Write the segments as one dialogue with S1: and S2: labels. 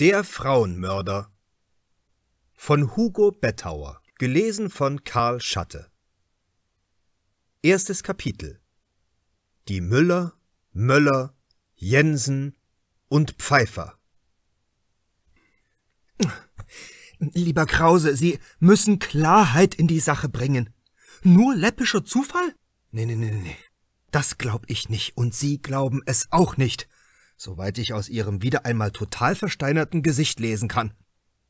S1: Der Frauenmörder von Hugo Bettauer, gelesen von Karl Schatte. Erstes Kapitel Die Müller, Möller, Jensen und Pfeiffer. Lieber Krause, Sie müssen Klarheit in die Sache bringen. Nur läppischer Zufall? Nee, nee, nee, nee. Das glaub ich nicht und Sie glauben es auch nicht soweit ich aus ihrem wieder einmal total versteinerten Gesicht lesen kann.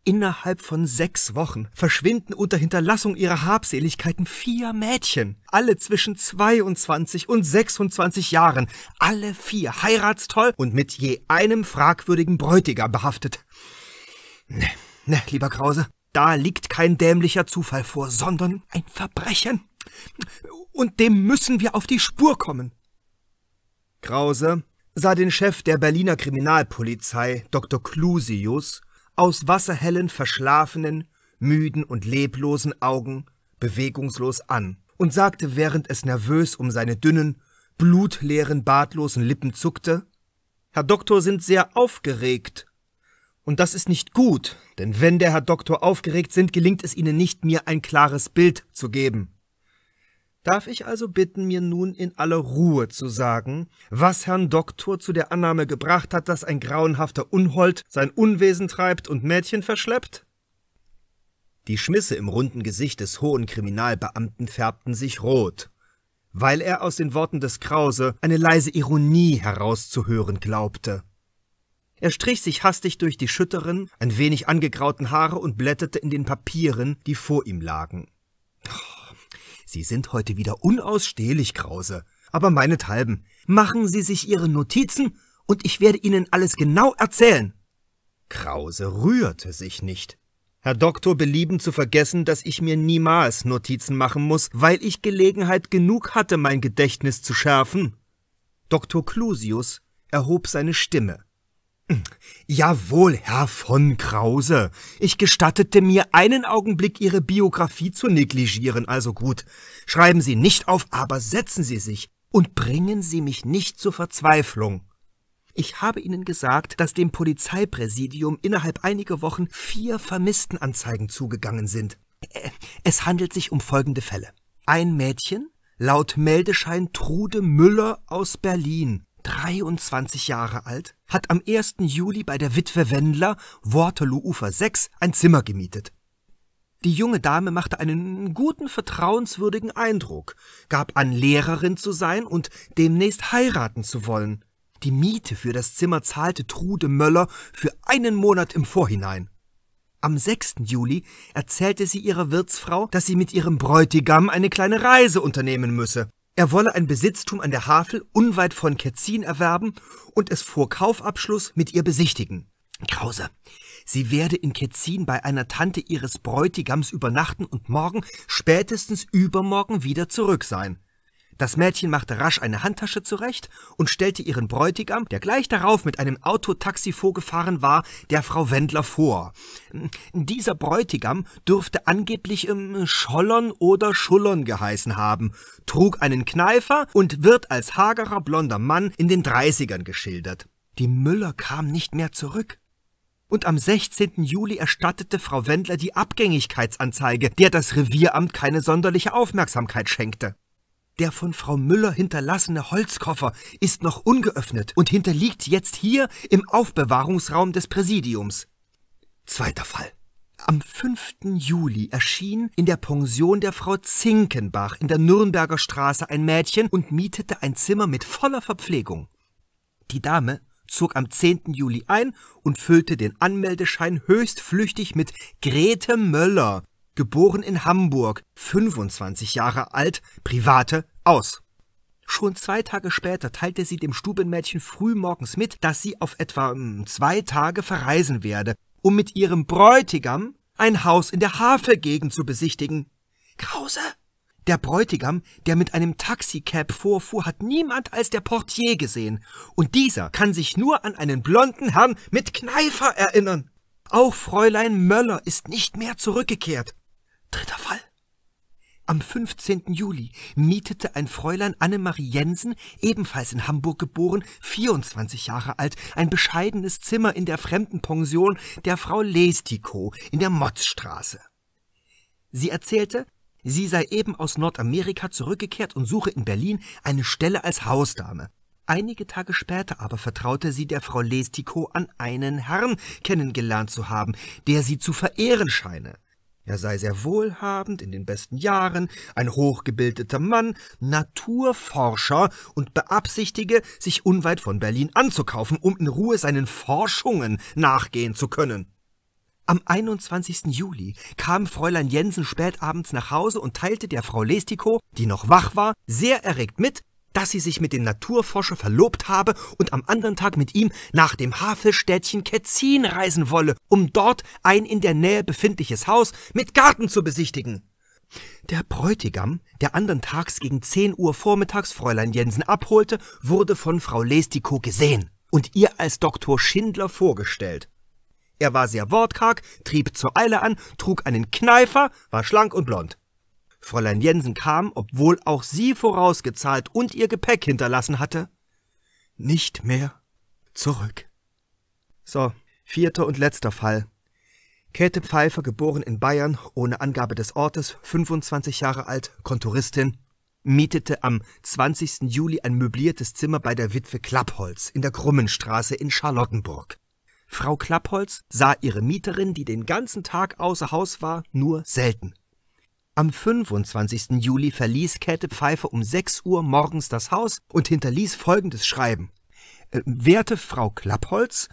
S1: Innerhalb von sechs Wochen verschwinden unter Hinterlassung ihrer Habseligkeiten vier Mädchen, alle zwischen 22 und 26 Jahren, alle vier heiratstoll und mit je einem fragwürdigen Bräutiger behaftet. Ne, ne, lieber Krause, da liegt kein dämlicher Zufall vor, sondern ein Verbrechen. Und dem müssen wir auf die Spur kommen. Krause sah den Chef der Berliner Kriminalpolizei, Dr. Clusius, aus wasserhellen, verschlafenen, müden und leblosen Augen bewegungslos an und sagte, während es nervös um seine dünnen, blutleeren, bartlosen Lippen zuckte, Herr Doktor sind sehr aufgeregt. Und das ist nicht gut, denn wenn der Herr Doktor aufgeregt sind, gelingt es ihnen nicht, mir ein klares Bild zu geben. Darf ich also bitten, mir nun in aller Ruhe zu sagen, was Herrn Doktor zu der Annahme gebracht hat, dass ein grauenhafter Unhold sein Unwesen treibt und Mädchen verschleppt? Die Schmisse im runden Gesicht des hohen Kriminalbeamten färbten sich rot, weil er aus den Worten des Krause eine leise Ironie herauszuhören glaubte. Er strich sich hastig durch die schütteren, ein wenig angegrauten Haare und blätterte in den Papieren, die vor ihm lagen. Oh. Sie sind heute wieder unausstehlich, Krause. Aber meinethalben, machen Sie sich Ihre Notizen und ich werde Ihnen alles genau erzählen. Krause rührte sich nicht. Herr Doktor belieben zu vergessen, dass ich mir niemals Notizen machen muss, weil ich Gelegenheit genug hatte, mein Gedächtnis zu schärfen. Doktor Clusius erhob seine Stimme Jawohl, Herr von Krause. Ich gestattete mir einen Augenblick Ihre Biografie zu negligieren, also gut. Schreiben Sie nicht auf, aber setzen Sie sich und bringen Sie mich nicht zur Verzweiflung. Ich habe Ihnen gesagt, dass dem Polizeipräsidium innerhalb einiger Wochen vier Vermisstenanzeigen zugegangen sind. Äh, es handelt sich um folgende Fälle. Ein Mädchen, laut Meldeschein Trude Müller aus Berlin, 23 Jahre alt, hat am 1. Juli bei der Witwe Wendler, Waterloo Ufer 6, ein Zimmer gemietet. Die junge Dame machte einen guten, vertrauenswürdigen Eindruck, gab an, Lehrerin zu sein und demnächst heiraten zu wollen. Die Miete für das Zimmer zahlte Trude Möller für einen Monat im Vorhinein. Am 6. Juli erzählte sie ihrer Wirtsfrau, dass sie mit ihrem Bräutigam eine kleine Reise unternehmen müsse. Er wolle ein Besitztum an der Havel unweit von Ketzin erwerben und es vor Kaufabschluss mit ihr besichtigen. Krause. Sie werde in Ketzin bei einer Tante ihres Bräutigams übernachten und morgen, spätestens übermorgen, wieder zurück sein. Das Mädchen machte rasch eine Handtasche zurecht und stellte ihren Bräutigam, der gleich darauf mit einem Autotaxi vorgefahren war, der Frau Wendler vor. Dieser Bräutigam dürfte angeblich im ähm, Schollern oder Schullern geheißen haben, trug einen Kneifer und wird als hagerer blonder Mann in den Dreißigern geschildert. Die Müller kam nicht mehr zurück und am 16. Juli erstattete Frau Wendler die Abgängigkeitsanzeige, der das Revieramt keine sonderliche Aufmerksamkeit schenkte. Der von Frau Müller hinterlassene Holzkoffer ist noch ungeöffnet und hinterliegt jetzt hier im Aufbewahrungsraum des Präsidiums. Zweiter Fall. Am 5. Juli erschien in der Pension der Frau Zinkenbach in der Nürnberger Straße ein Mädchen und mietete ein Zimmer mit voller Verpflegung. Die Dame zog am 10. Juli ein und füllte den Anmeldeschein höchst flüchtig mit Grete Möller, geboren in Hamburg, 25 Jahre alt, private, aus. Schon zwei Tage später teilte sie dem Stubenmädchen frühmorgens mit, dass sie auf etwa hm, zwei Tage verreisen werde, um mit ihrem Bräutigam ein Haus in der Havelgegend zu besichtigen. Krause! Der Bräutigam, der mit einem Taxicab vorfuhr, hat niemand als der Portier gesehen, und dieser kann sich nur an einen blonden Herrn mit Kneifer erinnern. Auch Fräulein Möller ist nicht mehr zurückgekehrt. Dritter Fall. Am 15. Juli mietete ein Fräulein Annemarie Jensen, ebenfalls in Hamburg geboren, 24 Jahre alt, ein bescheidenes Zimmer in der Fremdenpension der Frau Lestikow in der Motzstraße. Sie erzählte, sie sei eben aus Nordamerika zurückgekehrt und suche in Berlin eine Stelle als Hausdame. Einige Tage später aber vertraute sie der Frau Lestikow an einen Herrn kennengelernt zu haben, der sie zu verehren scheine. Er sei sehr wohlhabend, in den besten Jahren, ein hochgebildeter Mann, Naturforscher und beabsichtige, sich unweit von Berlin anzukaufen, um in Ruhe seinen Forschungen nachgehen zu können. Am 21. Juli kam Fräulein Jensen spätabends nach Hause und teilte der Frau Lestiko, die noch wach war, sehr erregt mit, dass sie sich mit dem Naturforscher verlobt habe und am anderen Tag mit ihm nach dem Havelstädtchen Ketzin reisen wolle, um dort ein in der Nähe befindliches Haus mit Garten zu besichtigen. Der Bräutigam, der andern Tags gegen zehn Uhr vormittags Fräulein Jensen abholte, wurde von Frau Lestikow gesehen und ihr als Doktor Schindler vorgestellt. Er war sehr wortkarg, trieb zur Eile an, trug einen Kneifer, war schlank und blond. Fräulein Jensen kam, obwohl auch sie vorausgezahlt und ihr Gepäck hinterlassen hatte, nicht mehr zurück. So, vierter und letzter Fall. Käthe Pfeiffer, geboren in Bayern, ohne Angabe des Ortes, 25 Jahre alt, Konturistin, mietete am 20. Juli ein möbliertes Zimmer bei der Witwe Klappholz in der Krummenstraße in Charlottenburg. Frau Klappholz sah ihre Mieterin, die den ganzen Tag außer Haus war, nur selten. Am 25. Juli verließ Käthe Pfeiffer um 6 Uhr morgens das Haus und hinterließ folgendes Schreiben. Äh, werte Frau Klappholz,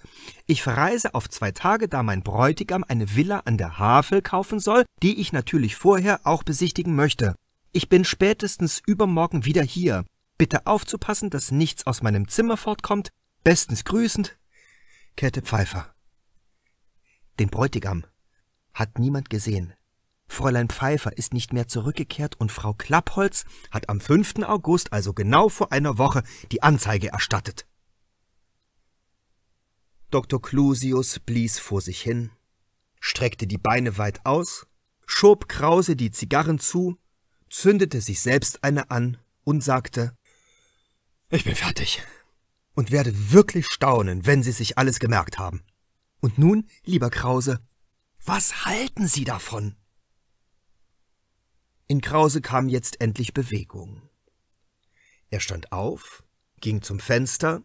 S1: ich verreise auf zwei Tage, da mein Bräutigam eine Villa an der Havel kaufen soll, die ich natürlich vorher auch besichtigen möchte. Ich bin spätestens übermorgen wieder hier. Bitte aufzupassen, dass nichts aus meinem Zimmer fortkommt. Bestens grüßend, Käthe Pfeiffer. Den Bräutigam hat niemand gesehen. Fräulein Pfeiffer ist nicht mehr zurückgekehrt und Frau Klappholz hat am 5. August, also genau vor einer Woche, die Anzeige erstattet. Dr. Clusius blies vor sich hin, streckte die Beine weit aus, schob Krause die Zigarren zu, zündete sich selbst eine an und sagte, »Ich bin fertig und werde wirklich staunen, wenn Sie sich alles gemerkt haben. Und nun, lieber Krause, was halten Sie davon?« in Krause kam jetzt endlich Bewegung. Er stand auf, ging zum Fenster,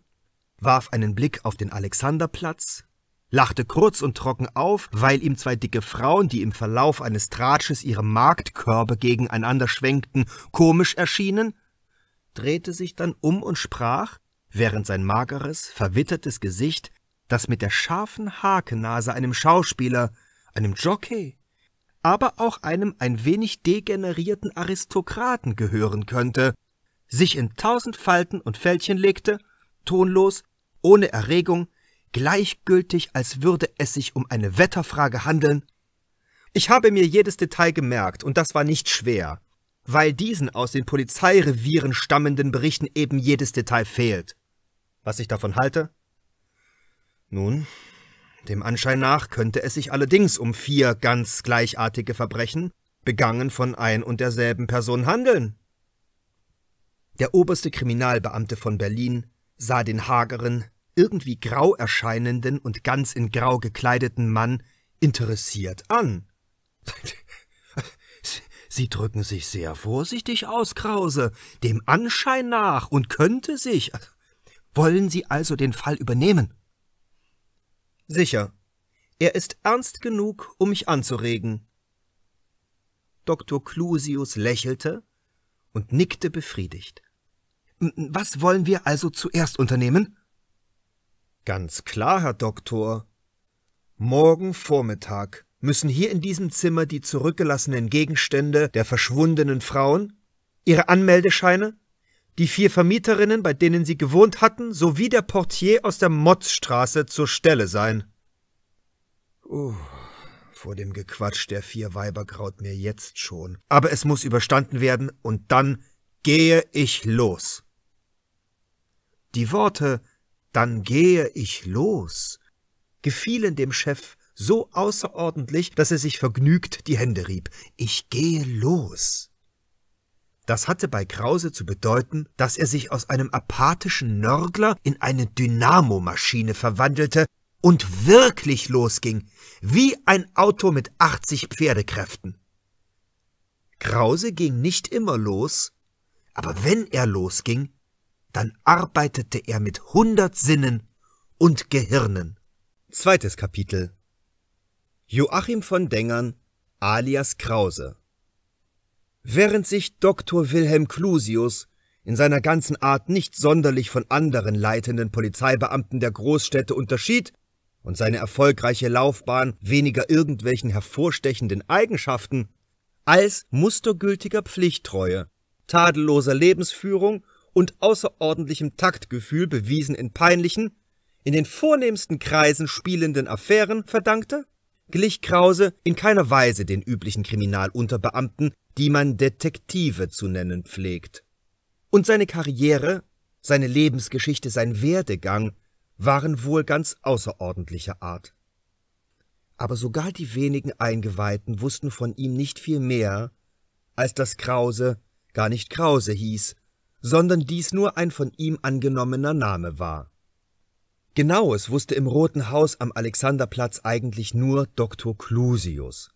S1: warf einen Blick auf den Alexanderplatz, lachte kurz und trocken auf, weil ihm zwei dicke Frauen, die im Verlauf eines Tratsches ihre Marktkörbe gegeneinander schwenkten, komisch erschienen, drehte sich dann um und sprach, während sein mageres, verwittertes Gesicht, das mit der scharfen Hakennase einem Schauspieler, einem Jockey aber auch einem ein wenig degenerierten Aristokraten gehören könnte, sich in tausend Falten und Fältchen legte, tonlos, ohne Erregung, gleichgültig, als würde es sich um eine Wetterfrage handeln. Ich habe mir jedes Detail gemerkt, und das war nicht schwer, weil diesen aus den Polizeirevieren stammenden Berichten eben jedes Detail fehlt. Was ich davon halte? Nun, dem Anschein nach könnte es sich allerdings um vier ganz gleichartige Verbrechen, begangen von ein und derselben Person, handeln. Der oberste Kriminalbeamte von Berlin sah den hageren, irgendwie grau erscheinenden und ganz in grau gekleideten Mann interessiert an. Sie drücken sich sehr vorsichtig aus, Krause, dem Anschein nach und könnte sich. Wollen Sie also den Fall übernehmen? Sicher. Er ist ernst genug, um mich anzuregen. Dr. Clusius lächelte und nickte befriedigt. Was wollen wir also zuerst unternehmen? Ganz klar, Herr Doktor. Morgen Vormittag müssen hier in diesem Zimmer die zurückgelassenen Gegenstände der verschwundenen Frauen, ihre Anmeldescheine die vier Vermieterinnen, bei denen sie gewohnt hatten, sowie der Portier aus der Motzstraße zur Stelle sein. Uh, vor dem Gequatsch der vier Weiber graut mir jetzt schon. Aber es muss überstanden werden, und dann gehe ich los. Die Worte dann gehe ich los gefielen dem Chef so außerordentlich, dass er sich vergnügt die Hände rieb. Ich gehe los. Das hatte bei Krause zu bedeuten, dass er sich aus einem apathischen Nörgler in eine Dynamomaschine verwandelte und wirklich losging, wie ein Auto mit 80 Pferdekräften. Krause ging nicht immer los, aber wenn er losging, dann arbeitete er mit hundert Sinnen und Gehirnen. Zweites Kapitel Joachim von Dengern alias Krause Während sich Dr. Wilhelm Clusius in seiner ganzen Art nicht sonderlich von anderen leitenden Polizeibeamten der Großstädte unterschied und seine erfolgreiche Laufbahn weniger irgendwelchen hervorstechenden Eigenschaften als mustergültiger Pflichttreue, tadelloser Lebensführung und außerordentlichem Taktgefühl bewiesen in peinlichen, in den vornehmsten Kreisen spielenden Affären verdankte, glich Krause in keiner Weise den üblichen Kriminalunterbeamten, die man Detektive zu nennen pflegt. Und seine Karriere, seine Lebensgeschichte, sein Werdegang waren wohl ganz außerordentlicher Art. Aber sogar die wenigen Eingeweihten wussten von ihm nicht viel mehr, als dass Krause gar nicht Krause hieß, sondern dies nur ein von ihm angenommener Name war. Genaues wusste im Roten Haus am Alexanderplatz eigentlich nur Dr. Clusius.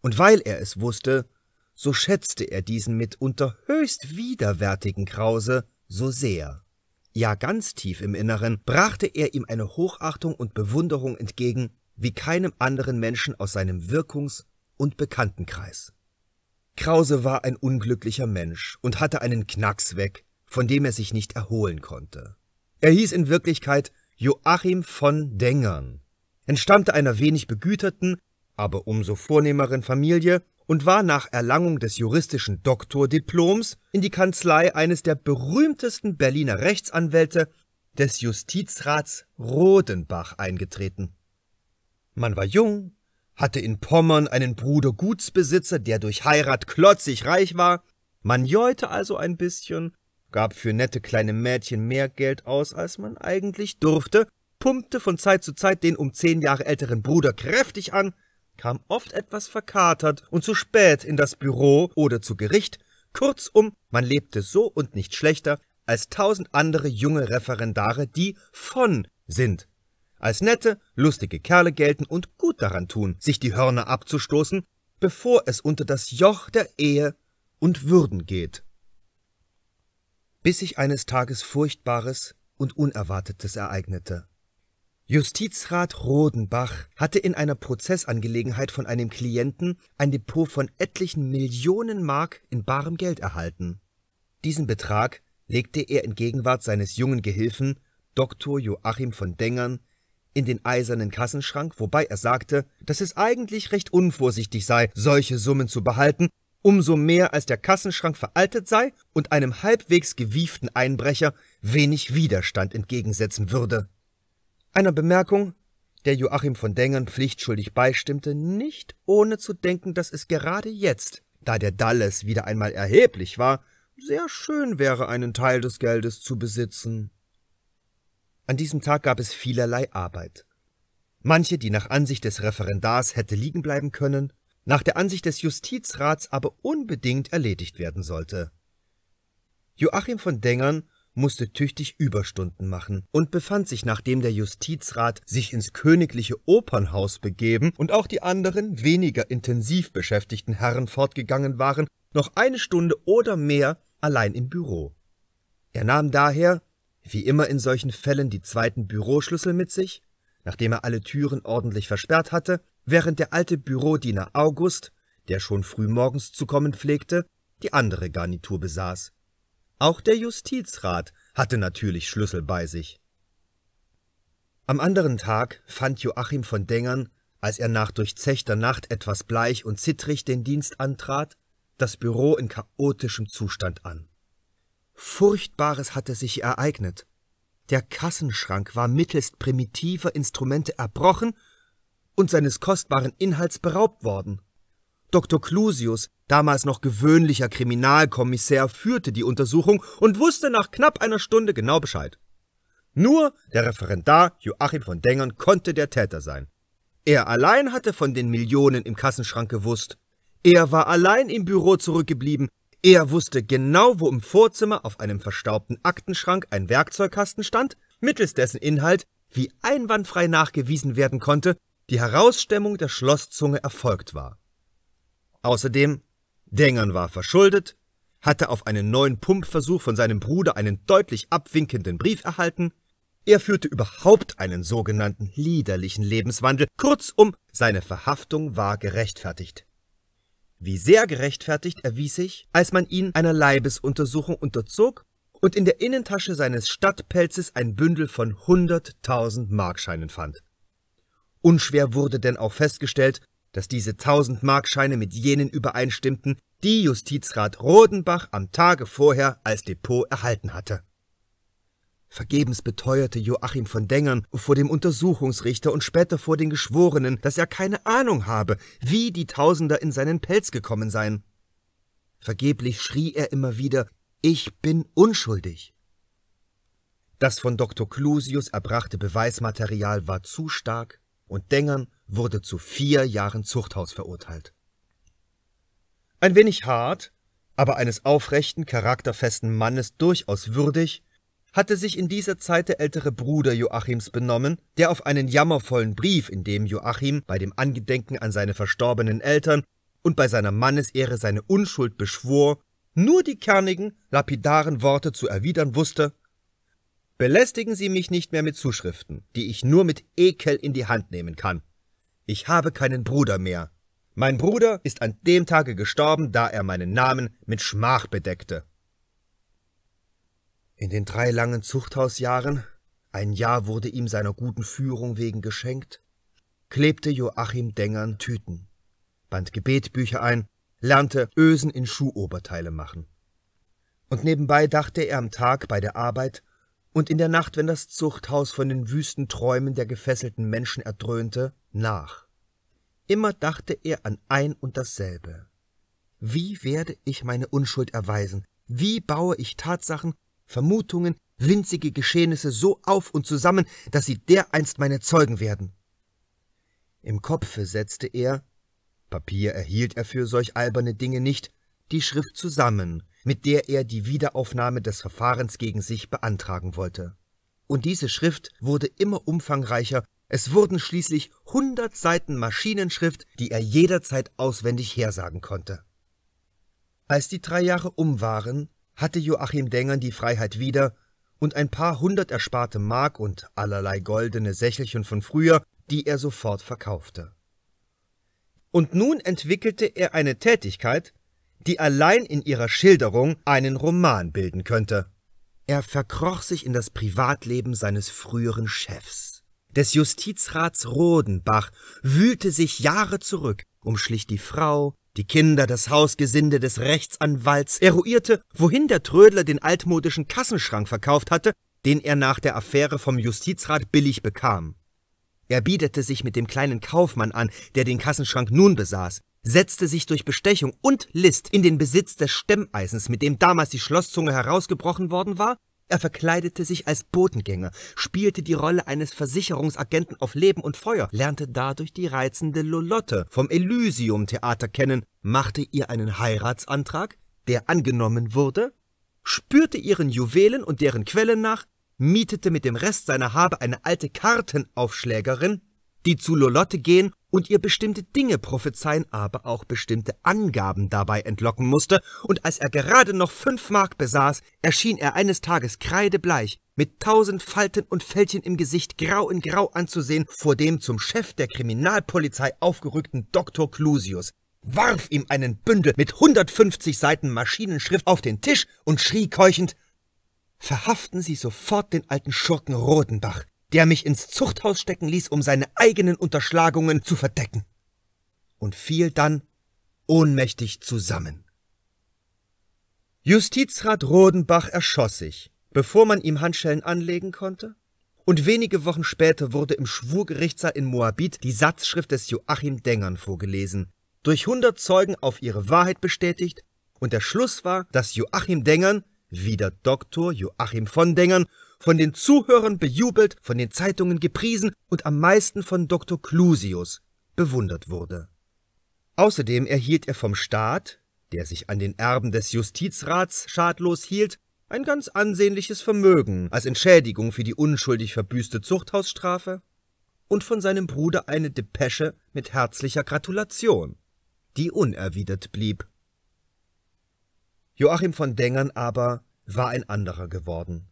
S1: Und weil er es wusste, so schätzte er diesen mitunter höchst widerwärtigen Krause so sehr. Ja, ganz tief im Inneren brachte er ihm eine Hochachtung und Bewunderung entgegen, wie keinem anderen Menschen aus seinem Wirkungs- und Bekanntenkreis. Krause war ein unglücklicher Mensch und hatte einen Knacks weg, von dem er sich nicht erholen konnte. Er hieß in Wirklichkeit Joachim von Dengern, entstammte einer wenig begüterten, aber umso vornehmeren Familie und war nach Erlangung des juristischen Doktordiploms in die Kanzlei eines der berühmtesten Berliner Rechtsanwälte, des Justizrats Rodenbach eingetreten. Man war jung, hatte in Pommern einen Bruder Gutsbesitzer, der durch Heirat klotzig reich war, man jäute also ein bisschen gab für nette kleine Mädchen mehr Geld aus, als man eigentlich durfte, pumpte von Zeit zu Zeit den um zehn Jahre älteren Bruder kräftig an, kam oft etwas verkatert und zu spät in das Büro oder zu Gericht, kurzum, man lebte so und nicht schlechter als tausend andere junge Referendare, die von sind. Als nette, lustige Kerle gelten und gut daran tun, sich die Hörner abzustoßen, bevor es unter das Joch der Ehe und Würden geht bis sich eines Tages Furchtbares und Unerwartetes ereignete. Justizrat Rodenbach hatte in einer Prozessangelegenheit von einem Klienten ein Depot von etlichen Millionen Mark in barem Geld erhalten. Diesen Betrag legte er in Gegenwart seines jungen Gehilfen, Dr. Joachim von Dengern, in den eisernen Kassenschrank, wobei er sagte, dass es eigentlich recht unvorsichtig sei, solche Summen zu behalten umso mehr als der Kassenschrank veraltet sei und einem halbwegs gewieften Einbrecher wenig Widerstand entgegensetzen würde. Einer Bemerkung, der Joachim von Dengern pflichtschuldig beistimmte, nicht ohne zu denken, dass es gerade jetzt, da der Dalles wieder einmal erheblich war, sehr schön wäre, einen Teil des Geldes zu besitzen. An diesem Tag gab es vielerlei Arbeit. Manche, die nach Ansicht des Referendars hätte liegen bleiben können, nach der Ansicht des Justizrats aber unbedingt erledigt werden sollte. Joachim von Dengern musste tüchtig Überstunden machen und befand sich, nachdem der Justizrat sich ins königliche Opernhaus begeben und auch die anderen weniger intensiv beschäftigten Herren fortgegangen waren, noch eine Stunde oder mehr allein im Büro. Er nahm daher, wie immer in solchen Fällen, die zweiten Büroschlüssel mit sich, nachdem er alle Türen ordentlich versperrt hatte, während der alte Bürodiener August, der schon frühmorgens zu kommen pflegte, die andere Garnitur besaß. Auch der Justizrat hatte natürlich Schlüssel bei sich. Am anderen Tag fand Joachim von Dengern, als er nach durchzechter Nacht etwas bleich und zittrig den Dienst antrat, das Büro in chaotischem Zustand an. Furchtbares hatte sich ereignet. Der Kassenschrank war mittelst primitiver Instrumente erbrochen und seines kostbaren Inhalts beraubt worden. Dr. Clusius, damals noch gewöhnlicher Kriminalkommissär, führte die Untersuchung und wusste nach knapp einer Stunde genau Bescheid. Nur der Referendar Joachim von Dengern konnte der Täter sein. Er allein hatte von den Millionen im Kassenschrank gewusst. Er war allein im Büro zurückgeblieben. Er wusste genau, wo im Vorzimmer auf einem verstaubten Aktenschrank ein Werkzeugkasten stand, mittels dessen Inhalt, wie einwandfrei nachgewiesen werden konnte, die Herausstemmung der Schlosszunge erfolgt war. Außerdem, Dengern war verschuldet, hatte auf einen neuen Pumpversuch von seinem Bruder einen deutlich abwinkenden Brief erhalten, er führte überhaupt einen sogenannten liederlichen Lebenswandel, kurzum, seine Verhaftung war gerechtfertigt. Wie sehr gerechtfertigt erwies sich, als man ihn einer Leibesuntersuchung unterzog und in der Innentasche seines Stadtpelzes ein Bündel von 100.000 Markscheinen fand. Unschwer wurde denn auch festgestellt, dass diese 1000-Markscheine mit jenen übereinstimmten, die Justizrat Rodenbach am Tage vorher als Depot erhalten hatte. Vergebens beteuerte Joachim von Dengern vor dem Untersuchungsrichter und später vor den Geschworenen, dass er keine Ahnung habe, wie die Tausender in seinen Pelz gekommen seien. Vergeblich schrie er immer wieder, ich bin unschuldig. Das von Dr. Clusius erbrachte Beweismaterial war zu stark, und Dengern wurde zu vier Jahren Zuchthaus verurteilt. Ein wenig hart, aber eines aufrechten, charakterfesten Mannes durchaus würdig, hatte sich in dieser Zeit der ältere Bruder Joachims benommen, der auf einen jammervollen Brief, in dem Joachim bei dem Angedenken an seine verstorbenen Eltern und bei seiner Mannesehre seine Unschuld beschwor, nur die kernigen, lapidaren Worte zu erwidern wusste Belästigen Sie mich nicht mehr mit Zuschriften, die ich nur mit Ekel in die Hand nehmen kann. Ich habe keinen Bruder mehr. Mein Bruder ist an dem Tage gestorben, da er meinen Namen mit Schmach bedeckte. In den drei langen Zuchthausjahren, ein Jahr wurde ihm seiner guten Führung wegen geschenkt, klebte Joachim Dengern Tüten, band Gebetbücher ein, lernte Ösen in Schuhoberteile machen. Und nebenbei dachte er am Tag bei der Arbeit und in der Nacht, wenn das Zuchthaus von den wüsten Träumen der gefesselten Menschen erdröhnte, nach. Immer dachte er an ein und dasselbe. Wie werde ich meine Unschuld erweisen? Wie baue ich Tatsachen, Vermutungen, winzige Geschehnisse so auf und zusammen, dass sie dereinst meine Zeugen werden? Im Kopfe setzte er, Papier erhielt er für solch alberne Dinge nicht, die Schrift zusammen, mit der er die Wiederaufnahme des Verfahrens gegen sich beantragen wollte. Und diese Schrift wurde immer umfangreicher, es wurden schließlich hundert Seiten Maschinenschrift, die er jederzeit auswendig hersagen konnte. Als die drei Jahre um waren, hatte Joachim Dengern die Freiheit wieder und ein paar hundert ersparte Mark und allerlei goldene Sächelchen von früher, die er sofort verkaufte. Und nun entwickelte er eine Tätigkeit, die allein in ihrer Schilderung einen Roman bilden könnte. Er verkroch sich in das Privatleben seines früheren Chefs. Des Justizrats Rodenbach wühlte sich Jahre zurück, umschlich die Frau, die Kinder, das Hausgesinde des Rechtsanwalts, eruierte, wohin der Trödler den altmodischen Kassenschrank verkauft hatte, den er nach der Affäre vom Justizrat billig bekam. Er biederte sich mit dem kleinen Kaufmann an, der den Kassenschrank nun besaß, setzte sich durch Bestechung und List in den Besitz des Stemmeisens, mit dem damals die Schlosszunge herausgebrochen worden war, er verkleidete sich als Botengänger, spielte die Rolle eines Versicherungsagenten auf Leben und Feuer, lernte dadurch die reizende Lolotte vom Elysium Theater kennen, machte ihr einen Heiratsantrag, der angenommen wurde, spürte ihren Juwelen und deren Quellen nach, mietete mit dem Rest seiner Habe eine alte Kartenaufschlägerin, die zu Lolotte gehen und ihr bestimmte Dinge prophezeien, aber auch bestimmte Angaben dabei entlocken musste, und als er gerade noch fünf Mark besaß, erschien er eines Tages kreidebleich, mit tausend Falten und Fältchen im Gesicht grau in grau anzusehen, vor dem zum Chef der Kriminalpolizei aufgerückten Dr. Clusius, warf ihm einen Bündel mit 150 Seiten Maschinenschrift auf den Tisch und schrie keuchend, »Verhaften Sie sofort den alten Schurken Rodenbach! der mich ins Zuchthaus stecken ließ, um seine eigenen Unterschlagungen zu verdecken, und fiel dann ohnmächtig zusammen. Justizrat Rodenbach erschoss sich, bevor man ihm Handschellen anlegen konnte, und wenige Wochen später wurde im Schwurgerichtssaal in Moabit die Satzschrift des Joachim Dengern vorgelesen, durch hundert Zeugen auf ihre Wahrheit bestätigt, und der Schluss war, dass Joachim Dengern, wieder Doktor Joachim von Dengern, von den Zuhörern bejubelt, von den Zeitungen gepriesen und am meisten von Dr. Clusius bewundert wurde. Außerdem erhielt er vom Staat, der sich an den Erben des Justizrats schadlos hielt, ein ganz ansehnliches Vermögen als Entschädigung für die unschuldig verbüßte Zuchthausstrafe und von seinem Bruder eine Depesche mit herzlicher Gratulation, die unerwidert blieb. Joachim von Dengern aber war ein anderer geworden.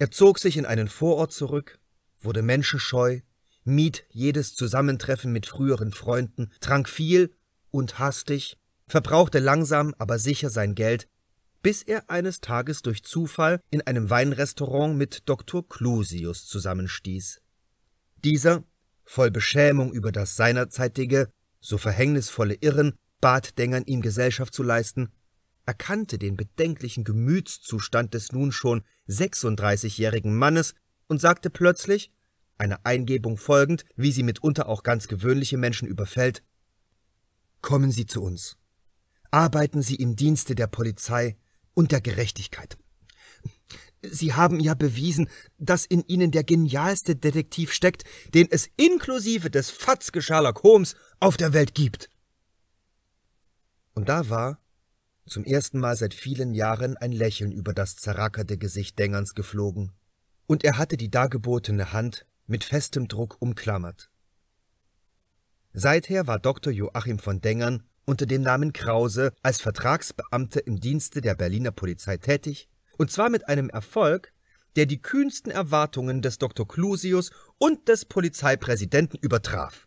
S1: Er zog sich in einen Vorort zurück, wurde menschenscheu, mied jedes Zusammentreffen mit früheren Freunden, trank viel und hastig, verbrauchte langsam aber sicher sein Geld, bis er eines Tages durch Zufall in einem Weinrestaurant mit Dr. Clusius zusammenstieß. Dieser, voll Beschämung über das seinerzeitige, so verhängnisvolle Irren, bat Dengern ihm Gesellschaft zu leisten erkannte den bedenklichen Gemütszustand des nun schon 36-jährigen Mannes und sagte plötzlich, einer Eingebung folgend, wie sie mitunter auch ganz gewöhnliche Menschen überfällt, Kommen Sie zu uns. Arbeiten Sie im Dienste der Polizei und der Gerechtigkeit. Sie haben ja bewiesen, dass in Ihnen der genialste Detektiv steckt, den es inklusive des Fatzke Sherlock Holmes auf der Welt gibt. Und da war, zum ersten Mal seit vielen Jahren ein Lächeln über das zerrackerte Gesicht Dengerns geflogen, und er hatte die dargebotene Hand mit festem Druck umklammert. Seither war Dr. Joachim von Dengern unter dem Namen Krause als Vertragsbeamter im Dienste der Berliner Polizei tätig, und zwar mit einem Erfolg, der die kühnsten Erwartungen des Dr. Clusius und des Polizeipräsidenten übertraf.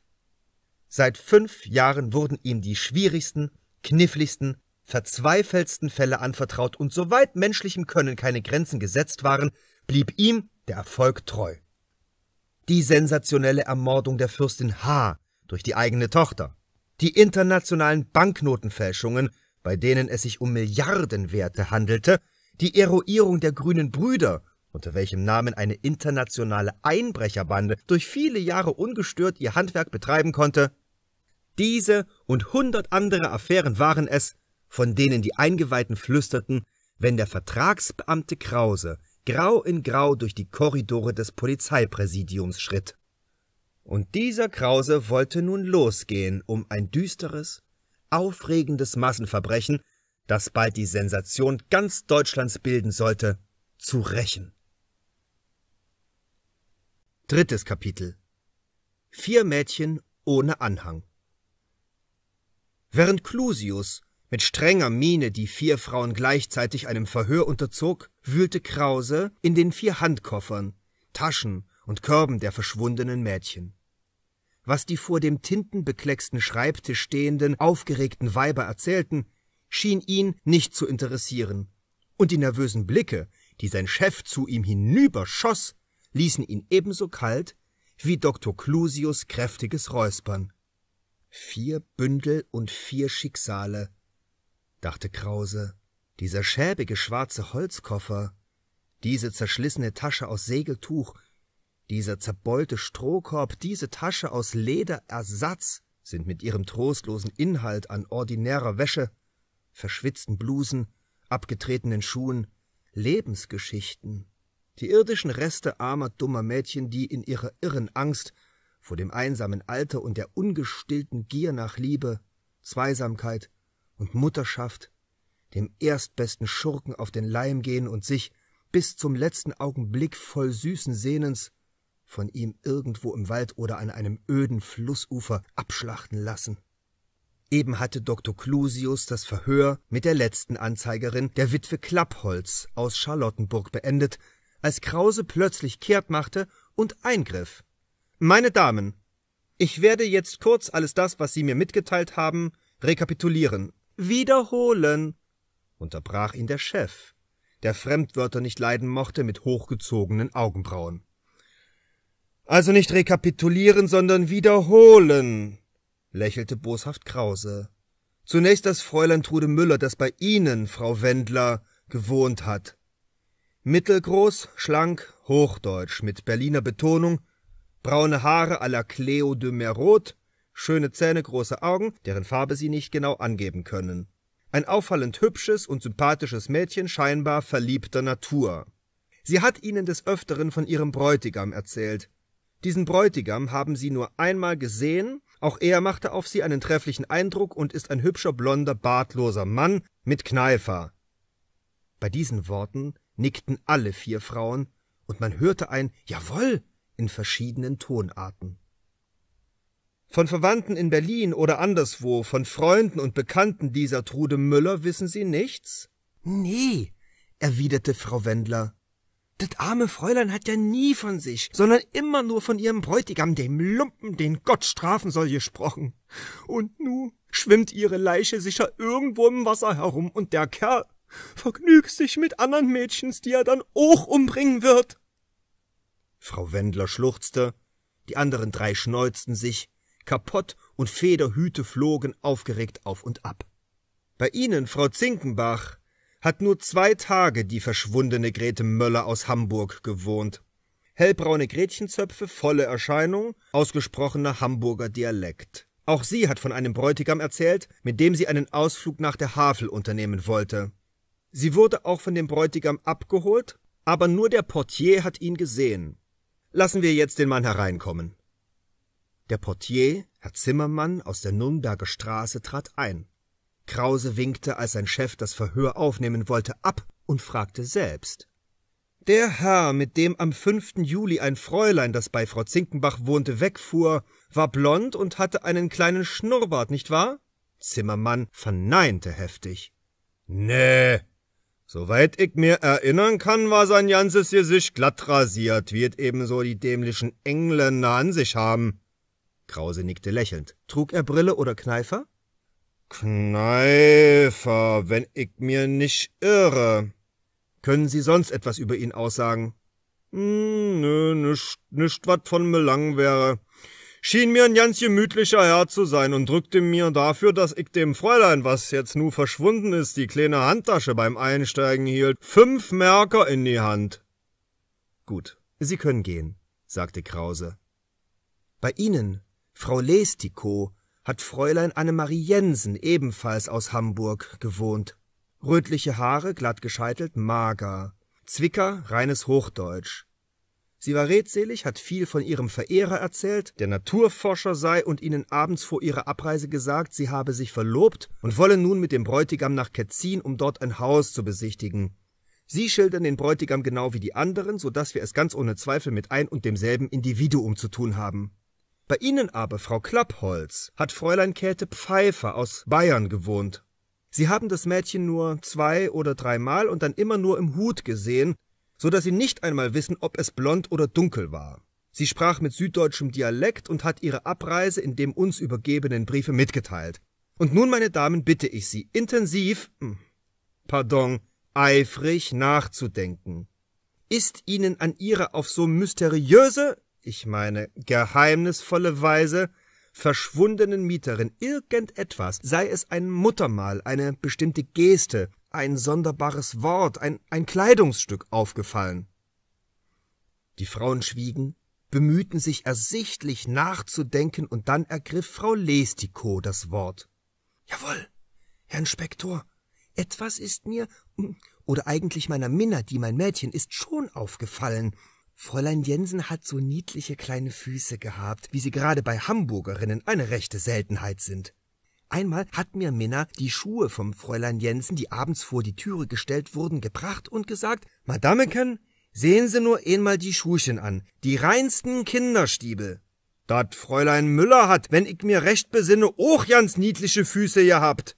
S1: Seit fünf Jahren wurden ihm die schwierigsten, kniffligsten verzweifelsten Fälle anvertraut und soweit menschlichem Können keine Grenzen gesetzt waren, blieb ihm der Erfolg treu. Die sensationelle Ermordung der Fürstin H. durch die eigene Tochter, die internationalen Banknotenfälschungen, bei denen es sich um Milliardenwerte handelte, die Eroierung der grünen Brüder, unter welchem Namen eine internationale Einbrecherbande durch viele Jahre ungestört ihr Handwerk betreiben konnte, diese und hundert andere Affären waren es, von denen die Eingeweihten flüsterten, wenn der Vertragsbeamte Krause grau in grau durch die Korridore des Polizeipräsidiums schritt. Und dieser Krause wollte nun losgehen, um ein düsteres, aufregendes Massenverbrechen, das bald die Sensation ganz Deutschlands bilden sollte, zu rächen. Drittes Kapitel Vier Mädchen ohne Anhang Während Clusius mit strenger Miene die vier Frauen gleichzeitig einem Verhör unterzog, wühlte Krause in den vier Handkoffern, Taschen und Körben der verschwundenen Mädchen. Was die vor dem tintenbeklecksten Schreibtisch stehenden, aufgeregten Weiber erzählten, schien ihn nicht zu interessieren, und die nervösen Blicke, die sein Chef zu ihm hinüberschoss, ließen ihn ebenso kalt wie Dr. Clusius kräftiges Räuspern. Vier Bündel und vier Schicksale, dachte Krause, dieser schäbige schwarze Holzkoffer, diese zerschlissene Tasche aus Segeltuch, dieser zerbeulte Strohkorb, diese Tasche aus Lederersatz sind mit ihrem trostlosen Inhalt an ordinärer Wäsche, verschwitzten Blusen, abgetretenen Schuhen, Lebensgeschichten, die irdischen Reste armer, dummer Mädchen, die in ihrer irren Angst vor dem einsamen Alter und der ungestillten Gier nach Liebe, Zweisamkeit und Mutterschaft, dem erstbesten Schurken auf den Leim gehen und sich bis zum letzten Augenblick voll süßen Sehnens von ihm irgendwo im Wald oder an einem öden Flussufer abschlachten lassen. Eben hatte Dr. Clusius das Verhör mit der letzten Anzeigerin, der Witwe Klappholz aus Charlottenburg, beendet, als Krause plötzlich kehrt machte und eingriff. Meine Damen, ich werde jetzt kurz alles das, was Sie mir mitgeteilt haben, rekapitulieren. Wiederholen, unterbrach ihn der Chef, der Fremdwörter nicht leiden mochte mit hochgezogenen Augenbrauen. Also nicht rekapitulieren, sondern wiederholen, lächelte boshaft Krause. Zunächst das Fräulein Trude Müller, das bei Ihnen, Frau Wendler, gewohnt hat. Mittelgroß, schlank, hochdeutsch, mit Berliner Betonung, braune Haare à la Cleo de Merot, schöne Zähne, große Augen, deren Farbe sie nicht genau angeben können. Ein auffallend hübsches und sympathisches Mädchen scheinbar verliebter Natur. Sie hat ihnen des Öfteren von ihrem Bräutigam erzählt. Diesen Bräutigam haben sie nur einmal gesehen, auch er machte auf sie einen trefflichen Eindruck und ist ein hübscher, blonder, bartloser Mann mit Kneifer. Bei diesen Worten nickten alle vier Frauen, und man hörte ein Jawohl in verschiedenen Tonarten. Von Verwandten in Berlin oder anderswo, von Freunden und Bekannten dieser Trude Müller wissen Sie nichts? Nee, erwiderte Frau Wendler. Das arme Fräulein hat ja nie von sich, sondern immer nur von ihrem Bräutigam, dem Lumpen, den Gott strafen soll, gesprochen. Und nu schwimmt ihre Leiche sicher irgendwo im Wasser herum, und der Kerl vergnügt sich mit anderen Mädchens, die er dann auch umbringen wird. Frau Wendler schluchzte, die anderen drei schneuzten sich, Kapott und Federhüte flogen aufgeregt auf und ab. Bei Ihnen, Frau Zinkenbach, hat nur zwei Tage die verschwundene Grete Möller aus Hamburg gewohnt. Hellbraune Gretchenzöpfe, volle Erscheinung, ausgesprochener Hamburger Dialekt. Auch sie hat von einem Bräutigam erzählt, mit dem sie einen Ausflug nach der Havel unternehmen wollte. Sie wurde auch von dem Bräutigam abgeholt, aber nur der Portier hat ihn gesehen. Lassen wir jetzt den Mann hereinkommen. Der Portier, Herr Zimmermann aus der Nürnberger Straße, trat ein. Krause winkte, als sein Chef das Verhör aufnehmen wollte, ab und fragte selbst. Der Herr, mit dem am 5. Juli ein Fräulein, das bei Frau Zinkenbach wohnte, wegfuhr, war blond und hatte einen kleinen Schnurrbart, nicht wahr? Zimmermann verneinte heftig. Nee, soweit ich mir erinnern kann, war sein ganzes Gesicht glatt rasiert, wird ebenso die dämlichen Engländer an sich haben. Krause nickte lächelnd. Trug er Brille oder Kneifer? Kneifer, wenn ich mir nicht irre. Können Sie sonst etwas über ihn aussagen? Hm, nö, nischt, nischt wat von Belang wäre. Schien mir ein ganz gemütlicher Herr zu sein und drückte mir dafür, dass ich dem Fräulein, was jetzt nu verschwunden ist, die kleine Handtasche beim Einsteigen hielt, fünf Merker in die Hand. Gut, Sie können gehen, sagte Krause. Bei Ihnen Frau Lestikow hat Fräulein Annemarie Jensen ebenfalls aus Hamburg gewohnt. Rötliche Haare, glatt gescheitelt, mager. Zwicker, reines Hochdeutsch. Sie war redselig, hat viel von ihrem Verehrer erzählt, der Naturforscher sei und ihnen abends vor ihrer Abreise gesagt, sie habe sich verlobt und wolle nun mit dem Bräutigam nach Ketzin, um dort ein Haus zu besichtigen. Sie schildern den Bräutigam genau wie die anderen, so dass wir es ganz ohne Zweifel mit ein und demselben Individuum zu tun haben. Bei Ihnen aber, Frau Klappholz, hat Fräulein Käthe Pfeiffer aus Bayern gewohnt. Sie haben das Mädchen nur zwei oder dreimal und dann immer nur im Hut gesehen, so dass Sie nicht einmal wissen, ob es blond oder dunkel war. Sie sprach mit süddeutschem Dialekt und hat ihre Abreise in dem uns übergebenen Briefe mitgeteilt. Und nun, meine Damen, bitte ich Sie, intensiv, hm, pardon, eifrig nachzudenken. Ist Ihnen an Ihrer auf so mysteriöse ich meine geheimnisvolle Weise verschwundenen Mieterin irgendetwas, sei es ein Muttermal, eine bestimmte Geste, ein sonderbares Wort, ein, ein Kleidungsstück aufgefallen. Die Frauen schwiegen, bemühten sich ersichtlich nachzudenken, und dann ergriff Frau Lestiko das Wort. Jawohl, Herr Inspektor, etwas ist mir oder eigentlich meiner Minna, die mein Mädchen ist, schon aufgefallen, Fräulein Jensen hat so niedliche kleine Füße gehabt, wie sie gerade bei Hamburgerinnen eine rechte Seltenheit sind. Einmal hat mir Minna die Schuhe vom Fräulein Jensen, die abends vor die Türe gestellt wurden, gebracht und gesagt, Madameken, sehen Sie nur einmal die Schuhchen an, die reinsten Kinderstiebel. Dat Fräulein Müller hat, wenn ich mir recht besinne, auch ganz niedliche Füße gehabt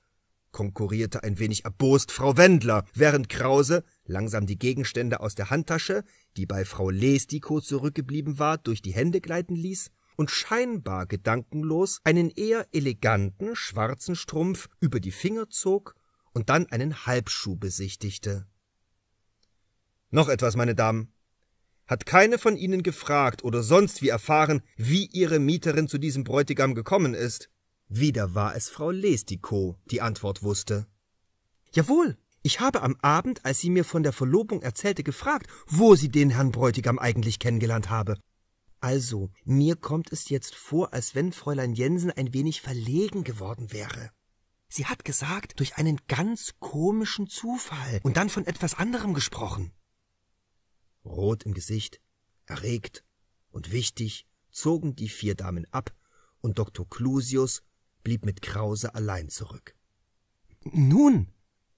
S1: konkurrierte ein wenig erbost Frau Wendler, während Krause langsam die Gegenstände aus der Handtasche, die bei Frau Lesdikow zurückgeblieben war, durch die Hände gleiten ließ und scheinbar gedankenlos einen eher eleganten schwarzen Strumpf über die Finger zog und dann einen Halbschuh besichtigte. Noch etwas, meine Damen. Hat keine von Ihnen gefragt oder sonst wie erfahren, wie Ihre Mieterin zu diesem Bräutigam gekommen ist? Wieder war es Frau Lestikow, die Antwort wusste. Jawohl, ich habe am Abend, als sie mir von der Verlobung erzählte, gefragt, wo sie den Herrn Bräutigam eigentlich kennengelernt habe. Also, mir kommt es jetzt vor, als wenn Fräulein Jensen ein wenig verlegen geworden wäre. Sie hat gesagt, durch einen ganz komischen Zufall und dann von etwas anderem gesprochen. Rot im Gesicht, erregt und wichtig zogen die vier Damen ab, und Dr. Clusius blieb mit Krause allein zurück. Nun,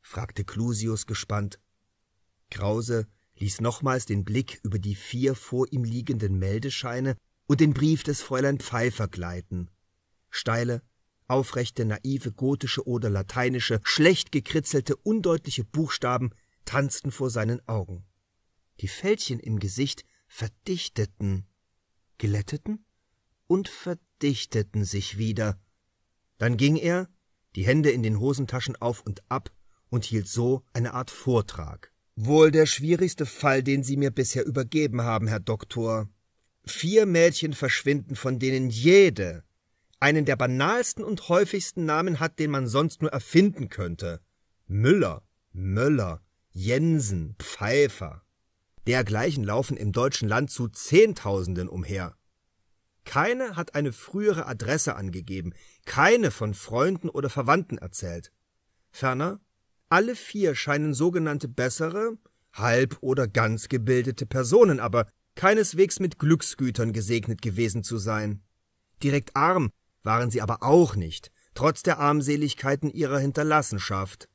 S1: fragte Clusius gespannt. Krause ließ nochmals den Blick über die vier vor ihm liegenden Meldescheine und den Brief des Fräulein Pfeiffer gleiten. Steile, aufrechte, naive, gotische oder lateinische, schlecht gekritzelte, undeutliche Buchstaben tanzten vor seinen Augen. Die Fältchen im Gesicht verdichteten, glätteten und verdichteten sich wieder. Dann ging er, die Hände in den Hosentaschen auf und ab, und hielt so eine Art Vortrag. Wohl der schwierigste Fall, den Sie mir bisher übergeben haben, Herr Doktor. Vier Mädchen verschwinden, von denen jede einen der banalsten und häufigsten Namen hat, den man sonst nur erfinden könnte. Müller, Möller, Jensen, Pfeiffer. Dergleichen laufen im deutschen Land zu Zehntausenden umher. Keine hat eine frühere Adresse angegeben, keine von Freunden oder Verwandten erzählt. Ferner alle vier scheinen sogenannte bessere, halb oder ganz gebildete Personen, aber keineswegs mit Glücksgütern gesegnet gewesen zu sein. Direkt arm waren sie aber auch nicht, trotz der Armseligkeiten ihrer Hinterlassenschaft.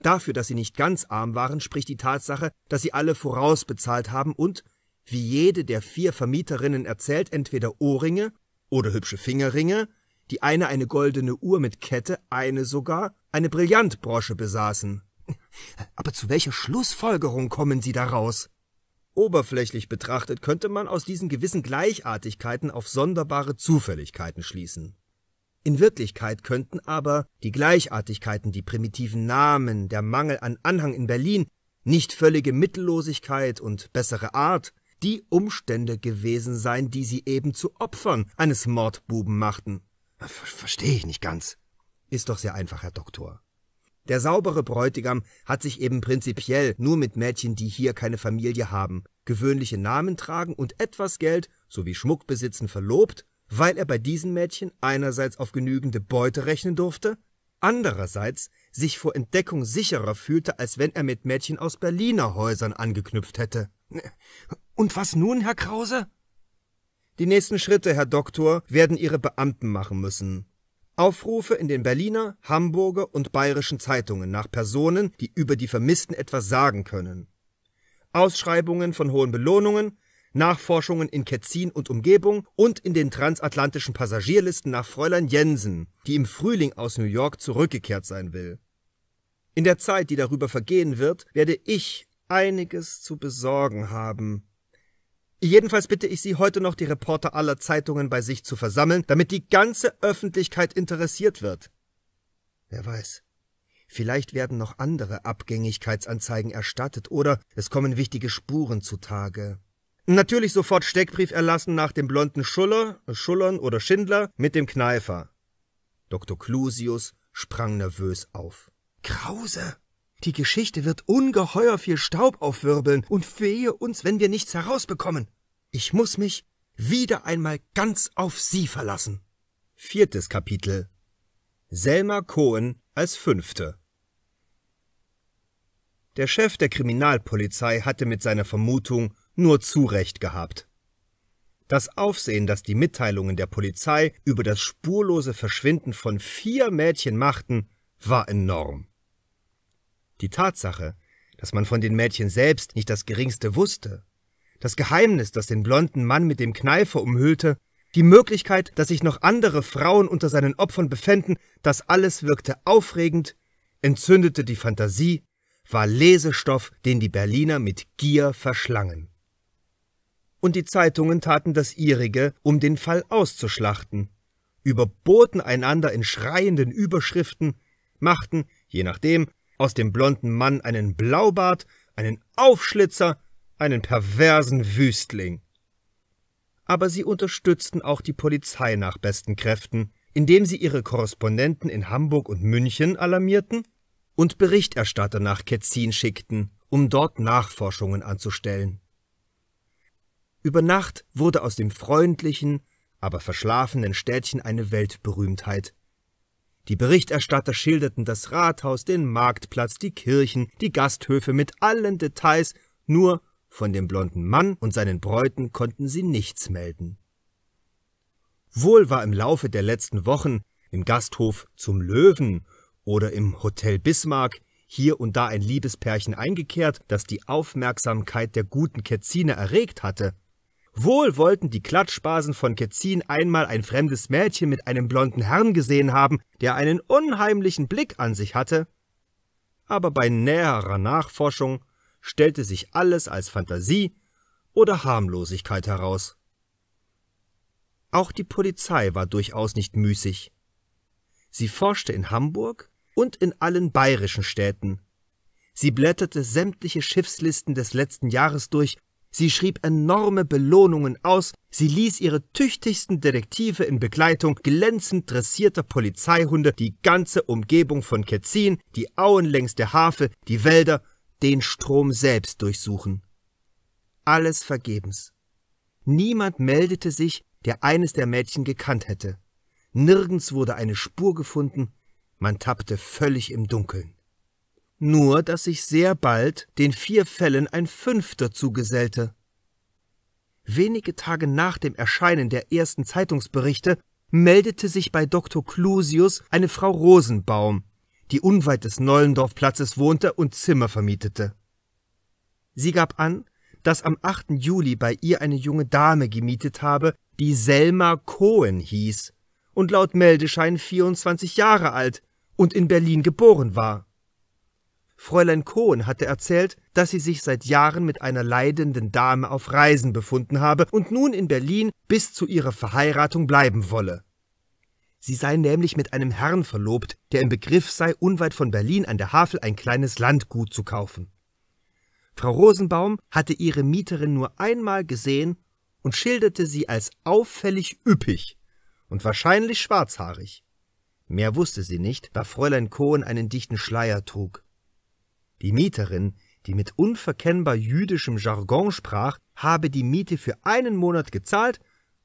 S1: Dafür, dass sie nicht ganz arm waren, spricht die Tatsache, dass sie alle vorausbezahlt haben und, wie jede der vier Vermieterinnen erzählt, entweder Ohrringe oder hübsche Fingerringe die eine eine goldene Uhr mit Kette, eine sogar eine Brillantbrosche besaßen. Aber zu welcher Schlussfolgerung kommen Sie daraus? Oberflächlich betrachtet könnte man aus diesen gewissen Gleichartigkeiten auf sonderbare Zufälligkeiten schließen. In Wirklichkeit könnten aber die Gleichartigkeiten, die primitiven Namen, der Mangel an Anhang in Berlin, nicht völlige Mittellosigkeit und bessere Art, die Umstände gewesen sein, die sie eben zu Opfern eines Mordbuben machten. Ver Verstehe ich nicht ganz. Ist doch sehr einfach, Herr Doktor. Der saubere Bräutigam hat sich eben prinzipiell nur mit Mädchen, die hier keine Familie haben, gewöhnliche Namen tragen und etwas Geld sowie Schmuck besitzen verlobt, weil er bei diesen Mädchen einerseits auf genügende Beute rechnen durfte, andererseits sich vor Entdeckung sicherer fühlte, als wenn er mit Mädchen aus Berliner Häusern angeknüpft hätte. Und was nun, Herr Krause? Die nächsten Schritte, Herr Doktor, werden Ihre Beamten machen müssen. Aufrufe in den Berliner, Hamburger und bayerischen Zeitungen nach Personen, die über die Vermissten etwas sagen können. Ausschreibungen von hohen Belohnungen, Nachforschungen in Ketzin und Umgebung und in den transatlantischen Passagierlisten nach Fräulein Jensen, die im Frühling aus New York zurückgekehrt sein will. In der Zeit, die darüber vergehen wird, werde ich einiges zu besorgen haben. Jedenfalls bitte ich Sie heute noch, die Reporter aller Zeitungen bei sich zu versammeln, damit die ganze Öffentlichkeit interessiert wird. Wer weiß, vielleicht werden noch andere Abgängigkeitsanzeigen erstattet oder es kommen wichtige Spuren zutage. Natürlich sofort Steckbrief erlassen nach dem blonden Schuller, Schullern oder Schindler mit dem Kneifer. Dr. Clusius sprang nervös auf. Krause! Die Geschichte wird ungeheuer viel Staub aufwirbeln und wehe uns, wenn wir nichts herausbekommen. Ich muss mich wieder einmal ganz auf Sie verlassen. Viertes Kapitel Selma Cohen als Fünfte Der Chef der Kriminalpolizei hatte mit seiner Vermutung nur zu Recht gehabt. Das Aufsehen, das die Mitteilungen der Polizei über das spurlose Verschwinden von vier Mädchen machten, war enorm. Die Tatsache, dass man von den Mädchen selbst nicht das geringste wusste, das Geheimnis, das den blonden Mann mit dem Kneifer umhüllte, die Möglichkeit, dass sich noch andere Frauen unter seinen Opfern befänden, das alles wirkte aufregend, entzündete die Fantasie, war Lesestoff, den die Berliner mit Gier verschlangen. Und die Zeitungen taten das ihrige, um den Fall auszuschlachten, überboten einander in schreienden Überschriften, machten, je nachdem, aus dem blonden Mann einen Blaubart, einen Aufschlitzer, einen perversen Wüstling. Aber sie unterstützten auch die Polizei nach besten Kräften, indem sie ihre Korrespondenten in Hamburg und München alarmierten und Berichterstatter nach Ketzin schickten, um dort Nachforschungen anzustellen. Über Nacht wurde aus dem freundlichen, aber verschlafenen Städtchen eine Weltberühmtheit, die Berichterstatter schilderten das Rathaus, den Marktplatz, die Kirchen, die Gasthöfe mit allen Details, nur von dem blonden Mann und seinen Bräuten konnten sie nichts melden. Wohl war im Laufe der letzten Wochen im Gasthof zum Löwen oder im Hotel Bismarck hier und da ein Liebespärchen eingekehrt, das die Aufmerksamkeit der guten Ketziner erregt hatte, Wohl wollten die Klatschbasen von Ketzin einmal ein fremdes Mädchen mit einem blonden Herrn gesehen haben, der einen unheimlichen Blick an sich hatte. Aber bei näherer Nachforschung stellte sich alles als Fantasie oder Harmlosigkeit heraus. Auch die Polizei war durchaus nicht müßig. Sie forschte in Hamburg und in allen bayerischen Städten. Sie blätterte sämtliche Schiffslisten des letzten Jahres durch Sie schrieb enorme Belohnungen aus, sie ließ ihre tüchtigsten Detektive in Begleitung glänzend dressierter Polizeihunde die ganze Umgebung von Ketzin, die Auen längs der Havel, die Wälder, den Strom selbst durchsuchen. Alles vergebens. Niemand meldete sich, der eines der Mädchen gekannt hätte. Nirgends wurde eine Spur gefunden, man tappte völlig im Dunkeln nur dass sich sehr bald den vier Fällen ein fünfter zugesellte. Wenige Tage nach dem Erscheinen der ersten Zeitungsberichte meldete sich bei Dr. Clusius eine Frau Rosenbaum, die unweit des Nollendorfplatzes wohnte und Zimmer vermietete. Sie gab an, dass am 8. Juli bei ihr eine junge Dame gemietet habe, die Selma Cohen hieß und laut Meldeschein 24 Jahre alt und in Berlin geboren war. Fräulein Kohn hatte erzählt, dass sie sich seit Jahren mit einer leidenden Dame auf Reisen befunden habe und nun in Berlin bis zu ihrer Verheiratung bleiben wolle. Sie sei nämlich mit einem Herrn verlobt, der im Begriff sei, unweit von Berlin an der Havel ein kleines Landgut zu kaufen. Frau Rosenbaum hatte ihre Mieterin nur einmal gesehen und schilderte sie als auffällig üppig und wahrscheinlich schwarzhaarig. Mehr wusste sie nicht, da Fräulein Kohn einen dichten Schleier trug. Die Mieterin, die mit unverkennbar jüdischem Jargon sprach, habe die Miete für einen Monat gezahlt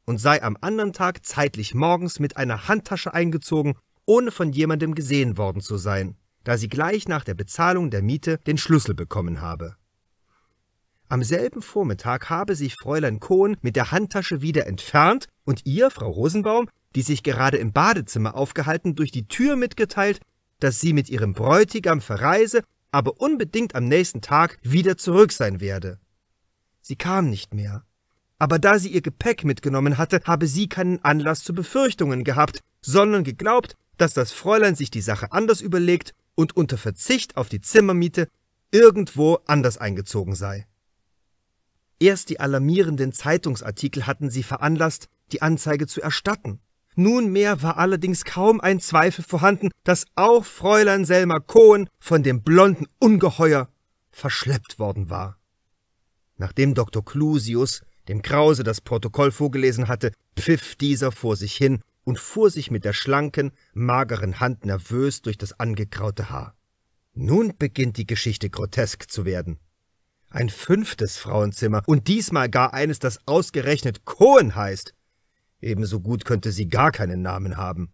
S1: und sei am anderen Tag zeitlich morgens mit einer Handtasche eingezogen, ohne von jemandem gesehen worden zu sein, da sie gleich nach der Bezahlung der Miete den Schlüssel bekommen habe. Am selben Vormittag habe sich Fräulein Kohn mit der Handtasche wieder entfernt und ihr, Frau Rosenbaum, die sich gerade im Badezimmer aufgehalten, durch die Tür mitgeteilt, dass sie mit ihrem Bräutigam verreise aber unbedingt am nächsten Tag wieder zurück sein werde. Sie kam nicht mehr. Aber da sie ihr Gepäck mitgenommen hatte, habe sie keinen Anlass zu Befürchtungen gehabt, sondern geglaubt, dass das Fräulein sich die Sache anders überlegt und unter Verzicht auf die Zimmermiete irgendwo anders eingezogen sei. Erst die alarmierenden Zeitungsartikel hatten sie veranlasst, die Anzeige zu erstatten. Nunmehr war allerdings kaum ein Zweifel vorhanden, dass auch Fräulein Selma Cohen von dem blonden Ungeheuer verschleppt worden war. Nachdem Dr. Clusius dem Krause das Protokoll vorgelesen hatte, pfiff dieser vor sich hin und fuhr sich mit der schlanken, mageren Hand nervös durch das angekraute Haar. Nun beginnt die Geschichte grotesk zu werden. Ein fünftes Frauenzimmer, und diesmal gar eines, das ausgerechnet Cohen heißt, Ebenso gut könnte sie gar keinen Namen haben.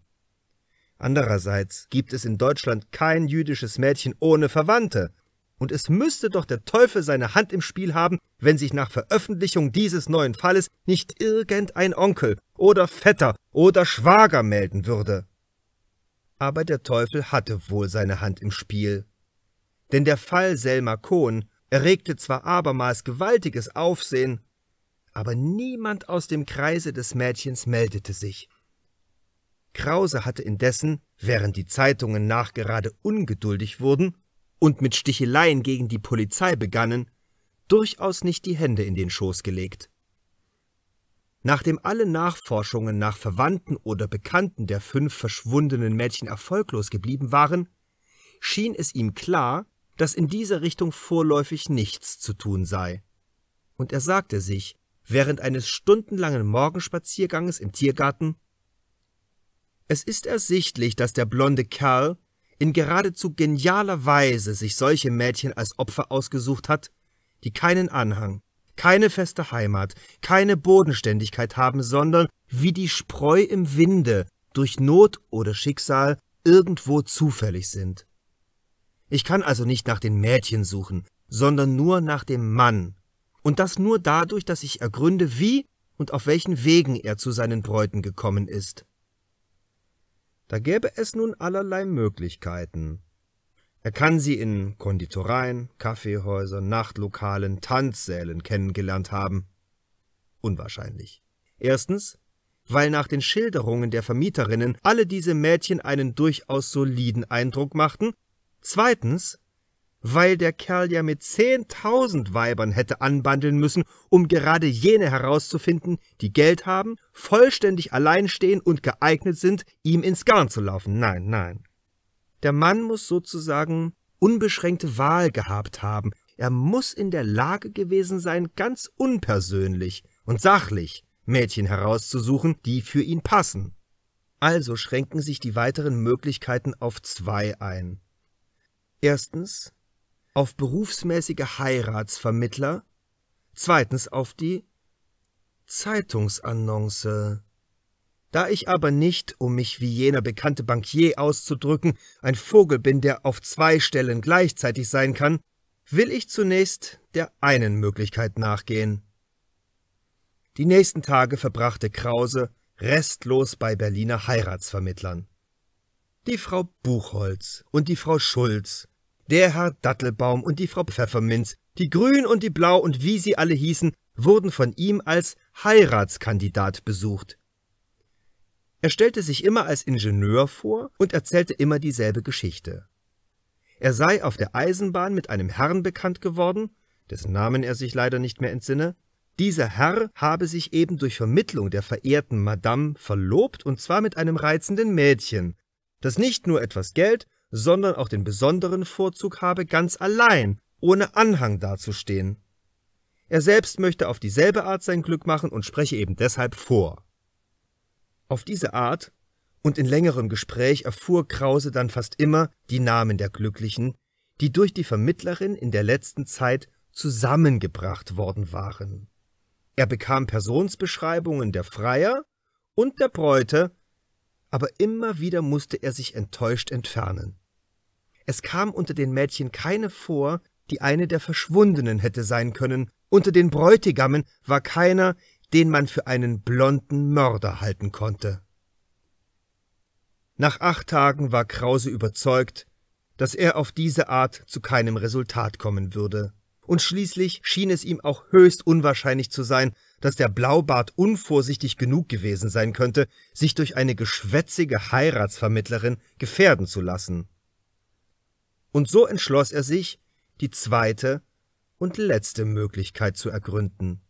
S1: Andererseits gibt es in Deutschland kein jüdisches Mädchen ohne Verwandte. Und es müsste doch der Teufel seine Hand im Spiel haben, wenn sich nach Veröffentlichung dieses neuen Falles nicht irgendein Onkel oder Vetter oder Schwager melden würde. Aber der Teufel hatte wohl seine Hand im Spiel. Denn der Fall Selma Kohn erregte zwar abermals gewaltiges Aufsehen aber niemand aus dem Kreise des Mädchens meldete sich. Krause hatte indessen, während die Zeitungen nachgerade ungeduldig wurden und mit Sticheleien gegen die Polizei begannen, durchaus nicht die Hände in den Schoß gelegt. Nachdem alle Nachforschungen nach Verwandten oder Bekannten der fünf verschwundenen Mädchen erfolglos geblieben waren, schien es ihm klar, dass in dieser Richtung vorläufig nichts zu tun sei. Und er sagte sich, während eines stundenlangen Morgenspazierganges im Tiergarten. Es ist ersichtlich, dass der blonde Kerl in geradezu genialer Weise sich solche Mädchen als Opfer ausgesucht hat, die keinen Anhang, keine feste Heimat, keine Bodenständigkeit haben, sondern wie die Spreu im Winde durch Not oder Schicksal irgendwo zufällig sind. Ich kann also nicht nach den Mädchen suchen, sondern nur nach dem Mann, und das nur dadurch, dass ich ergründe, wie und auf welchen Wegen er zu seinen Bräuten gekommen ist. Da gäbe es nun allerlei Möglichkeiten. Er kann sie in Konditoreien, Kaffeehäusern, Nachtlokalen, Tanzsälen kennengelernt haben. Unwahrscheinlich. Erstens, weil nach den Schilderungen der Vermieterinnen alle diese Mädchen einen durchaus soliden Eindruck machten. Zweitens, weil der Kerl ja mit zehntausend Weibern hätte anbandeln müssen, um gerade jene herauszufinden, die Geld haben, vollständig allein stehen und geeignet sind, ihm ins Garn zu laufen. Nein, nein. Der Mann muss sozusagen unbeschränkte Wahl gehabt haben. Er muss in der Lage gewesen sein, ganz unpersönlich und sachlich Mädchen herauszusuchen, die für ihn passen. Also schränken sich die weiteren Möglichkeiten auf zwei ein. Erstens, auf berufsmäßige Heiratsvermittler, zweitens auf die Zeitungsannonce. Da ich aber nicht, um mich wie jener bekannte Bankier auszudrücken, ein Vogel bin, der auf zwei Stellen gleichzeitig sein kann, will ich zunächst der einen Möglichkeit nachgehen. Die nächsten Tage verbrachte Krause restlos bei Berliner Heiratsvermittlern. Die Frau Buchholz und die Frau Schulz der Herr Dattelbaum und die Frau Pfefferminz, die Grün und die Blau und wie sie alle hießen, wurden von ihm als Heiratskandidat besucht. Er stellte sich immer als Ingenieur vor und erzählte immer dieselbe Geschichte. Er sei auf der Eisenbahn mit einem Herrn bekannt geworden, dessen Namen er sich leider nicht mehr entsinne. Dieser Herr habe sich eben durch Vermittlung der verehrten Madame verlobt, und zwar mit einem reizenden Mädchen, das nicht nur etwas Geld, sondern auch den besonderen Vorzug habe, ganz allein, ohne Anhang dazustehen. Er selbst möchte auf dieselbe Art sein Glück machen und spreche eben deshalb vor. Auf diese Art und in längerem Gespräch erfuhr Krause dann fast immer die Namen der Glücklichen, die durch die Vermittlerin in der letzten Zeit zusammengebracht worden waren. Er bekam Personsbeschreibungen der Freier und der Bräute, aber immer wieder musste er sich enttäuscht entfernen. Es kam unter den Mädchen keine vor, die eine der Verschwundenen hätte sein können, unter den Bräutigammen war keiner, den man für einen blonden Mörder halten konnte. Nach acht Tagen war Krause überzeugt, dass er auf diese Art zu keinem Resultat kommen würde. Und schließlich schien es ihm auch höchst unwahrscheinlich zu sein, dass der Blaubart unvorsichtig genug gewesen sein könnte, sich durch eine geschwätzige Heiratsvermittlerin gefährden zu lassen und so entschloss er sich, die zweite und letzte Möglichkeit zu ergründen.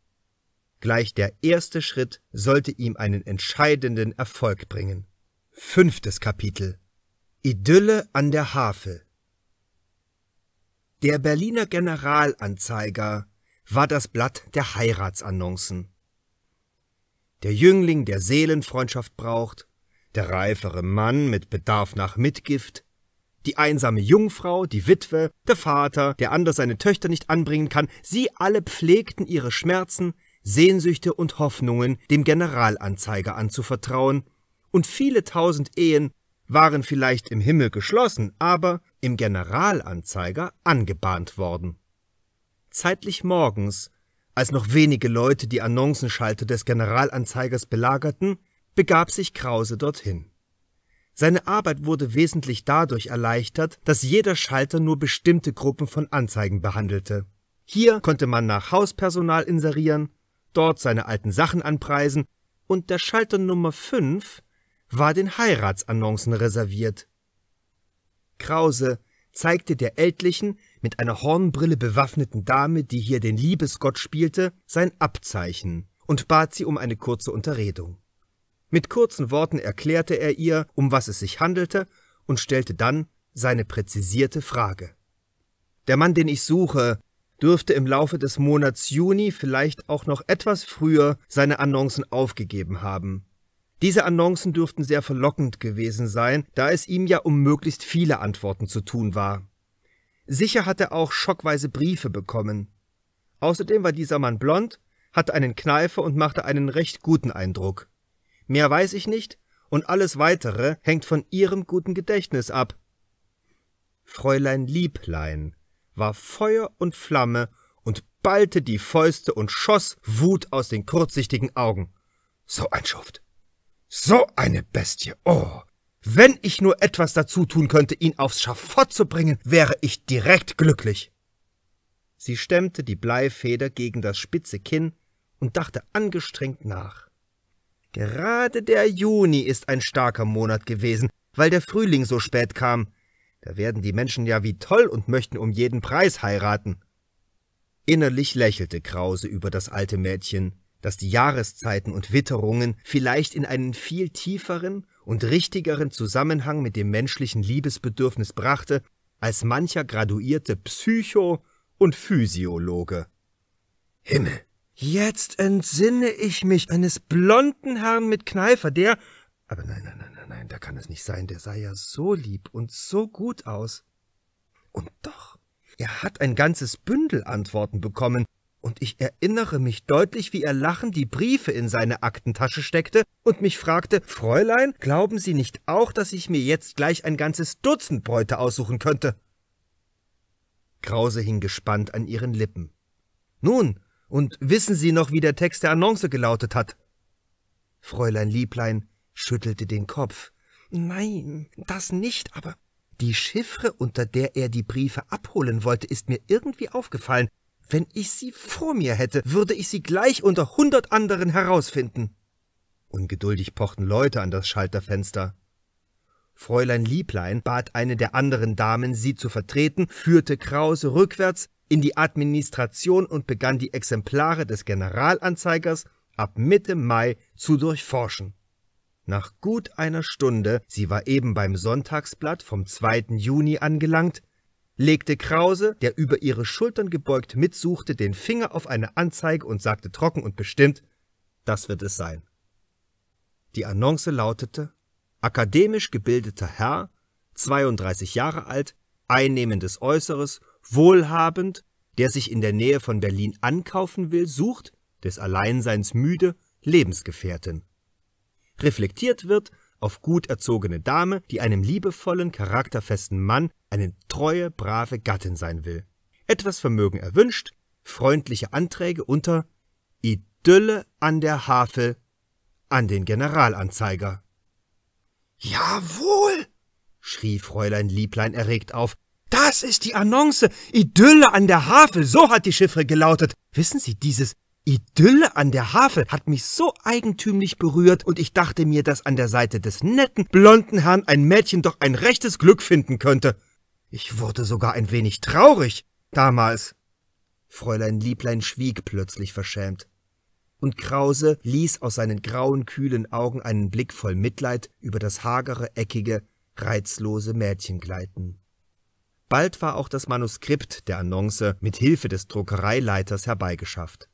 S1: Gleich der erste Schritt sollte ihm einen entscheidenden Erfolg bringen. Fünftes Kapitel Idylle an der Havel Der Berliner Generalanzeiger war das Blatt der Heiratsannoncen. Der Jüngling, der Seelenfreundschaft braucht, der reifere Mann mit Bedarf nach Mitgift, die einsame Jungfrau, die Witwe, der Vater, der anders seine Töchter nicht anbringen kann, sie alle pflegten ihre Schmerzen, Sehnsüchte und Hoffnungen dem Generalanzeiger anzuvertrauen, und viele tausend Ehen waren vielleicht im Himmel geschlossen, aber im Generalanzeiger angebahnt worden. Zeitlich morgens, als noch wenige Leute die Annoncenschalter des Generalanzeigers belagerten, begab sich Krause dorthin. Seine Arbeit wurde wesentlich dadurch erleichtert, dass jeder Schalter nur bestimmte Gruppen von Anzeigen behandelte. Hier konnte man nach Hauspersonal inserieren, dort seine alten Sachen anpreisen und der Schalter Nummer 5 war den Heiratsannoncen reserviert. Krause zeigte der ältlichen, mit einer Hornbrille bewaffneten Dame, die hier den Liebesgott spielte, sein Abzeichen und bat sie um eine kurze Unterredung. Mit kurzen Worten erklärte er ihr, um was es sich handelte, und stellte dann seine präzisierte Frage. Der Mann, den ich suche, dürfte im Laufe des Monats Juni vielleicht auch noch etwas früher seine Annoncen aufgegeben haben. Diese Annoncen dürften sehr verlockend gewesen sein, da es ihm ja um möglichst viele Antworten zu tun war. Sicher hat er auch schockweise Briefe bekommen. Außerdem war dieser Mann blond, hatte einen Kneifer und machte einen recht guten Eindruck. Mehr weiß ich nicht, und alles Weitere hängt von Ihrem guten Gedächtnis ab. Fräulein Lieblein war Feuer und Flamme und ballte die Fäuste und schoss Wut aus den kurzsichtigen Augen. So ein Schuft. So eine Bestie. Oh. Wenn ich nur etwas dazu tun könnte, ihn aufs Schafott zu bringen, wäre ich direkt glücklich. Sie stemmte die Bleifeder gegen das spitze Kinn und dachte angestrengt nach. Gerade der Juni ist ein starker Monat gewesen, weil der Frühling so spät kam. Da werden die Menschen ja wie toll und möchten um jeden Preis heiraten. Innerlich lächelte Krause über das alte Mädchen, das die Jahreszeiten und Witterungen vielleicht in einen viel tieferen und richtigeren Zusammenhang mit dem menschlichen Liebesbedürfnis brachte, als mancher graduierte Psycho- und Physiologe. Himmel, Jetzt entsinne ich mich eines blonden Herrn mit Kneifer, der. Aber nein, nein, nein, nein, nein, da kann es nicht sein, der sah ja so lieb und so gut aus. Und doch, er hat ein ganzes Bündel Antworten bekommen, und ich erinnere mich deutlich, wie er lachend die Briefe in seine Aktentasche steckte und mich fragte, Fräulein, glauben Sie nicht auch, dass ich mir jetzt gleich ein ganzes Dutzend Bräute aussuchen könnte? Krause hing gespannt an ihren Lippen. Nun, und wissen Sie noch, wie der Text der Annonce gelautet hat? Fräulein Lieblein schüttelte den Kopf. Nein, das nicht, aber die Chiffre, unter der er die Briefe abholen wollte, ist mir irgendwie aufgefallen. Wenn ich sie vor mir hätte, würde ich sie gleich unter hundert anderen herausfinden. Ungeduldig pochten Leute an das Schalterfenster. Fräulein Lieblein bat eine der anderen Damen, sie zu vertreten, führte Krause rückwärts, in die Administration und begann die Exemplare des Generalanzeigers ab Mitte Mai zu durchforschen. Nach gut einer Stunde, sie war eben beim Sonntagsblatt vom 2. Juni angelangt, legte Krause, der über ihre Schultern gebeugt mitsuchte, den Finger auf eine Anzeige und sagte trocken und bestimmt, das wird es sein. Die Annonce lautete, akademisch gebildeter Herr, 32 Jahre alt, einnehmendes Äußeres wohlhabend, der sich in der Nähe von Berlin ankaufen will, sucht, des Alleinseins müde, Lebensgefährtin. Reflektiert wird auf gut erzogene Dame, die einem liebevollen, charakterfesten Mann eine treue, brave Gattin sein will. Etwas Vermögen erwünscht, freundliche Anträge unter Idylle an der Havel an den Generalanzeiger. Jawohl! schrie Fräulein Lieblein erregt auf. Das ist die Annonce. Idylle an der Havel, so hat die Chiffre gelautet. Wissen Sie, dieses Idylle an der Havel hat mich so eigentümlich berührt und ich dachte mir, dass an der Seite des netten, blonden Herrn ein Mädchen doch ein rechtes Glück finden könnte. Ich wurde sogar ein wenig traurig damals. Fräulein Lieblein schwieg plötzlich verschämt. Und Krause ließ aus seinen grauen, kühlen Augen einen Blick voll Mitleid über das hagere, eckige, reizlose Mädchen gleiten. Bald war auch das Manuskript der Annonce mit Hilfe des Druckereileiters herbeigeschafft.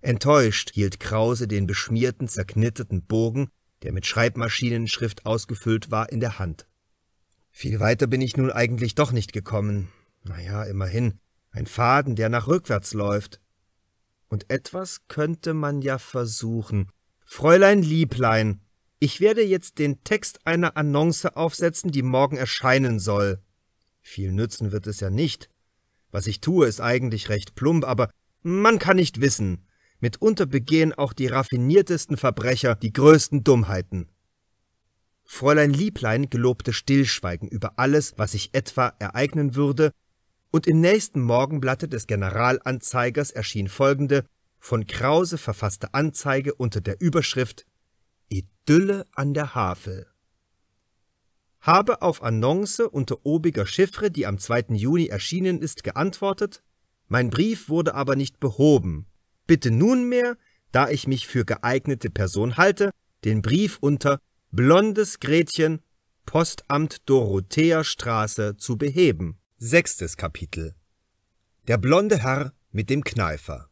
S1: Enttäuscht hielt Krause den beschmierten, zerknitterten Bogen, der mit Schreibmaschinenschrift ausgefüllt war, in der Hand. Viel weiter bin ich nun eigentlich doch nicht gekommen. Naja, immerhin. Ein Faden, der nach rückwärts läuft. Und etwas könnte man ja versuchen. Fräulein Lieblein, ich werde jetzt den Text einer Annonce aufsetzen, die morgen erscheinen soll. Viel nützen wird es ja nicht. Was ich tue, ist eigentlich recht plump, aber man kann nicht wissen. Mitunter begehen auch die raffiniertesten Verbrecher die größten Dummheiten. Fräulein Lieblein gelobte Stillschweigen über alles, was sich etwa ereignen würde, und im nächsten Morgenblatte des Generalanzeigers erschien folgende von Krause verfasste Anzeige unter der Überschrift Idylle an der Havel habe auf Annonce unter obiger Chiffre, die am 2. Juni erschienen ist, geantwortet, mein Brief wurde aber nicht behoben. Bitte nunmehr, da ich mich für geeignete Person halte, den Brief unter Blondes Gretchen, Postamt Dorothea Straße zu beheben. Sechstes Kapitel Der blonde Herr mit dem Kneifer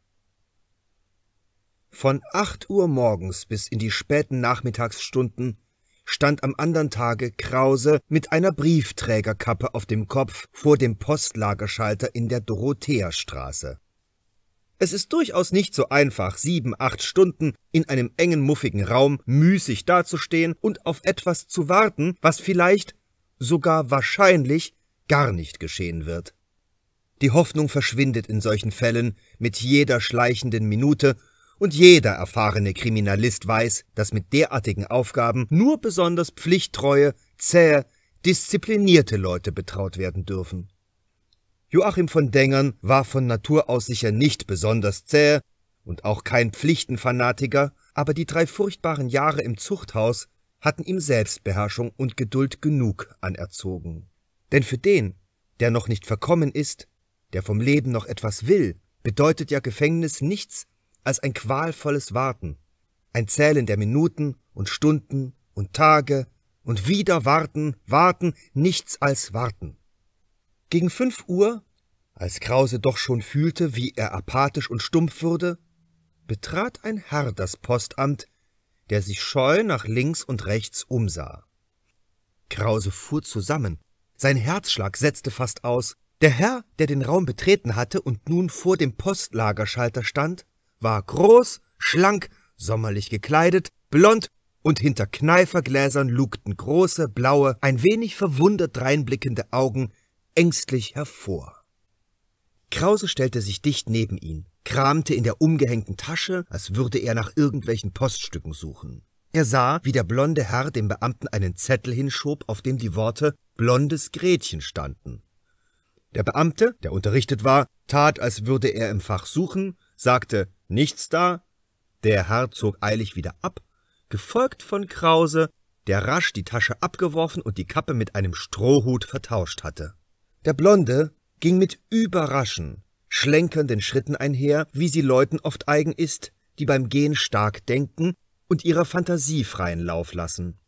S1: Von acht Uhr morgens bis in die späten Nachmittagsstunden stand am anderen Tage Krause mit einer Briefträgerkappe auf dem Kopf vor dem Postlagerschalter in der Dorotheastraße. Es ist durchaus nicht so einfach, sieben, acht Stunden in einem engen, muffigen Raum müßig dazustehen und auf etwas zu warten, was vielleicht, sogar wahrscheinlich, gar nicht geschehen wird. Die Hoffnung verschwindet in solchen Fällen mit jeder schleichenden Minute und jeder erfahrene Kriminalist weiß, dass mit derartigen Aufgaben nur besonders pflichttreue, zähe, disziplinierte Leute betraut werden dürfen. Joachim von Dengern war von Natur aus sicher nicht besonders zäh und auch kein Pflichtenfanatiker, aber die drei furchtbaren Jahre im Zuchthaus hatten ihm Selbstbeherrschung und Geduld genug anerzogen. Denn für den, der noch nicht verkommen ist, der vom Leben noch etwas will, bedeutet ja Gefängnis nichts als ein qualvolles Warten, ein Zählen der Minuten und Stunden und Tage und wieder warten, warten, nichts als warten. Gegen fünf Uhr, als Krause doch schon fühlte, wie er apathisch und stumpf wurde, betrat ein Herr das Postamt, der sich scheu nach links und rechts umsah. Krause fuhr zusammen, sein Herzschlag setzte fast aus. Der Herr, der den Raum betreten hatte und nun vor dem Postlagerschalter stand, war groß, schlank, sommerlich gekleidet, blond und hinter Kneifergläsern lugten große, blaue, ein wenig verwundert reinblickende Augen ängstlich hervor. Krause stellte sich dicht neben ihn, kramte in der umgehängten Tasche, als würde er nach irgendwelchen Poststücken suchen. Er sah, wie der blonde Herr dem Beamten einen Zettel hinschob, auf dem die Worte blondes Gretchen standen. Der Beamte, der unterrichtet war, tat, als würde er im Fach suchen, sagte Nichts da. Der Herr zog eilig wieder ab, gefolgt von Krause, der rasch die Tasche abgeworfen und die Kappe mit einem Strohhut vertauscht hatte. Der Blonde ging mit überraschen, schlenkernden Schritten einher, wie sie Leuten oft eigen ist, die beim Gehen stark denken und ihrer Fantasie freien Lauf lassen.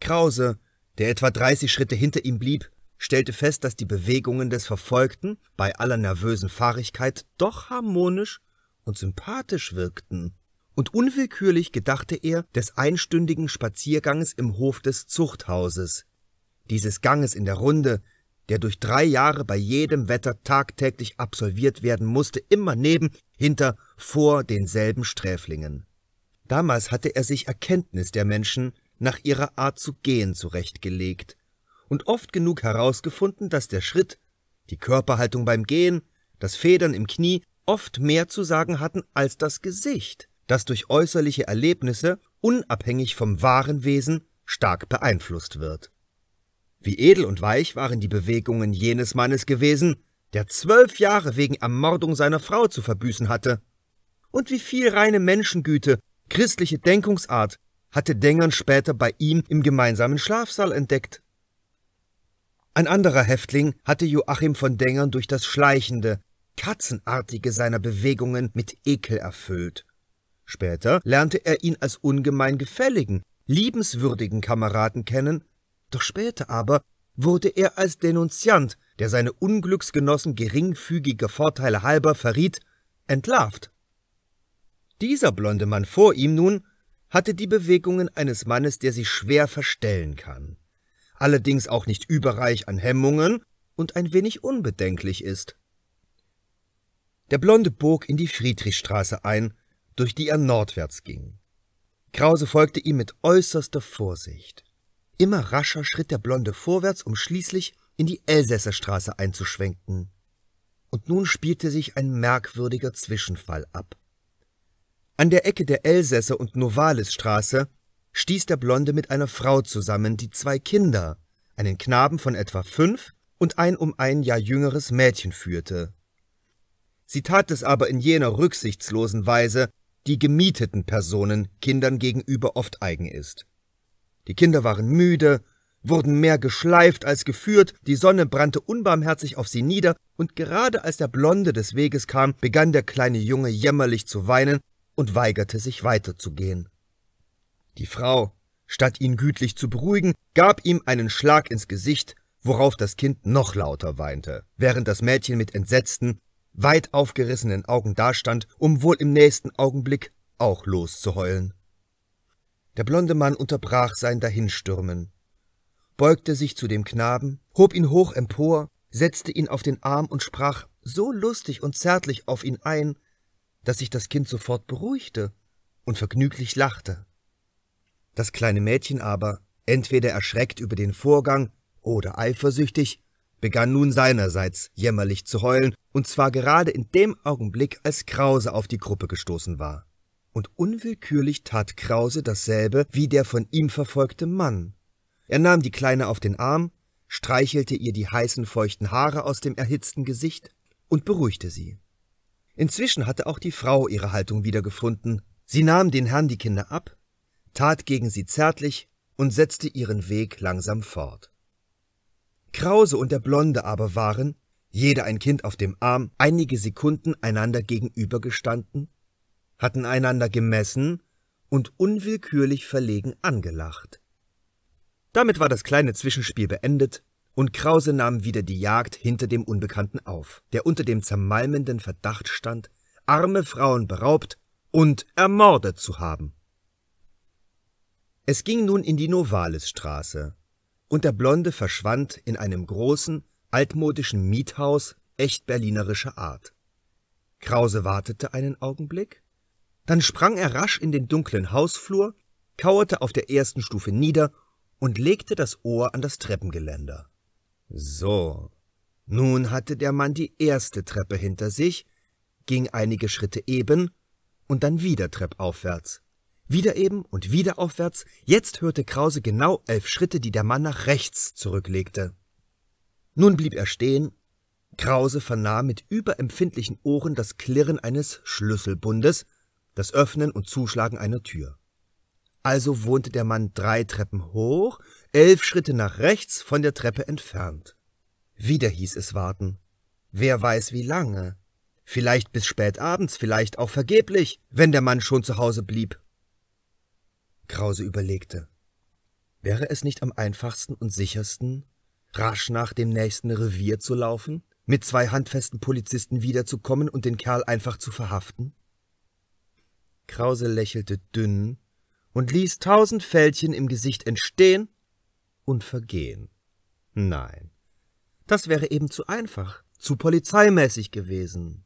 S1: Krause, der etwa dreißig Schritte hinter ihm blieb, stellte fest, dass die Bewegungen des Verfolgten bei aller nervösen Fahrigkeit doch harmonisch und sympathisch wirkten. Und unwillkürlich gedachte er des einstündigen Spazierganges im Hof des Zuchthauses, dieses Ganges in der Runde, der durch drei Jahre bei jedem Wetter tagtäglich absolviert werden musste, immer neben, hinter, vor denselben Sträflingen. Damals hatte er sich Erkenntnis der Menschen nach ihrer Art zu gehen zurechtgelegt und oft genug herausgefunden, dass der Schritt, die Körperhaltung beim Gehen, das Federn im Knie oft mehr zu sagen hatten als das Gesicht, das durch äußerliche Erlebnisse, unabhängig vom wahren Wesen, stark beeinflusst wird. Wie edel und weich waren die Bewegungen jenes Mannes gewesen, der zwölf Jahre wegen Ermordung seiner Frau zu verbüßen hatte. Und wie viel reine Menschengüte, christliche Denkungsart hatte Dengern später bei ihm im gemeinsamen Schlafsaal entdeckt. Ein anderer Häftling hatte Joachim von Dengern durch das schleichende, Katzenartige seiner Bewegungen mit Ekel erfüllt. Später lernte er ihn als ungemein gefälligen, liebenswürdigen Kameraden kennen, doch später aber wurde er als Denunziant, der seine Unglücksgenossen geringfügiger Vorteile halber verriet, entlarvt. Dieser blonde Mann vor ihm nun hatte die Bewegungen eines Mannes, der sich schwer verstellen kann, allerdings auch nicht überreich an Hemmungen und ein wenig unbedenklich ist. Der Blonde bog in die Friedrichstraße ein, durch die er nordwärts ging. Krause folgte ihm mit äußerster Vorsicht. Immer rascher schritt der Blonde vorwärts, um schließlich in die Elsässerstraße einzuschwenken. Und nun spielte sich ein merkwürdiger Zwischenfall ab. An der Ecke der Elsässer- und Novalisstraße stieß der Blonde mit einer Frau zusammen, die zwei Kinder, einen Knaben von etwa fünf und ein um ein Jahr jüngeres Mädchen führte. Sie tat es aber in jener rücksichtslosen Weise, die gemieteten Personen Kindern gegenüber oft eigen ist. Die Kinder waren müde, wurden mehr geschleift als geführt, die Sonne brannte unbarmherzig auf sie nieder, und gerade als der Blonde des Weges kam, begann der kleine Junge jämmerlich zu weinen und weigerte sich weiterzugehen. Die Frau, statt ihn gütlich zu beruhigen, gab ihm einen Schlag ins Gesicht, worauf das Kind noch lauter weinte, während das Mädchen mit entsetzten, weit aufgerissenen Augen dastand, um wohl im nächsten Augenblick auch loszuheulen. Der blonde Mann unterbrach sein Dahinstürmen, beugte sich zu dem Knaben, hob ihn hoch empor, setzte ihn auf den Arm und sprach so lustig und zärtlich auf ihn ein, dass sich das Kind sofort beruhigte und vergnüglich lachte. Das kleine Mädchen aber, entweder erschreckt über den Vorgang oder eifersüchtig, begann nun seinerseits jämmerlich zu heulen, und zwar gerade in dem Augenblick, als Krause auf die Gruppe gestoßen war. Und unwillkürlich tat Krause dasselbe wie der von ihm verfolgte Mann. Er nahm die Kleine auf den Arm, streichelte ihr die heißen, feuchten Haare aus dem erhitzten Gesicht und beruhigte sie. Inzwischen hatte auch die Frau ihre Haltung wiedergefunden. Sie nahm den Herrn die Kinder ab, tat gegen sie zärtlich und setzte ihren Weg langsam fort. Krause und der Blonde aber waren, jeder ein Kind auf dem Arm, einige Sekunden einander gegenübergestanden, hatten einander gemessen und unwillkürlich verlegen angelacht. Damit war das kleine Zwischenspiel beendet, und Krause nahm wieder die Jagd hinter dem Unbekannten auf, der unter dem zermalmenden Verdacht stand, arme Frauen beraubt und ermordet zu haben. Es ging nun in die Novalisstraße, und der Blonde verschwand in einem großen, altmodischen Miethaus echt berlinerischer Art. Krause wartete einen Augenblick, dann sprang er rasch in den dunklen Hausflur, kauerte auf der ersten Stufe nieder und legte das Ohr an das Treppengeländer. So, nun hatte der Mann die erste Treppe hinter sich, ging einige Schritte eben und dann wieder treppaufwärts. Wieder eben und wieder aufwärts, jetzt hörte Krause genau elf Schritte, die der Mann nach rechts zurücklegte. Nun blieb er stehen. Krause vernahm mit überempfindlichen Ohren das Klirren eines Schlüsselbundes, das Öffnen und Zuschlagen einer Tür. Also wohnte der Mann drei Treppen hoch, elf Schritte nach rechts von der Treppe entfernt. Wieder hieß es warten. Wer weiß wie lange. Vielleicht bis spät abends, vielleicht auch vergeblich, wenn der Mann schon zu Hause blieb Krause überlegte. Wäre es nicht am einfachsten und sichersten, rasch nach dem nächsten Revier zu laufen, mit zwei handfesten Polizisten wiederzukommen und den Kerl einfach zu verhaften? Krause lächelte dünn und ließ tausend Fältchen im Gesicht entstehen und vergehen. Nein, das wäre eben zu einfach, zu polizeimäßig gewesen.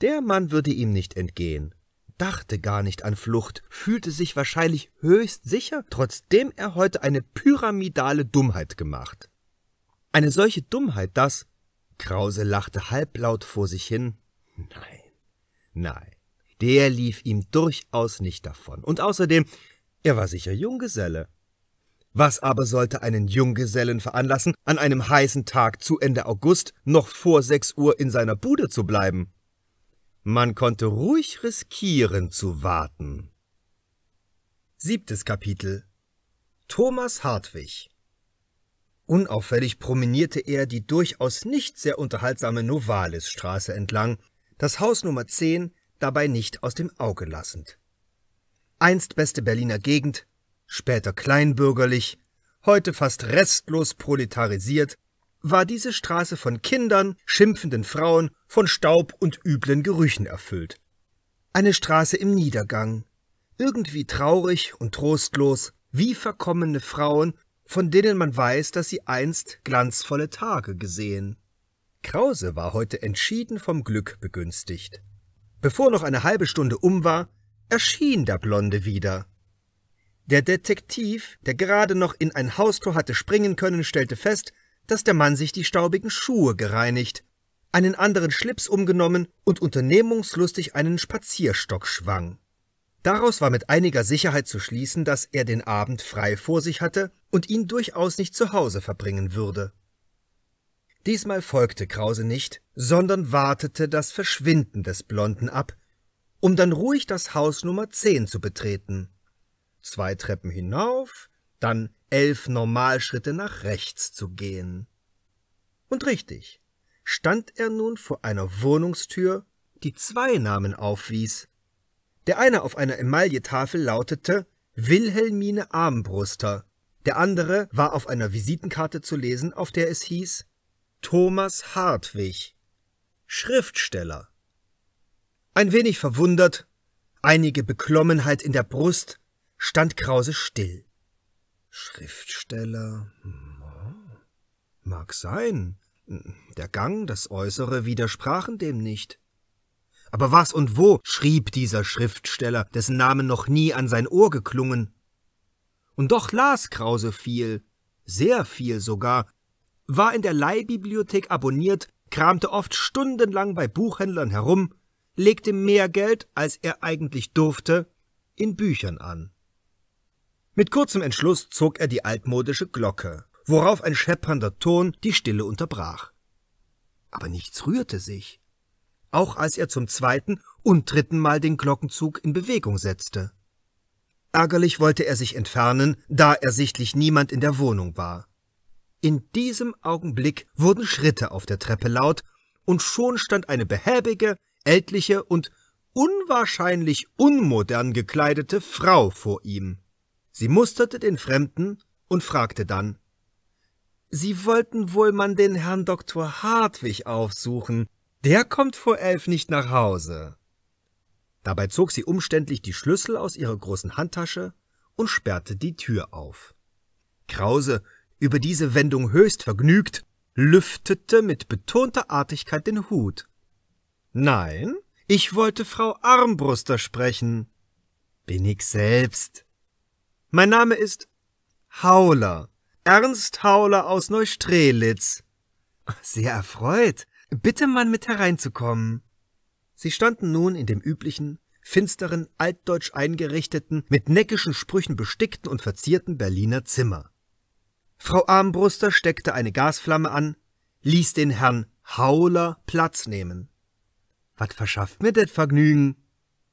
S1: Der Mann würde ihm nicht entgehen dachte gar nicht an Flucht, fühlte sich wahrscheinlich höchst sicher, trotzdem er heute eine pyramidale Dummheit gemacht. Eine solche Dummheit, dass Krause lachte halblaut vor sich hin. Nein, nein, der lief ihm durchaus nicht davon. Und außerdem, er war sicher Junggeselle. Was aber sollte einen Junggesellen veranlassen, an einem heißen Tag zu Ende August noch vor sechs Uhr in seiner Bude zu bleiben? Man konnte ruhig riskieren zu warten. Siebtes Kapitel Thomas Hartwig Unauffällig promenierte er die durchaus nicht sehr unterhaltsame Novalisstraße entlang, das Haus Nummer 10 dabei nicht aus dem Auge lassend. Einst beste Berliner Gegend, später kleinbürgerlich, heute fast restlos proletarisiert war diese Straße von Kindern, schimpfenden Frauen, von Staub und üblen Gerüchen erfüllt. Eine Straße im Niedergang, irgendwie traurig und trostlos, wie verkommene Frauen, von denen man weiß, dass sie einst glanzvolle Tage gesehen. Krause war heute entschieden vom Glück begünstigt. Bevor noch eine halbe Stunde um war, erschien der Blonde wieder. Der Detektiv, der gerade noch in ein Haustor hatte springen können, stellte fest, dass der Mann sich die staubigen Schuhe gereinigt, einen anderen Schlips umgenommen und unternehmungslustig einen Spazierstock schwang. Daraus war mit einiger Sicherheit zu schließen, dass er den Abend frei vor sich hatte und ihn durchaus nicht zu Hause verbringen würde. Diesmal folgte Krause nicht, sondern wartete das Verschwinden des Blonden ab, um dann ruhig das Haus Nummer 10 zu betreten. Zwei Treppen hinauf, dann elf Normalschritte nach rechts zu gehen. Und richtig, stand er nun vor einer Wohnungstür, die zwei Namen aufwies. Der eine auf einer Emailletafel lautete Wilhelmine Armbruster, der andere war auf einer Visitenkarte zu lesen, auf der es hieß Thomas Hartwig, Schriftsteller. Ein wenig verwundert, einige Beklommenheit in der Brust, stand Krause still. Schriftsteller. Hm, mag sein. Der Gang, das Äußere widersprachen dem nicht. Aber was und wo schrieb dieser Schriftsteller, dessen Name noch nie an sein Ohr geklungen? Und doch las Krause viel, sehr viel sogar, war in der Leihbibliothek abonniert, kramte oft stundenlang bei Buchhändlern herum, legte mehr Geld, als er eigentlich durfte, in Büchern an. Mit kurzem Entschluss zog er die altmodische Glocke, worauf ein scheppernder Ton die Stille unterbrach. Aber nichts rührte sich, auch als er zum zweiten und dritten Mal den Glockenzug in Bewegung setzte. Ärgerlich wollte er sich entfernen, da ersichtlich niemand in der Wohnung war. In diesem Augenblick wurden Schritte auf der Treppe laut, und schon stand eine behäbige, ältliche und unwahrscheinlich unmodern gekleidete Frau vor ihm. Sie musterte den Fremden und fragte dann Sie wollten wohl man den Herrn Doktor Hartwig aufsuchen. Der kommt vor elf nicht nach Hause. Dabei zog sie umständlich die Schlüssel aus ihrer großen Handtasche und sperrte die Tür auf. Krause, über diese Wendung höchst vergnügt, lüftete mit betonter Artigkeit den Hut. Nein, ich wollte Frau Armbruster sprechen. Bin ich selbst, mein Name ist Hauler. Ernst Hauler aus Neustrelitz. Sehr erfreut. Bitte, Mann, mit hereinzukommen. Sie standen nun in dem üblichen, finsteren, altdeutsch eingerichteten, mit neckischen Sprüchen bestickten und verzierten Berliner Zimmer. Frau Armbruster steckte eine Gasflamme an, ließ den Herrn Hauler Platz nehmen. »Was verschafft mir das Vergnügen?«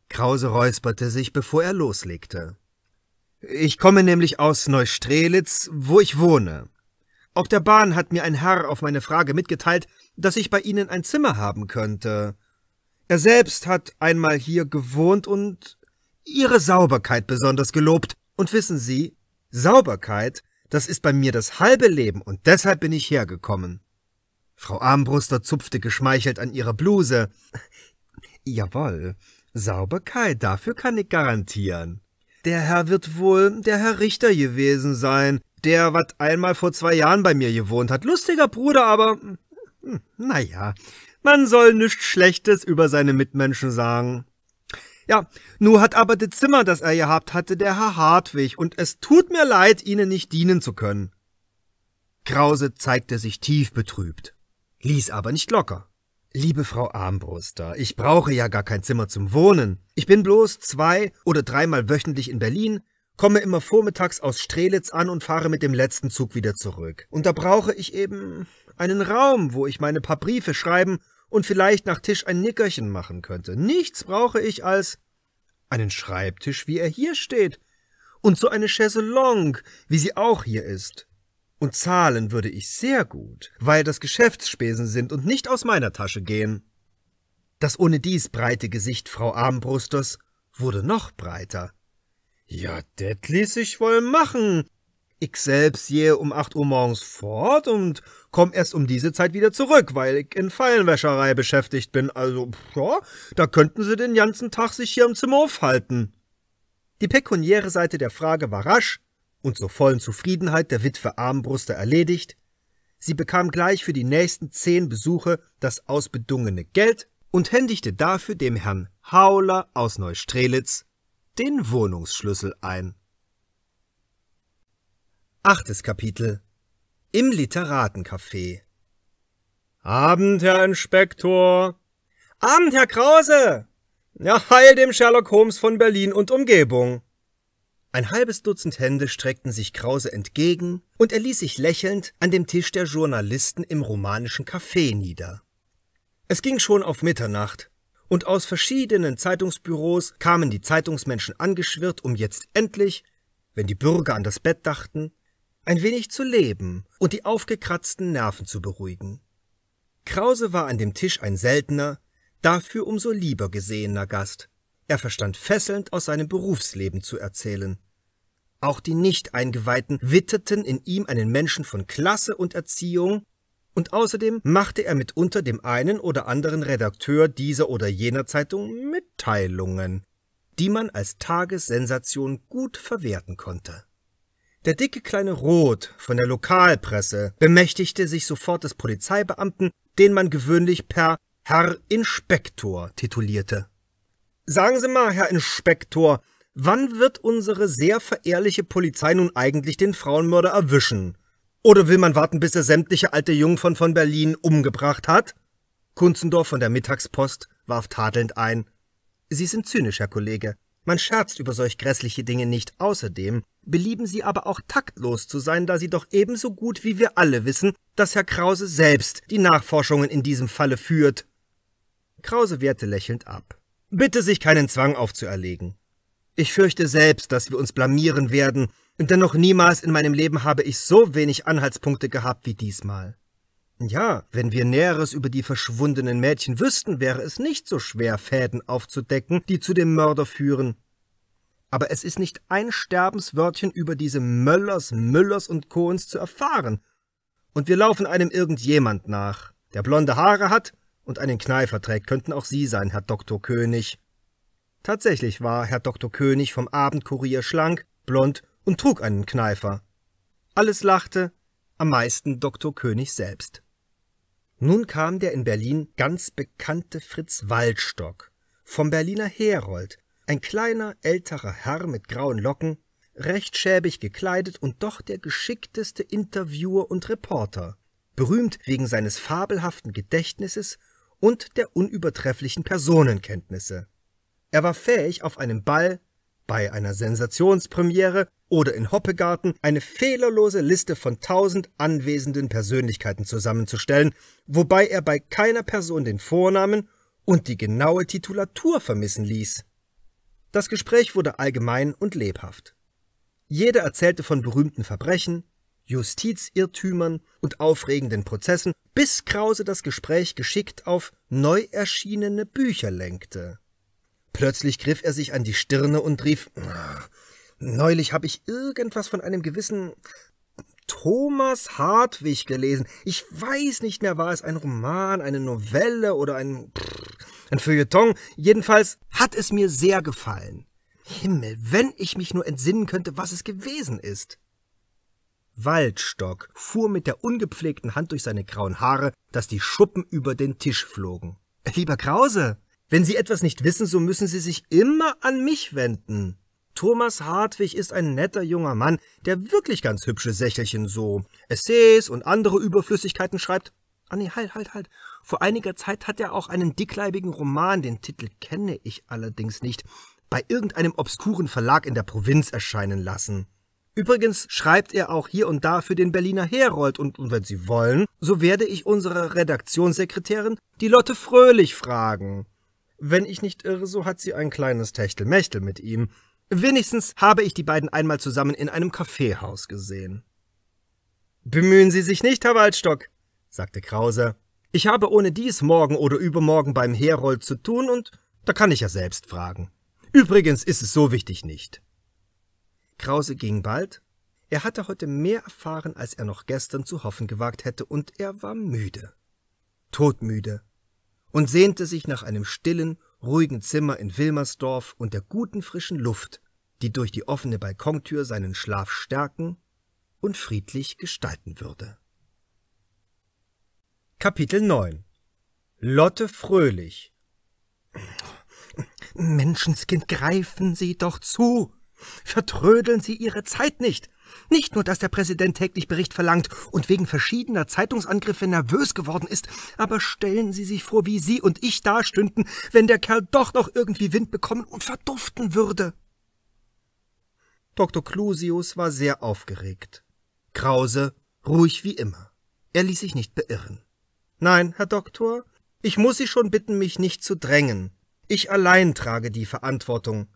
S1: Krause räusperte sich, bevor er loslegte. Ich komme nämlich aus Neustrelitz, wo ich wohne. Auf der Bahn hat mir ein Herr auf meine Frage mitgeteilt, dass ich bei Ihnen ein Zimmer haben könnte. Er selbst hat einmal hier gewohnt und Ihre Sauberkeit besonders gelobt. Und wissen Sie, Sauberkeit, das ist bei mir das halbe Leben und deshalb bin ich hergekommen. Frau Armbruster zupfte geschmeichelt an ihrer Bluse. Jawohl, Sauberkeit, dafür kann ich garantieren. Der Herr wird wohl der Herr Richter gewesen sein, der wat einmal vor zwei Jahren bei mir gewohnt hat. Lustiger Bruder, aber hm, naja, man soll nichts Schlechtes über seine Mitmenschen sagen. Ja, nur hat aber das Zimmer, das er gehabt hatte, der Herr Hartwig, und es tut mir leid, Ihnen nicht dienen zu können. Krause zeigte sich tief betrübt, ließ aber nicht locker. Liebe Frau Armbruster, ich brauche ja gar kein Zimmer zum Wohnen. Ich bin bloß zwei oder dreimal wöchentlich in Berlin, komme immer vormittags aus Strelitz an und fahre mit dem letzten Zug wieder zurück. Und da brauche ich eben einen Raum, wo ich meine paar Briefe schreiben und vielleicht nach Tisch ein Nickerchen machen könnte. Nichts brauche ich als einen Schreibtisch, wie er hier steht, und so eine Chaiselongue, wie sie auch hier ist. Und zahlen würde ich sehr gut, weil das Geschäftsspesen sind und nicht aus meiner Tasche gehen. Das ohne dies breite Gesicht Frau Armbrustes wurde noch breiter. Ja, det ließ ich wohl machen. Ich selbst gehe um acht Uhr morgens fort und komm erst um diese Zeit wieder zurück, weil ich in Fallenwäscherei beschäftigt bin. Also, ja, da könnten Sie den ganzen Tag sich hier im Zimmer aufhalten. Die pekuniäre Seite der Frage war rasch und zur vollen Zufriedenheit der Witwe Armbruster erledigt, sie bekam gleich für die nächsten zehn Besuche das ausbedungene Geld und händigte dafür dem Herrn Hauler aus Neustrelitz den Wohnungsschlüssel ein. Achtes Kapitel Im Literatencafé Abend, Herr Inspektor! Abend, Herr Krause! Ja, heil dem Sherlock Holmes von Berlin und Umgebung! Ein halbes Dutzend Hände streckten sich Krause entgegen, und er ließ sich lächelnd an dem Tisch der Journalisten im romanischen Café nieder. Es ging schon auf Mitternacht, und aus verschiedenen Zeitungsbüros kamen die Zeitungsmenschen angeschwirrt, um jetzt endlich, wenn die Bürger an das Bett dachten, ein wenig zu leben und die aufgekratzten Nerven zu beruhigen. Krause war an dem Tisch ein seltener, dafür umso lieber gesehener Gast. Er verstand fesselnd aus seinem Berufsleben zu erzählen. Auch die Nicht-Eingeweihten witteten in ihm einen Menschen von Klasse und Erziehung, und außerdem machte er mitunter dem einen oder anderen Redakteur dieser oder jener Zeitung Mitteilungen, die man als Tagessensation gut verwerten konnte. Der dicke kleine Roth von der Lokalpresse bemächtigte sich sofort des Polizeibeamten, den man gewöhnlich per Herr Inspektor titulierte. Sagen Sie mal, Herr Inspektor, Wann wird unsere sehr verehrliche Polizei nun eigentlich den Frauenmörder erwischen? Oder will man warten, bis er sämtliche alte Jungfern von Berlin umgebracht hat? Kunzendorf von der Mittagspost warf tadelnd ein. Sie sind zynisch, Herr Kollege. Man scherzt über solch grässliche Dinge nicht. Außerdem belieben Sie aber auch taktlos zu sein, da Sie doch ebenso gut wie wir alle wissen, dass Herr Krause selbst die Nachforschungen in diesem Falle führt. Krause wehrte lächelnd ab. Bitte sich keinen Zwang aufzuerlegen. Ich fürchte selbst, dass wir uns blamieren werden, und dennoch niemals in meinem Leben habe ich so wenig Anhaltspunkte gehabt wie diesmal. Ja, wenn wir Näheres über die verschwundenen Mädchen wüssten, wäre es nicht so schwer, Fäden aufzudecken, die zu dem Mörder führen. Aber es ist nicht ein Sterbenswörtchen über diese Möllers, Müllers und Cohens zu erfahren. Und wir laufen einem irgendjemand nach, der blonde Haare hat und einen Kneifer trägt, könnten auch Sie sein, Herr Doktor König. Tatsächlich war Herr Dr. König vom Abendkurier schlank, blond und trug einen Kneifer. Alles lachte, am meisten Dr. König selbst. Nun kam der in Berlin ganz bekannte Fritz Waldstock, vom Berliner Herold, ein kleiner, älterer Herr mit grauen Locken, recht schäbig gekleidet und doch der geschickteste Interviewer und Reporter, berühmt wegen seines fabelhaften Gedächtnisses und der unübertrefflichen Personenkenntnisse. Er war fähig, auf einem Ball, bei einer Sensationspremiere oder in Hoppegarten eine fehlerlose Liste von tausend anwesenden Persönlichkeiten zusammenzustellen, wobei er bei keiner Person den Vornamen und die genaue Titulatur vermissen ließ. Das Gespräch wurde allgemein und lebhaft. Jeder erzählte von berühmten Verbrechen, Justizirrtümern und aufregenden Prozessen, bis Krause das Gespräch geschickt auf neu erschienene Bücher lenkte. Plötzlich griff er sich an die Stirne und rief, Neulich habe ich irgendwas von einem gewissen Thomas Hartwig gelesen. Ich weiß nicht mehr, war es ein Roman, eine Novelle oder ein, ein Feuilleton. Jedenfalls hat es mir sehr gefallen. Himmel, wenn ich mich nur entsinnen könnte, was es gewesen ist. Waldstock fuhr mit der ungepflegten Hand durch seine grauen Haare, dass die Schuppen über den Tisch flogen. Lieber Krause, wenn Sie etwas nicht wissen, so müssen Sie sich immer an mich wenden. Thomas Hartwig ist ein netter junger Mann, der wirklich ganz hübsche Sächelchen so, Essays und andere Überflüssigkeiten schreibt. Ah nee, halt, halt, halt. Vor einiger Zeit hat er auch einen dickleibigen Roman, den Titel kenne ich allerdings nicht, bei irgendeinem obskuren Verlag in der Provinz erscheinen lassen. Übrigens schreibt er auch hier und da für den Berliner Herold und, und wenn Sie wollen, so werde ich unsere Redaktionssekretärin, die Lotte Fröhlich, fragen. Wenn ich nicht irre, so hat sie ein kleines Techtelmechtel mit ihm. Wenigstens habe ich die beiden einmal zusammen in einem Kaffeehaus gesehen. Bemühen Sie sich nicht, Herr Waldstock, sagte Krause. Ich habe ohne dies morgen oder übermorgen beim Herold zu tun und da kann ich ja selbst fragen. Übrigens ist es so wichtig nicht. Krause ging bald. Er hatte heute mehr erfahren, als er noch gestern zu hoffen gewagt hätte, und er war müde. Todmüde und sehnte sich nach einem stillen, ruhigen Zimmer in Wilmersdorf und der guten frischen Luft, die durch die offene Balkontür seinen Schlaf stärken und friedlich gestalten würde. Kapitel 9 Lotte Fröhlich Menschenskind, greifen Sie doch zu! Vertrödeln Sie Ihre Zeit nicht! Nicht nur, dass der Präsident täglich Bericht verlangt und wegen verschiedener Zeitungsangriffe nervös geworden ist, aber stellen Sie sich vor, wie Sie und ich dastünden, wenn der Kerl doch noch irgendwie Wind bekommen und verduften würde. Dr. Clusius war sehr aufgeregt. Krause, ruhig wie immer. Er ließ sich nicht beirren. Nein, Herr Doktor, ich muss Sie schon bitten, mich nicht zu drängen. Ich allein trage die Verantwortung.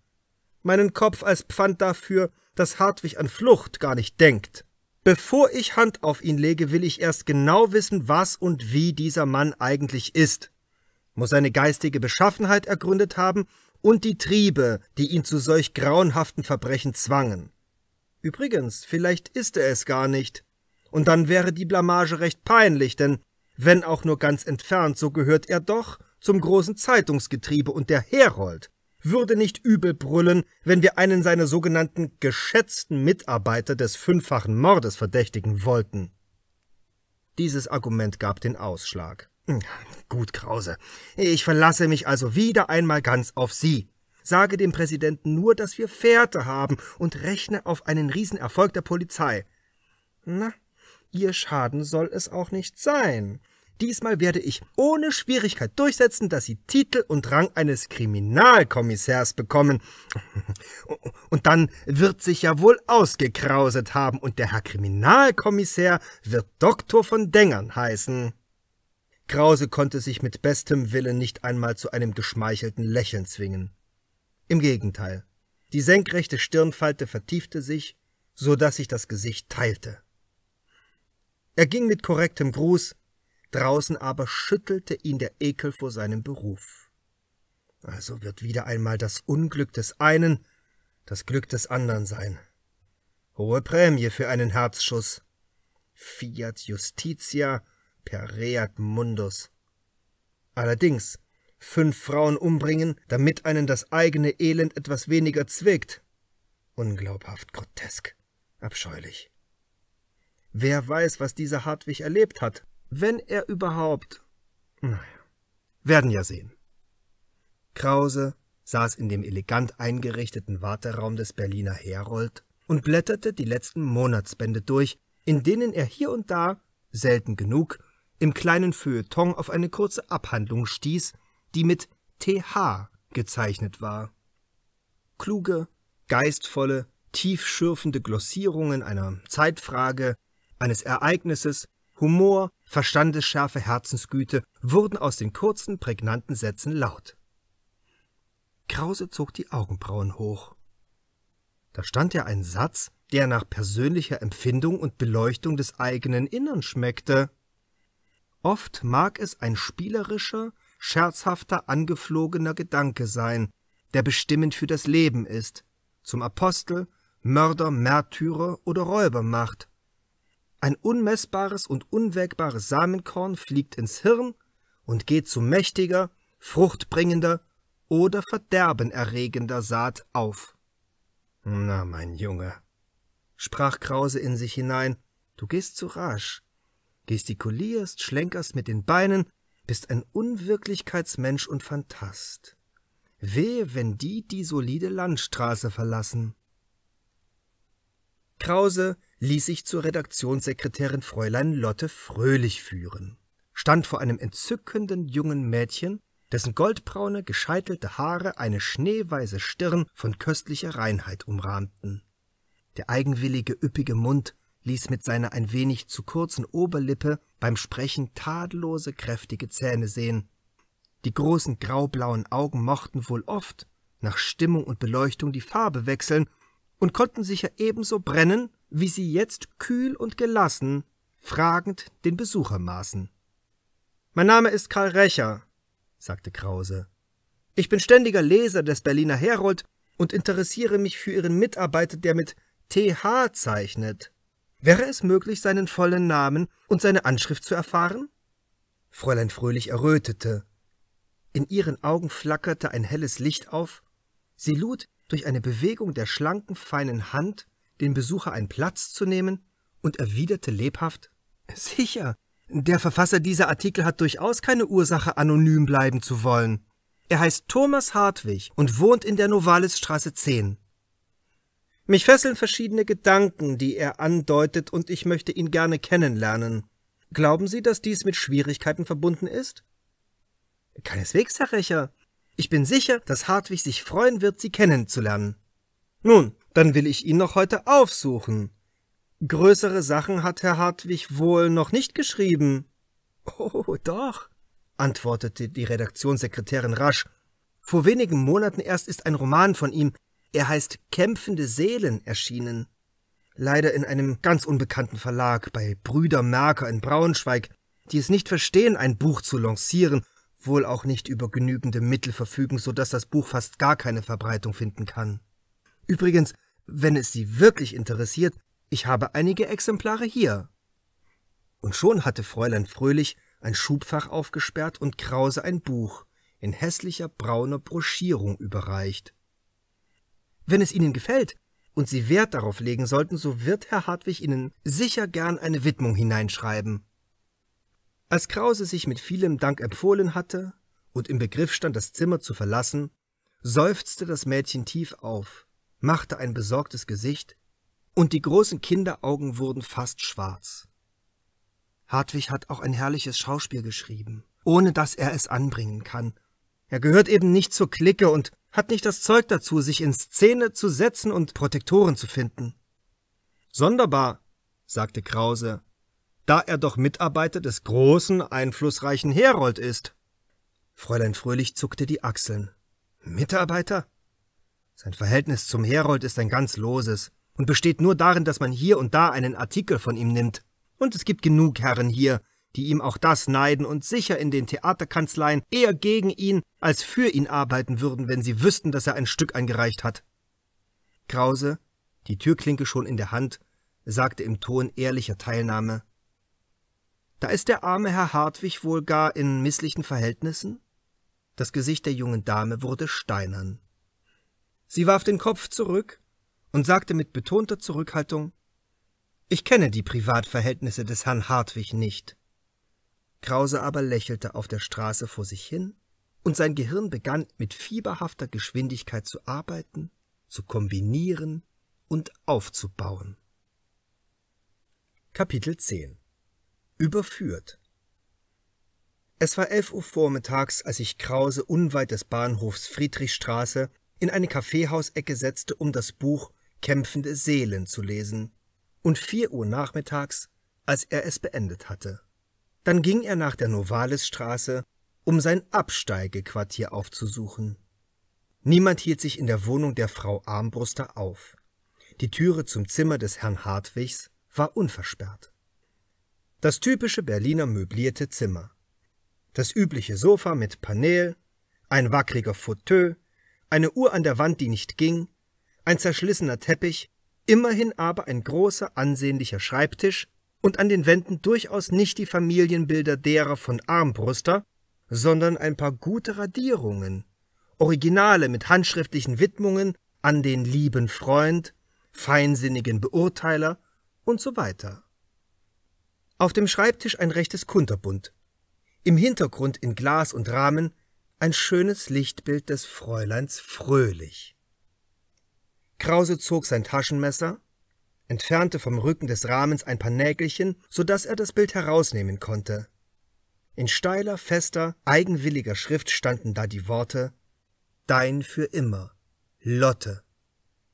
S1: Meinen Kopf als Pfand dafür, dass Hartwig an Flucht gar nicht denkt. Bevor ich Hand auf ihn lege, will ich erst genau wissen, was und wie dieser Mann eigentlich ist, muss seine geistige Beschaffenheit ergründet haben und die Triebe, die ihn zu solch grauenhaften Verbrechen zwangen. Übrigens, vielleicht ist er es gar nicht. Und dann wäre die Blamage recht peinlich, denn wenn auch nur ganz entfernt, so gehört er doch zum großen Zeitungsgetriebe und der Herold würde nicht übel brüllen, wenn wir einen seiner sogenannten geschätzten Mitarbeiter des fünffachen Mordes verdächtigen wollten. Dieses Argument gab den Ausschlag. Hm, gut, Krause. Ich verlasse mich also wieder einmal ganz auf Sie. Sage dem Präsidenten nur, dass wir Fährte haben und rechne auf einen Riesenerfolg der Polizei. Na, Ihr Schaden soll es auch nicht sein. Diesmal werde ich ohne Schwierigkeit durchsetzen, dass sie Titel und Rang eines Kriminalkommissärs bekommen. Und dann wird sich ja wohl ausgekrauset haben und der Herr Kriminalkommissär wird Doktor von Dengern heißen. Krause konnte sich mit bestem Willen nicht einmal zu einem geschmeichelten Lächeln zwingen. Im Gegenteil, die senkrechte Stirnfalte vertiefte sich, so daß sich das Gesicht teilte. Er ging mit korrektem Gruß, draußen aber schüttelte ihn der Ekel vor seinem Beruf. Also wird wieder einmal das Unglück des einen das Glück des anderen sein. Hohe Prämie für einen Herzschuss. Fiat Justitia per reat mundus. Allerdings, fünf Frauen umbringen, damit einen das eigene Elend etwas weniger zwickt. Unglaubhaft, grotesk, abscheulich. Wer weiß, was dieser Hartwig erlebt hat? Wenn er überhaupt. Naja. Werden ja sehen. Krause saß in dem elegant eingerichteten Warteraum des Berliner Herold und blätterte die letzten Monatsbände durch, in denen er hier und da, selten genug, im kleinen Feuilleton auf eine kurze Abhandlung stieß, die mit TH gezeichnet war. Kluge, geistvolle, tiefschürfende Glossierungen einer Zeitfrage, eines Ereignisses Humor, Verstandesschärfe, Herzensgüte wurden aus den kurzen, prägnanten Sätzen laut. Krause zog die Augenbrauen hoch. Da stand ja ein Satz, der nach persönlicher Empfindung und Beleuchtung des eigenen Innern schmeckte. Oft mag es ein spielerischer, scherzhafter, angeflogener Gedanke sein, der bestimmend für das Leben ist, zum Apostel, Mörder, Märtyrer oder Räuber macht, ein unmessbares und unwägbares Samenkorn fliegt ins Hirn und geht zu mächtiger, fruchtbringender oder verderbenerregender Saat auf. Na, mein Junge, sprach Krause in sich hinein, du gehst zu rasch, gestikulierst, schlenkerst mit den Beinen, bist ein Unwirklichkeitsmensch und Fantast. Wehe, wenn die die solide Landstraße verlassen. Krause ließ sich zur Redaktionssekretärin Fräulein Lotte Fröhlich führen, stand vor einem entzückenden jungen Mädchen, dessen goldbraune, gescheitelte Haare eine schneeweiße Stirn von köstlicher Reinheit umrahmten. Der eigenwillige, üppige Mund ließ mit seiner ein wenig zu kurzen Oberlippe beim Sprechen tadellose, kräftige Zähne sehen. Die großen graublauen Augen mochten wohl oft, nach Stimmung und Beleuchtung, die Farbe wechseln und konnten sicher ebenso brennen, wie sie jetzt kühl und gelassen, fragend den Besucher maßen. Mein Name ist Karl Recher, sagte Krause. Ich bin ständiger Leser des Berliner Herold und interessiere mich für Ihren Mitarbeiter, der mit TH zeichnet. Wäre es möglich, seinen vollen Namen und seine Anschrift zu erfahren? Fräulein Fröhlich errötete. In ihren Augen flackerte ein helles Licht auf. Sie lud durch eine Bewegung der schlanken, feinen Hand den Besucher einen Platz zu nehmen und erwiderte lebhaft, »Sicher, der Verfasser dieser Artikel hat durchaus keine Ursache, anonym bleiben zu wollen. Er heißt Thomas Hartwig und wohnt in der Novalisstraße 10. Mich fesseln verschiedene Gedanken, die er andeutet, und ich möchte ihn gerne kennenlernen. Glauben Sie, dass dies mit Schwierigkeiten verbunden ist?« »Keineswegs, Herr Recher. Ich bin sicher, dass Hartwig sich freuen wird, Sie kennenzulernen. Nun, dann will ich ihn noch heute aufsuchen. Größere Sachen hat Herr Hartwig wohl noch nicht geschrieben. Oh, doch, antwortete die Redaktionssekretärin rasch. Vor wenigen Monaten erst ist ein Roman von ihm, er heißt Kämpfende Seelen, erschienen. Leider in einem ganz unbekannten Verlag bei Brüder Merker in Braunschweig, die es nicht verstehen, ein Buch zu lancieren wohl auch nicht über genügende Mittel verfügen, so dass das Buch fast gar keine Verbreitung finden kann. Übrigens, wenn es Sie wirklich interessiert, ich habe einige Exemplare hier. Und schon hatte Fräulein Fröhlich ein Schubfach aufgesperrt und Krause ein Buch in hässlicher brauner Broschierung überreicht. Wenn es Ihnen gefällt und Sie Wert darauf legen sollten, so wird Herr Hartwig Ihnen sicher gern eine Widmung hineinschreiben. Als Krause sich mit vielem Dank empfohlen hatte und im Begriff stand, das Zimmer zu verlassen, seufzte das Mädchen tief auf, machte ein besorgtes Gesicht, und die großen Kinderaugen wurden fast schwarz. Hartwig hat auch ein herrliches Schauspiel geschrieben, ohne dass er es anbringen kann. Er gehört eben nicht zur Clique und hat nicht das Zeug dazu, sich in Szene zu setzen und Protektoren zu finden. Sonderbar, sagte Krause da er doch Mitarbeiter des großen, einflussreichen Herold ist. Fräulein Fröhlich zuckte die Achseln. Mitarbeiter? Sein Verhältnis zum Herold ist ein ganz loses und besteht nur darin, dass man hier und da einen Artikel von ihm nimmt. Und es gibt genug Herren hier, die ihm auch das neiden und sicher in den Theaterkanzleien eher gegen ihn als für ihn arbeiten würden, wenn sie wüssten, dass er ein Stück eingereicht hat. Krause, die Türklinke schon in der Hand, sagte im Ton ehrlicher Teilnahme da ist der arme Herr Hartwig wohl gar in misslichen Verhältnissen? Das Gesicht der jungen Dame wurde steinern. Sie warf den Kopf zurück und sagte mit betonter Zurückhaltung, »Ich kenne die Privatverhältnisse des Herrn Hartwig nicht.« Krause aber lächelte auf der Straße vor sich hin, und sein Gehirn begann mit fieberhafter Geschwindigkeit zu arbeiten, zu kombinieren und aufzubauen. Kapitel 10 überführt. Es war elf Uhr vormittags, als ich Krause unweit des Bahnhofs Friedrichstraße in eine Kaffeehausecke setzte, um das Buch Kämpfende Seelen zu lesen, und vier Uhr nachmittags, als er es beendet hatte. Dann ging er nach der Novalisstraße, um sein Absteigequartier aufzusuchen. Niemand hielt sich in der Wohnung der Frau Armbruster auf. Die Türe zum Zimmer des Herrn Hartwigs war unversperrt. Das typische Berliner möblierte Zimmer. Das übliche Sofa mit Paneel, ein wackriger Fauteuil, eine Uhr an der Wand, die nicht ging, ein zerschlissener Teppich, immerhin aber ein großer, ansehnlicher Schreibtisch und an den Wänden durchaus nicht die Familienbilder derer von Armbruster, sondern ein paar gute Radierungen, Originale mit handschriftlichen Widmungen an den lieben Freund, feinsinnigen Beurteiler und so weiter. Auf dem Schreibtisch ein rechtes Kunterbund. Im Hintergrund in Glas und Rahmen ein schönes Lichtbild des Fräuleins Fröhlich. Krause zog sein Taschenmesser, entfernte vom Rücken des Rahmens ein paar Nägelchen, so daß er das Bild herausnehmen konnte. In steiler, fester, eigenwilliger Schrift standen da die Worte Dein für immer, Lotte.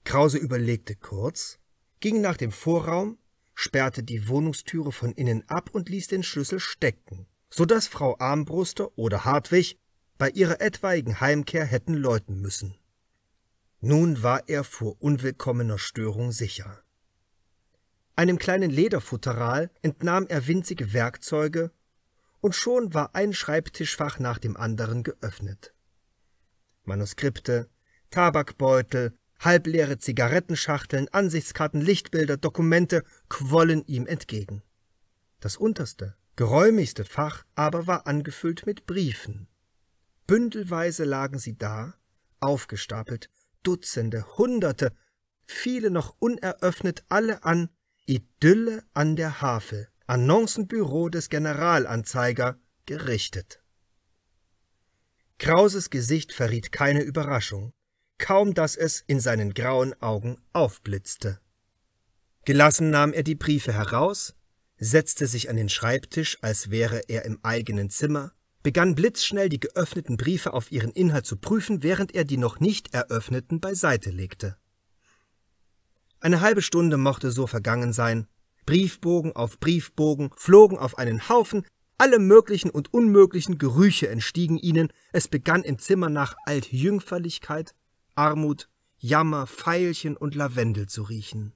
S1: Krause überlegte kurz, ging nach dem Vorraum, sperrte die Wohnungstüre von innen ab und ließ den Schlüssel stecken, so dass Frau Armbruster oder Hartwig bei ihrer etwaigen Heimkehr hätten läuten müssen. Nun war er vor unwillkommener Störung sicher. Einem kleinen Lederfutteral entnahm er winzige Werkzeuge, und schon war ein Schreibtischfach nach dem anderen geöffnet. Manuskripte, Tabakbeutel, Halbleere Zigarettenschachteln, Ansichtskarten, Lichtbilder, Dokumente quollen ihm entgegen. Das unterste, geräumigste Fach aber war angefüllt mit Briefen. Bündelweise lagen sie da, aufgestapelt, Dutzende, Hunderte, viele noch uneröffnet, alle an Idylle an der Havel, Annoncenbüro des Generalanzeiger, gerichtet. Krauses Gesicht verriet keine Überraschung kaum dass es in seinen grauen Augen aufblitzte. Gelassen nahm er die Briefe heraus, setzte sich an den Schreibtisch, als wäre er im eigenen Zimmer, begann blitzschnell die geöffneten Briefe auf ihren Inhalt zu prüfen, während er die noch nicht eröffneten beiseite legte. Eine halbe Stunde mochte so vergangen sein. Briefbogen auf Briefbogen flogen auf einen Haufen, alle möglichen und unmöglichen Gerüche entstiegen ihnen, es begann im Zimmer nach Altjüngferlichkeit, Armut, Jammer, Veilchen und Lavendel zu riechen.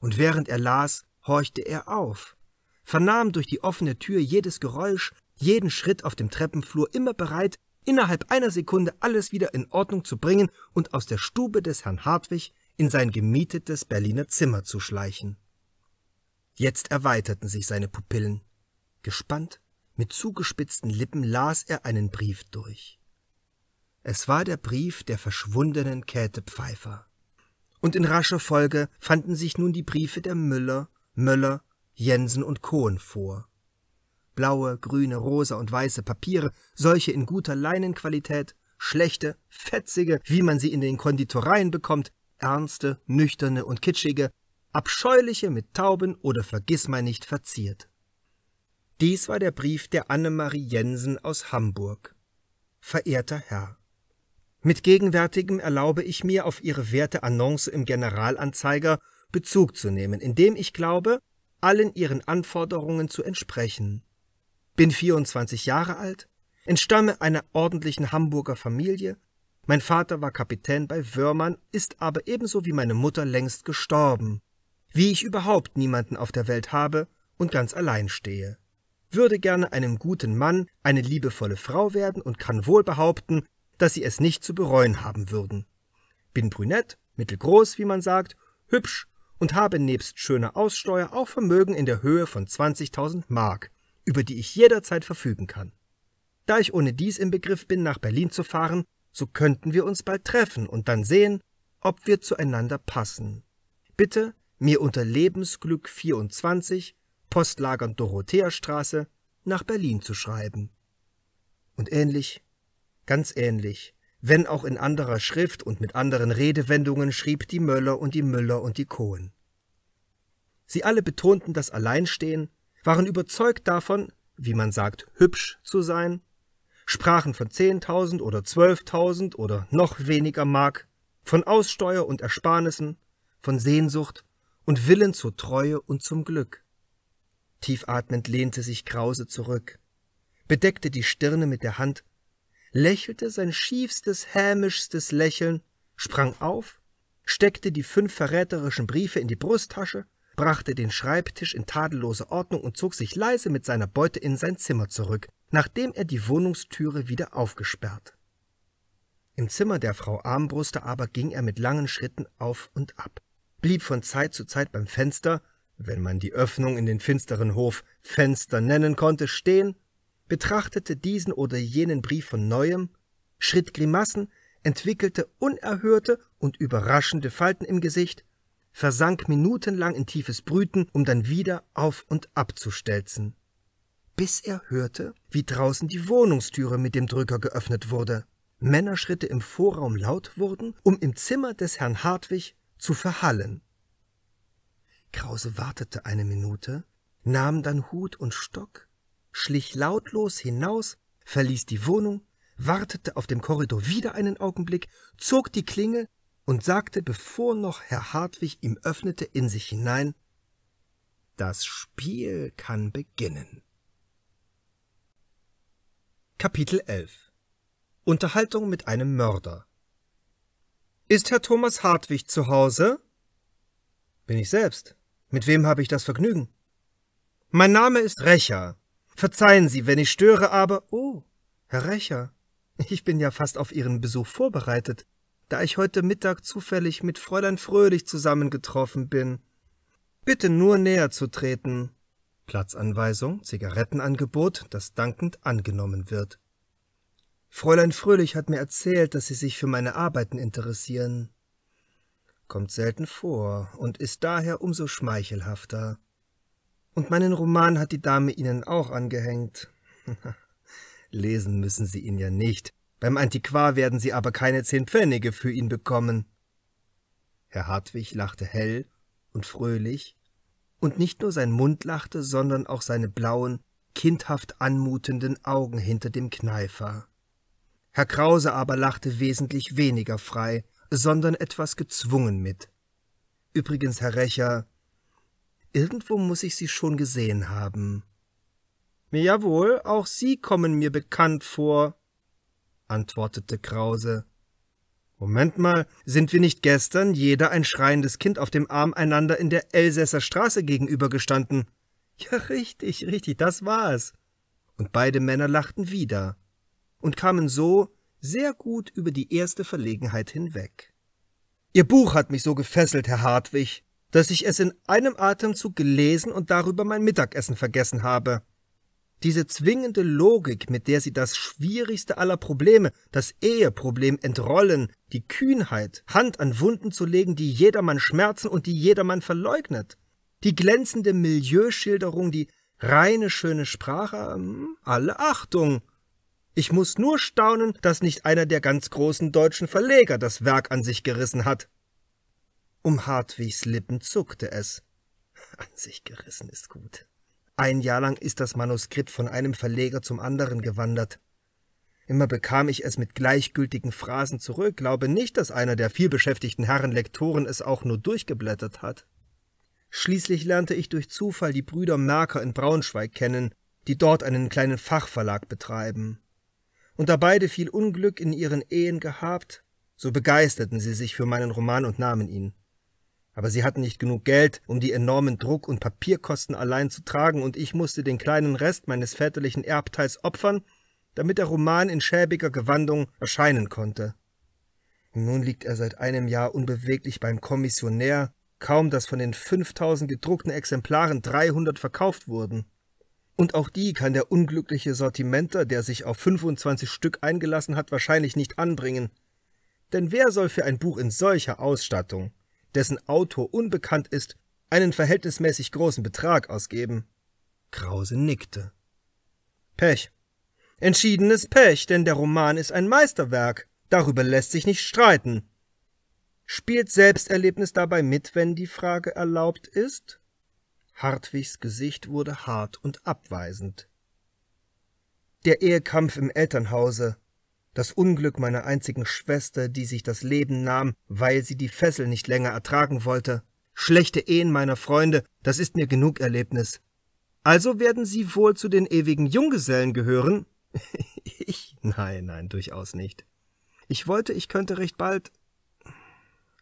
S1: Und während er las, horchte er auf, vernahm durch die offene Tür jedes Geräusch, jeden Schritt auf dem Treppenflur, immer bereit, innerhalb einer Sekunde alles wieder in Ordnung zu bringen und aus der Stube des Herrn Hartwig in sein gemietetes Berliner Zimmer zu schleichen. Jetzt erweiterten sich seine Pupillen. Gespannt, mit zugespitzten Lippen las er einen Brief durch. Es war der Brief der verschwundenen Käthe Pfeiffer. Und in rascher Folge fanden sich nun die Briefe der Müller, Möller, Jensen und Kohn vor. Blaue, grüne, rosa und weiße Papiere, solche in guter Leinenqualität, schlechte, fetzige, wie man sie in den Konditoreien bekommt, ernste, nüchterne und kitschige, abscheuliche mit Tauben oder Vergissmeinnicht verziert. Dies war der Brief der Annemarie Jensen aus Hamburg. Verehrter Herr, mit gegenwärtigem erlaube ich mir, auf ihre werte Annonce im Generalanzeiger Bezug zu nehmen, indem ich glaube, allen ihren Anforderungen zu entsprechen. Bin 24 Jahre alt, entstamme einer ordentlichen Hamburger Familie, mein Vater war Kapitän bei Wörmann, ist aber ebenso wie meine Mutter längst gestorben, wie ich überhaupt niemanden auf der Welt habe und ganz allein stehe. Würde gerne einem guten Mann, eine liebevolle Frau werden und kann wohl behaupten, dass sie es nicht zu bereuen haben würden. Bin brünett, mittelgroß, wie man sagt, hübsch und habe nebst schöner Aussteuer auch Vermögen in der Höhe von 20.000 Mark, über die ich jederzeit verfügen kann. Da ich ohne dies im Begriff bin, nach Berlin zu fahren, so könnten wir uns bald treffen und dann sehen, ob wir zueinander passen. Bitte mir unter Lebensglück 24, Postlager Dorotheastraße, nach Berlin zu schreiben. Und ähnlich ganz ähnlich, wenn auch in anderer Schrift und mit anderen Redewendungen schrieb die Möller und die Müller und die Kohen. Sie alle betonten das Alleinstehen, waren überzeugt davon, wie man sagt, hübsch zu sein, sprachen von 10.000 oder 12.000 oder noch weniger Mark, von Aussteuer und Ersparnissen, von Sehnsucht und Willen zur Treue und zum Glück. Tiefatmend lehnte sich Krause zurück, bedeckte die Stirne mit der Hand lächelte sein schiefstes, hämischstes Lächeln, sprang auf, steckte die fünf verräterischen Briefe in die Brusttasche, brachte den Schreibtisch in tadellose Ordnung und zog sich leise mit seiner Beute in sein Zimmer zurück, nachdem er die Wohnungstüre wieder aufgesperrt. Im Zimmer der Frau Armbruster aber ging er mit langen Schritten auf und ab, blieb von Zeit zu Zeit beim Fenster, wenn man die Öffnung in den finsteren Hof Fenster nennen konnte, stehen betrachtete diesen oder jenen Brief von neuem, schritt Grimassen, entwickelte unerhörte und überraschende Falten im Gesicht, versank minutenlang in tiefes Brüten, um dann wieder auf und ab zu stelzen. Bis er hörte, wie draußen die Wohnungstüre mit dem Drücker geöffnet wurde, Männerschritte im Vorraum laut wurden, um im Zimmer des Herrn Hartwig zu verhallen. Krause wartete eine Minute, nahm dann Hut und Stock, schlich lautlos hinaus, verließ die Wohnung, wartete auf dem Korridor wieder einen Augenblick, zog die Klingel und sagte, bevor noch Herr Hartwig ihm öffnete, in sich hinein Das Spiel kann beginnen. Kapitel 11 Unterhaltung mit einem Mörder Ist Herr Thomas Hartwig zu Hause? Bin ich selbst. Mit wem habe ich das Vergnügen? Mein Name ist Recher. Verzeihen Sie, wenn ich störe, aber. Oh, Herr Recher, ich bin ja fast auf Ihren Besuch vorbereitet, da ich heute Mittag zufällig mit Fräulein Fröhlich zusammengetroffen bin. Bitte nur näher zu treten. Platzanweisung, Zigarettenangebot, das dankend angenommen wird. Fräulein Fröhlich hat mir erzählt, dass Sie sich für meine Arbeiten interessieren. Kommt selten vor und ist daher umso schmeichelhafter. Und meinen Roman hat die Dame Ihnen auch angehängt. Lesen müssen Sie ihn ja nicht. Beim Antiquar werden Sie aber keine zehn Pfennige für ihn bekommen. Herr Hartwig lachte hell und fröhlich, und nicht nur sein Mund lachte, sondern auch seine blauen, kindhaft anmutenden Augen hinter dem Kneifer. Herr Krause aber lachte wesentlich weniger frei, sondern etwas gezwungen mit. Übrigens, Herr Recher, Irgendwo muss ich sie schon gesehen haben. Jawohl, auch sie kommen mir bekannt vor, antwortete Krause. Moment mal, sind wir nicht gestern jeder ein schreiendes Kind auf dem Arm einander in der Elsässer Straße gegenübergestanden? Ja, richtig, richtig, das war's. Und beide Männer lachten wieder und kamen so sehr gut über die erste Verlegenheit hinweg. Ihr Buch hat mich so gefesselt, Herr Hartwig, dass ich es in einem Atemzug gelesen und darüber mein Mittagessen vergessen habe. Diese zwingende Logik, mit der sie das schwierigste aller Probleme, das Eheproblem entrollen, die Kühnheit, Hand an Wunden zu legen, die jedermann schmerzen und die jedermann verleugnet, die glänzende Milieuschilderung, die reine schöne Sprache, ähm, alle Achtung. Ich muss nur staunen, dass nicht einer der ganz großen deutschen Verleger das Werk an sich gerissen hat. Um Hartwigs Lippen zuckte es. An sich gerissen ist gut. Ein Jahr lang ist das Manuskript von einem Verleger zum anderen gewandert. Immer bekam ich es mit gleichgültigen Phrasen zurück, glaube nicht, dass einer der vielbeschäftigten Herren Lektoren es auch nur durchgeblättert hat. Schließlich lernte ich durch Zufall die Brüder Merker in Braunschweig kennen, die dort einen kleinen Fachverlag betreiben. Und da beide viel Unglück in ihren Ehen gehabt, so begeisterten sie sich für meinen Roman und nahmen ihn. Aber sie hatten nicht genug Geld, um die enormen Druck- und Papierkosten allein zu tragen, und ich musste den kleinen Rest meines väterlichen Erbteils opfern, damit der Roman in schäbiger Gewandung erscheinen konnte. Nun liegt er seit einem Jahr unbeweglich beim Kommissionär, kaum dass von den 5000 gedruckten Exemplaren 300 verkauft wurden. Und auch die kann der unglückliche Sortimenter, der sich auf 25 Stück eingelassen hat, wahrscheinlich nicht anbringen. Denn wer soll für ein Buch in solcher Ausstattung dessen Autor unbekannt ist, einen verhältnismäßig großen Betrag ausgeben. Krause nickte. Pech. Entschiedenes Pech, denn der Roman ist ein Meisterwerk. Darüber lässt sich nicht streiten. Spielt Selbsterlebnis dabei mit, wenn die Frage erlaubt ist? Hartwigs Gesicht wurde hart und abweisend. Der Ehekampf im Elternhause, das Unglück meiner einzigen Schwester, die sich das Leben nahm, weil sie die Fessel nicht länger ertragen wollte, schlechte Ehen meiner Freunde, das ist mir genug Erlebnis. Also werden Sie wohl zu den ewigen Junggesellen gehören? ich? Nein, nein, durchaus nicht. Ich wollte, ich könnte recht bald.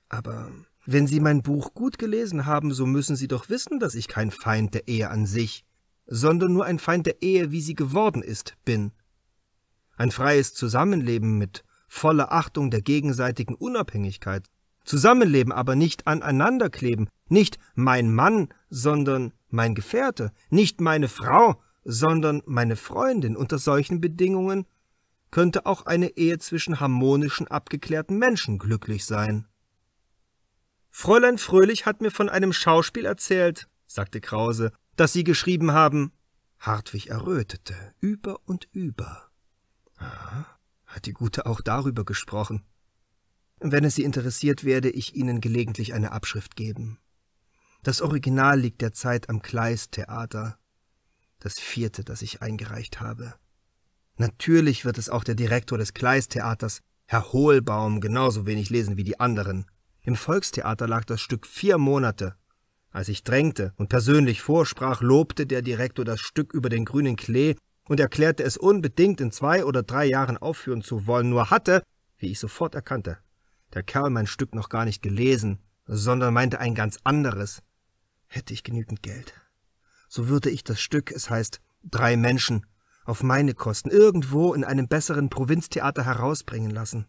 S1: Aber wenn Sie mein Buch gut gelesen haben, so müssen Sie doch wissen, dass ich kein Feind der Ehe an sich, sondern nur ein Feind der Ehe, wie sie geworden ist, bin ein freies Zusammenleben mit voller Achtung der gegenseitigen Unabhängigkeit. Zusammenleben, aber nicht aneinanderkleben, nicht mein Mann, sondern mein Gefährte, nicht meine Frau, sondern meine Freundin. Unter solchen Bedingungen könnte auch eine Ehe zwischen harmonischen, abgeklärten Menschen glücklich sein. Fräulein Fröhlich hat mir von einem Schauspiel erzählt, sagte Krause, dass Sie geschrieben haben. Hartwig errötete über und über. Hat die Gute auch darüber gesprochen? Wenn es Sie interessiert, werde ich Ihnen gelegentlich eine Abschrift geben. Das Original liegt derzeit am Kleist-Theater, das vierte, das ich eingereicht habe. Natürlich wird es auch der Direktor des Kleist-Theaters, Herr Hohlbaum, genauso wenig lesen wie die anderen. Im Volkstheater lag das Stück vier Monate. Als ich drängte und persönlich vorsprach, lobte der Direktor das Stück über den grünen Klee und erklärte es unbedingt in zwei oder drei Jahren aufführen zu wollen, nur hatte, wie ich sofort erkannte, der Kerl mein Stück noch gar nicht gelesen, sondern meinte ein ganz anderes. Hätte ich genügend Geld, so würde ich das Stück, es heißt »Drei Menschen«, auf meine Kosten irgendwo in einem besseren Provinztheater herausbringen lassen.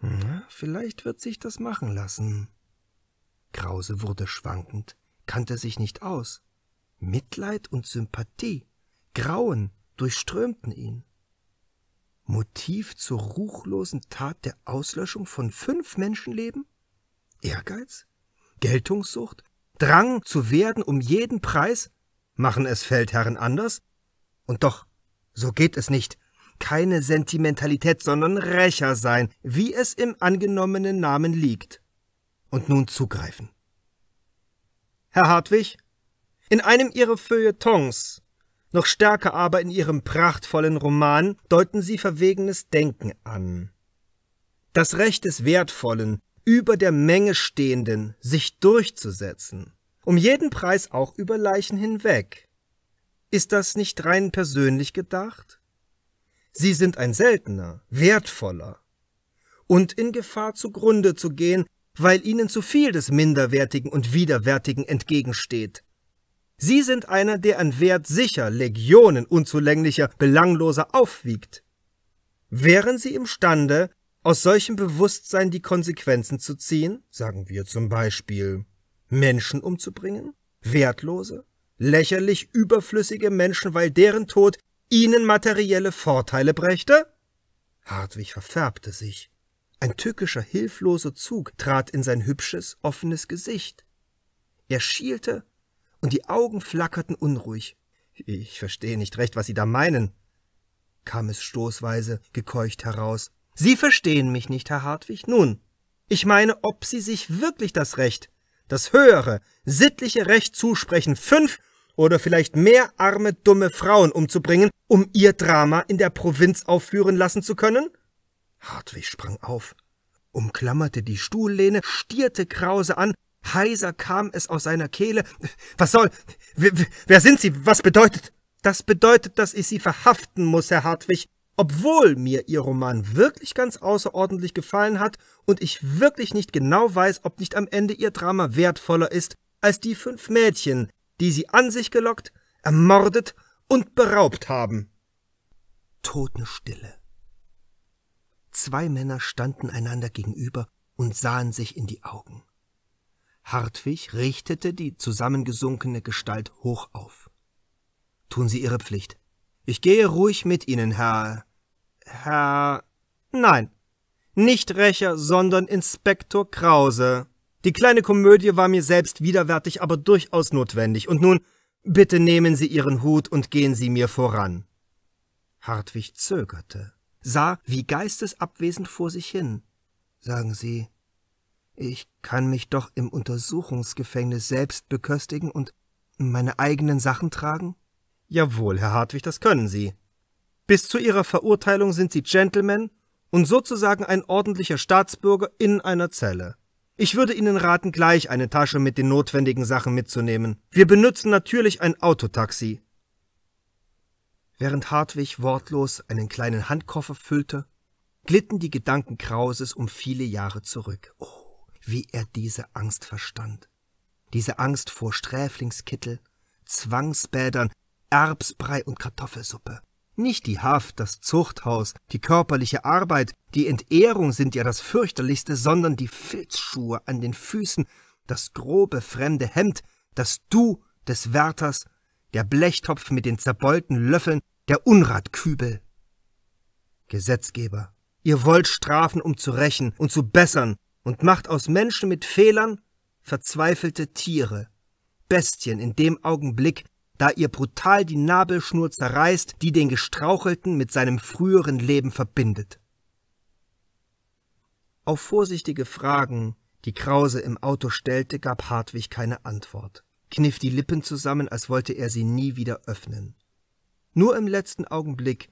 S1: Na, vielleicht wird sich das machen lassen. Krause wurde schwankend, kannte sich nicht aus. Mitleid und Sympathie Grauen durchströmten ihn. Motiv zur ruchlosen Tat der Auslöschung von fünf Menschenleben? Ehrgeiz? Geltungssucht? Drang zu werden um jeden Preis? Machen es Feldherren anders? Und doch, so geht es nicht. Keine Sentimentalität, sondern Rächer sein, wie es im angenommenen Namen liegt. Und nun zugreifen. Herr Hartwig, in einem Ihrer Feuilletons noch stärker aber in ihrem prachtvollen Roman deuten sie verwegenes Denken an. Das Recht des Wertvollen, über der Menge Stehenden, sich durchzusetzen, um jeden Preis auch über Leichen hinweg. Ist das nicht rein persönlich gedacht? Sie sind ein seltener, wertvoller und in Gefahr zugrunde zu gehen, weil ihnen zu viel des Minderwertigen und Widerwärtigen entgegensteht, Sie sind einer, der an Wert sicher Legionen unzulänglicher, belangloser aufwiegt. Wären Sie imstande, aus solchem Bewusstsein die Konsequenzen zu ziehen, sagen wir zum Beispiel, Menschen umzubringen, wertlose, lächerlich überflüssige Menschen, weil deren Tod Ihnen materielle Vorteile brächte? Hartwig verfärbte sich. Ein tückischer, hilfloser Zug trat in sein hübsches, offenes Gesicht. Er schielte und die Augen flackerten unruhig. Ich verstehe nicht recht, was Sie da meinen, kam es stoßweise gekeucht heraus. Sie verstehen mich nicht, Herr Hartwig. Nun, ich meine, ob Sie sich wirklich das Recht, das höhere, sittliche Recht zusprechen, fünf oder vielleicht mehr arme, dumme Frauen umzubringen, um ihr Drama in der Provinz aufführen lassen zu können? Hartwig sprang auf, umklammerte die Stuhllehne, stierte Krause an Heiser kam es aus seiner Kehle. Was soll? Wer, wer sind Sie? Was bedeutet? Das bedeutet, dass ich Sie verhaften muss, Herr Hartwig. Obwohl mir Ihr Roman wirklich ganz außerordentlich gefallen hat und ich wirklich nicht genau weiß, ob nicht am Ende Ihr Drama wertvoller ist als die fünf Mädchen, die Sie an sich gelockt, ermordet und beraubt haben. Totenstille. Zwei Männer standen einander gegenüber und sahen sich in die Augen. Hartwig richtete die zusammengesunkene Gestalt hoch auf. Tun Sie Ihre Pflicht. Ich gehe ruhig mit Ihnen, Herr. Herr. Nein. Nicht Rächer, sondern Inspektor Krause. Die kleine Komödie war mir selbst widerwärtig, aber durchaus notwendig. Und nun, bitte nehmen Sie Ihren Hut und gehen Sie mir voran. Hartwig zögerte, sah wie geistesabwesend vor sich hin. Sagen Sie, ich kann mich doch im Untersuchungsgefängnis selbst beköstigen und meine eigenen Sachen tragen? Jawohl, Herr Hartwig, das können Sie. Bis zu Ihrer Verurteilung sind Sie Gentleman und sozusagen ein ordentlicher Staatsbürger in einer Zelle. Ich würde Ihnen raten, gleich eine Tasche mit den notwendigen Sachen mitzunehmen. Wir benutzen natürlich ein Autotaxi. Während Hartwig wortlos einen kleinen Handkoffer füllte, glitten die Gedanken Krauses um viele Jahre zurück. Oh, wie er diese Angst verstand. Diese Angst vor Sträflingskittel, Zwangsbädern, Erbsbrei und Kartoffelsuppe. Nicht die Haft, das Zuchthaus, die körperliche Arbeit, die Entehrung sind ja das fürchterlichste, sondern die Filzschuhe an den Füßen, das grobe fremde Hemd, das Du des Wärters, der Blechtopf mit den zerbeulten Löffeln, der Unratkübel. Gesetzgeber, ihr wollt strafen, um zu rächen und zu bessern, und macht aus Menschen mit Fehlern verzweifelte Tiere, Bestien in dem Augenblick, da ihr brutal die Nabelschnur zerreißt, die den Gestrauchelten mit seinem früheren Leben verbindet. Auf vorsichtige Fragen, die Krause im Auto stellte, gab Hartwig keine Antwort, kniff die Lippen zusammen, als wollte er sie nie wieder öffnen. Nur im letzten Augenblick,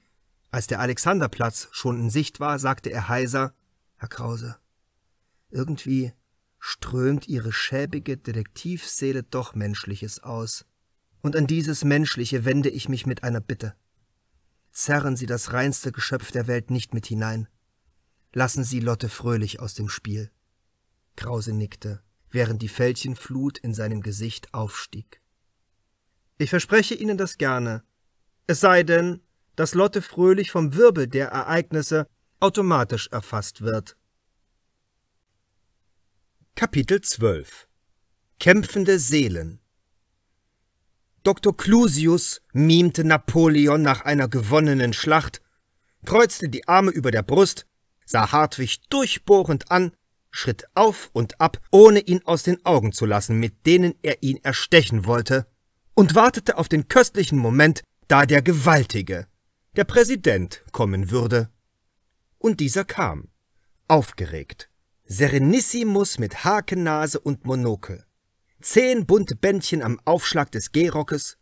S1: als der Alexanderplatz schon in Sicht war, sagte er heiser Herr Krause, irgendwie strömt ihre schäbige Detektivseele doch Menschliches aus. Und an dieses Menschliche wende ich mich mit einer Bitte. Zerren Sie das reinste Geschöpf der Welt nicht mit hinein. Lassen Sie Lotte fröhlich aus dem Spiel. Krause nickte, während die Fältchenflut in seinem Gesicht aufstieg. Ich verspreche Ihnen das gerne. Es sei denn, dass Lotte fröhlich vom Wirbel der Ereignisse automatisch erfasst wird. Kapitel 12 Kämpfende Seelen Dr. Clusius mimte Napoleon nach einer gewonnenen Schlacht, kreuzte die Arme über der Brust, sah Hartwig durchbohrend an, schritt auf und ab, ohne ihn aus den Augen zu lassen, mit denen er ihn erstechen wollte, und wartete auf den köstlichen Moment, da der Gewaltige, der Präsident, kommen würde. Und dieser kam, aufgeregt, Serenissimus mit Hakennase und Monokel, zehn bunte Bändchen am Aufschlag des Gehrockes,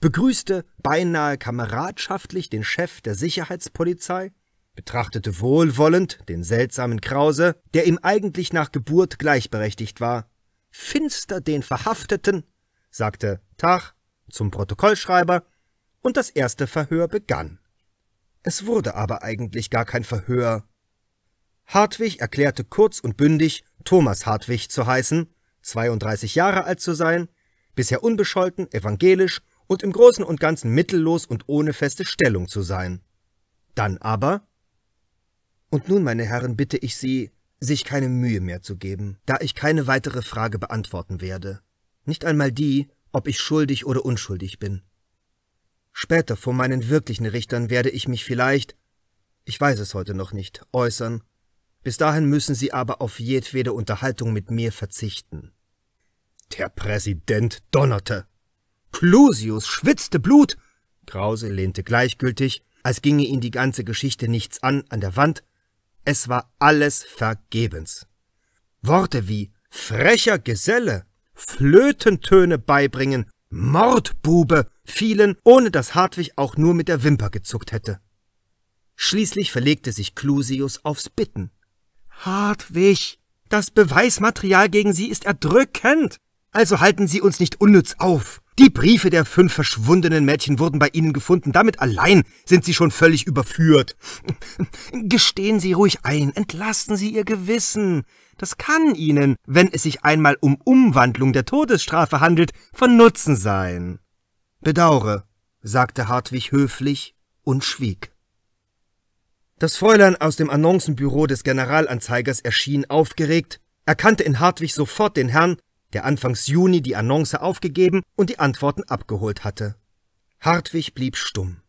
S1: begrüßte beinahe kameradschaftlich den Chef der Sicherheitspolizei, betrachtete wohlwollend den seltsamen Krause, der ihm eigentlich nach Geburt gleichberechtigt war, finster den Verhafteten, sagte Tag zum Protokollschreiber und das erste Verhör begann. Es wurde aber eigentlich gar kein Verhör, Hartwig erklärte kurz und bündig, Thomas Hartwig zu heißen, 32 Jahre alt zu sein, bisher unbescholten, evangelisch und im Großen und Ganzen mittellos und ohne feste Stellung zu sein. Dann aber Und nun, meine Herren, bitte ich Sie, sich keine Mühe mehr zu geben, da ich keine weitere Frage beantworten werde, nicht einmal die, ob ich schuldig oder unschuldig bin. Später vor meinen wirklichen Richtern werde ich mich vielleicht, ich weiß es heute noch nicht, äußern, bis dahin müssen Sie aber auf jedwede Unterhaltung mit mir verzichten. Der Präsident donnerte. Clusius schwitzte Blut. Krause lehnte gleichgültig, als ginge ihn die ganze Geschichte nichts an, an der Wand. Es war alles vergebens. Worte wie frecher Geselle, Flötentöne beibringen, Mordbube fielen, ohne dass Hartwig auch nur mit der Wimper gezuckt hätte. Schließlich verlegte sich Clusius aufs Bitten. Hartwig, das Beweismaterial gegen Sie ist erdrückend. Also halten Sie uns nicht unnütz auf. Die Briefe der fünf verschwundenen Mädchen wurden bei Ihnen gefunden. Damit allein sind Sie schon völlig überführt. Gestehen Sie ruhig ein, entlasten Sie Ihr Gewissen. Das kann Ihnen, wenn es sich einmal um Umwandlung der Todesstrafe handelt, von Nutzen sein. Bedaure, sagte Hartwig höflich und schwieg. Das Fräulein aus dem Annoncenbüro des Generalanzeigers erschien aufgeregt, erkannte in Hartwig sofort den Herrn, der anfangs Juni die Annonce aufgegeben und die Antworten abgeholt hatte. Hartwig blieb stumm.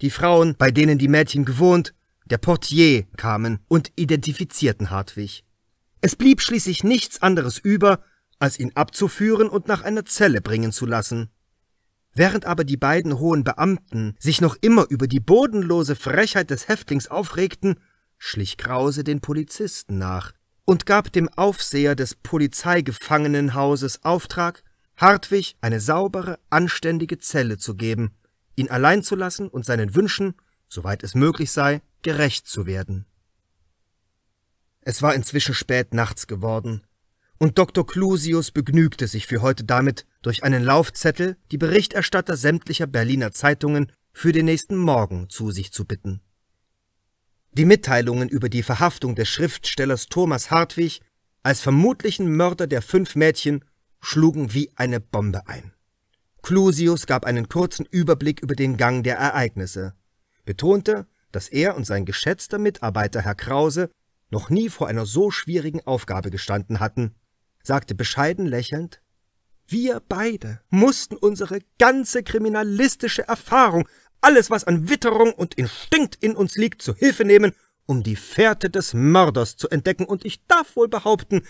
S1: Die Frauen, bei denen die Mädchen gewohnt, der Portier kamen und identifizierten Hartwig. Es blieb schließlich nichts anderes über, als ihn abzuführen und nach einer Zelle bringen zu lassen. Während aber die beiden hohen Beamten sich noch immer über die bodenlose Frechheit des Häftlings aufregten, schlich Krause den Polizisten nach und gab dem Aufseher des Polizeigefangenenhauses Auftrag, Hartwig eine saubere, anständige Zelle zu geben, ihn allein zu lassen und seinen Wünschen, soweit es möglich sei, gerecht zu werden. Es war inzwischen spät nachts geworden, und Dr. Clusius begnügte sich für heute damit, durch einen Laufzettel die Berichterstatter sämtlicher Berliner Zeitungen für den nächsten Morgen zu sich zu bitten. Die Mitteilungen über die Verhaftung des Schriftstellers Thomas Hartwig als vermutlichen Mörder der fünf Mädchen schlugen wie eine Bombe ein. Clusius gab einen kurzen Überblick über den Gang der Ereignisse, betonte, dass er und sein geschätzter Mitarbeiter Herr Krause noch nie vor einer so schwierigen Aufgabe gestanden hatten, sagte bescheiden lächelnd, wir beide mussten unsere ganze kriminalistische Erfahrung, alles, was an Witterung und Instinkt in uns liegt, zu Hilfe nehmen, um die Fährte des Mörders zu entdecken, und ich darf wohl behaupten,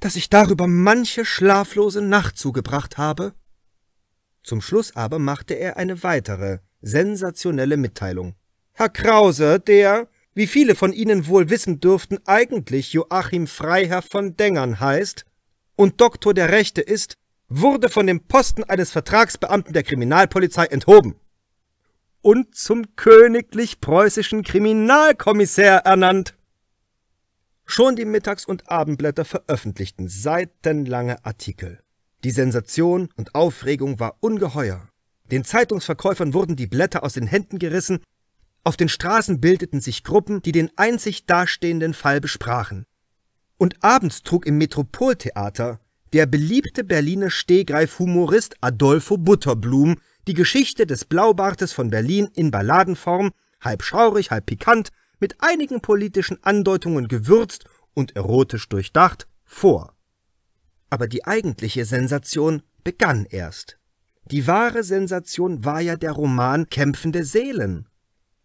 S1: dass ich darüber manche schlaflose Nacht zugebracht habe. Zum Schluss aber machte er eine weitere, sensationelle Mitteilung. Herr Krause, der, wie viele von Ihnen wohl wissen dürften, eigentlich Joachim Freiherr von Dengern heißt, und Doktor der Rechte ist, wurde von dem Posten eines Vertragsbeamten der Kriminalpolizei enthoben und zum königlich preußischen Kriminalkommissär ernannt. Schon die Mittags- und Abendblätter veröffentlichten seitenlange Artikel. Die Sensation und Aufregung war ungeheuer. Den Zeitungsverkäufern wurden die Blätter aus den Händen gerissen, auf den Straßen bildeten sich Gruppen, die den einzig dastehenden Fall besprachen und abends trug im Metropoltheater der beliebte Berliner Stehgreif-Humorist Adolfo Butterblum die Geschichte des Blaubartes von Berlin in Balladenform, halb schaurig, halb pikant, mit einigen politischen Andeutungen gewürzt und erotisch durchdacht, vor. Aber die eigentliche Sensation begann erst. Die wahre Sensation war ja der Roman Kämpfende Seelen,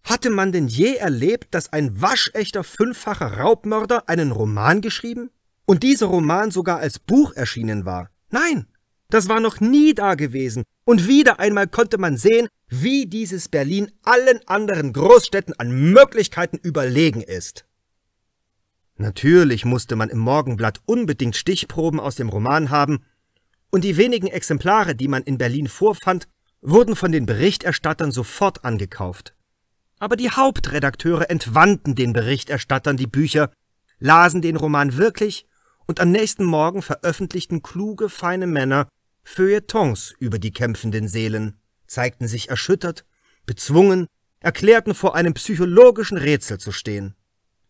S1: hatte man denn je erlebt, dass ein waschechter fünffacher Raubmörder einen Roman geschrieben? Und dieser Roman sogar als Buch erschienen war? Nein, das war noch nie da gewesen. Und wieder einmal konnte man sehen, wie dieses Berlin allen anderen Großstädten an Möglichkeiten überlegen ist. Natürlich musste man im Morgenblatt unbedingt Stichproben aus dem Roman haben, und die wenigen Exemplare, die man in Berlin vorfand, wurden von den Berichterstattern sofort angekauft. Aber die Hauptredakteure entwandten den Berichterstattern die Bücher, lasen den Roman wirklich und am nächsten Morgen veröffentlichten kluge, feine Männer Feuilletons über die kämpfenden Seelen, zeigten sich erschüttert, bezwungen, erklärten vor einem psychologischen Rätsel zu stehen.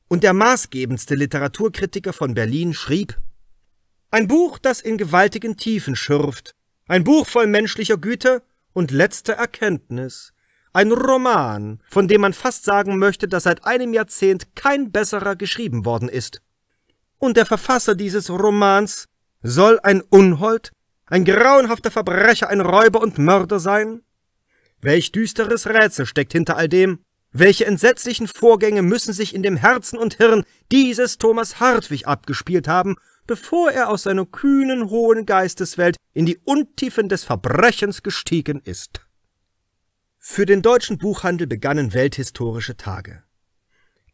S1: Und der maßgebendste Literaturkritiker von Berlin schrieb Ein Buch, das in gewaltigen Tiefen schürft, ein Buch voll menschlicher Güte und letzter Erkenntnis, ein Roman, von dem man fast sagen möchte, dass seit einem Jahrzehnt kein besserer geschrieben worden ist. Und der Verfasser dieses Romans soll ein Unhold, ein grauenhafter Verbrecher, ein Räuber und Mörder sein? Welch düsteres Rätsel steckt hinter all dem? Welche entsetzlichen Vorgänge müssen sich in dem Herzen und Hirn dieses Thomas Hartwig abgespielt haben, bevor er aus seiner kühnen, hohen Geisteswelt in die Untiefen des Verbrechens gestiegen ist? Für den deutschen Buchhandel begannen welthistorische Tage.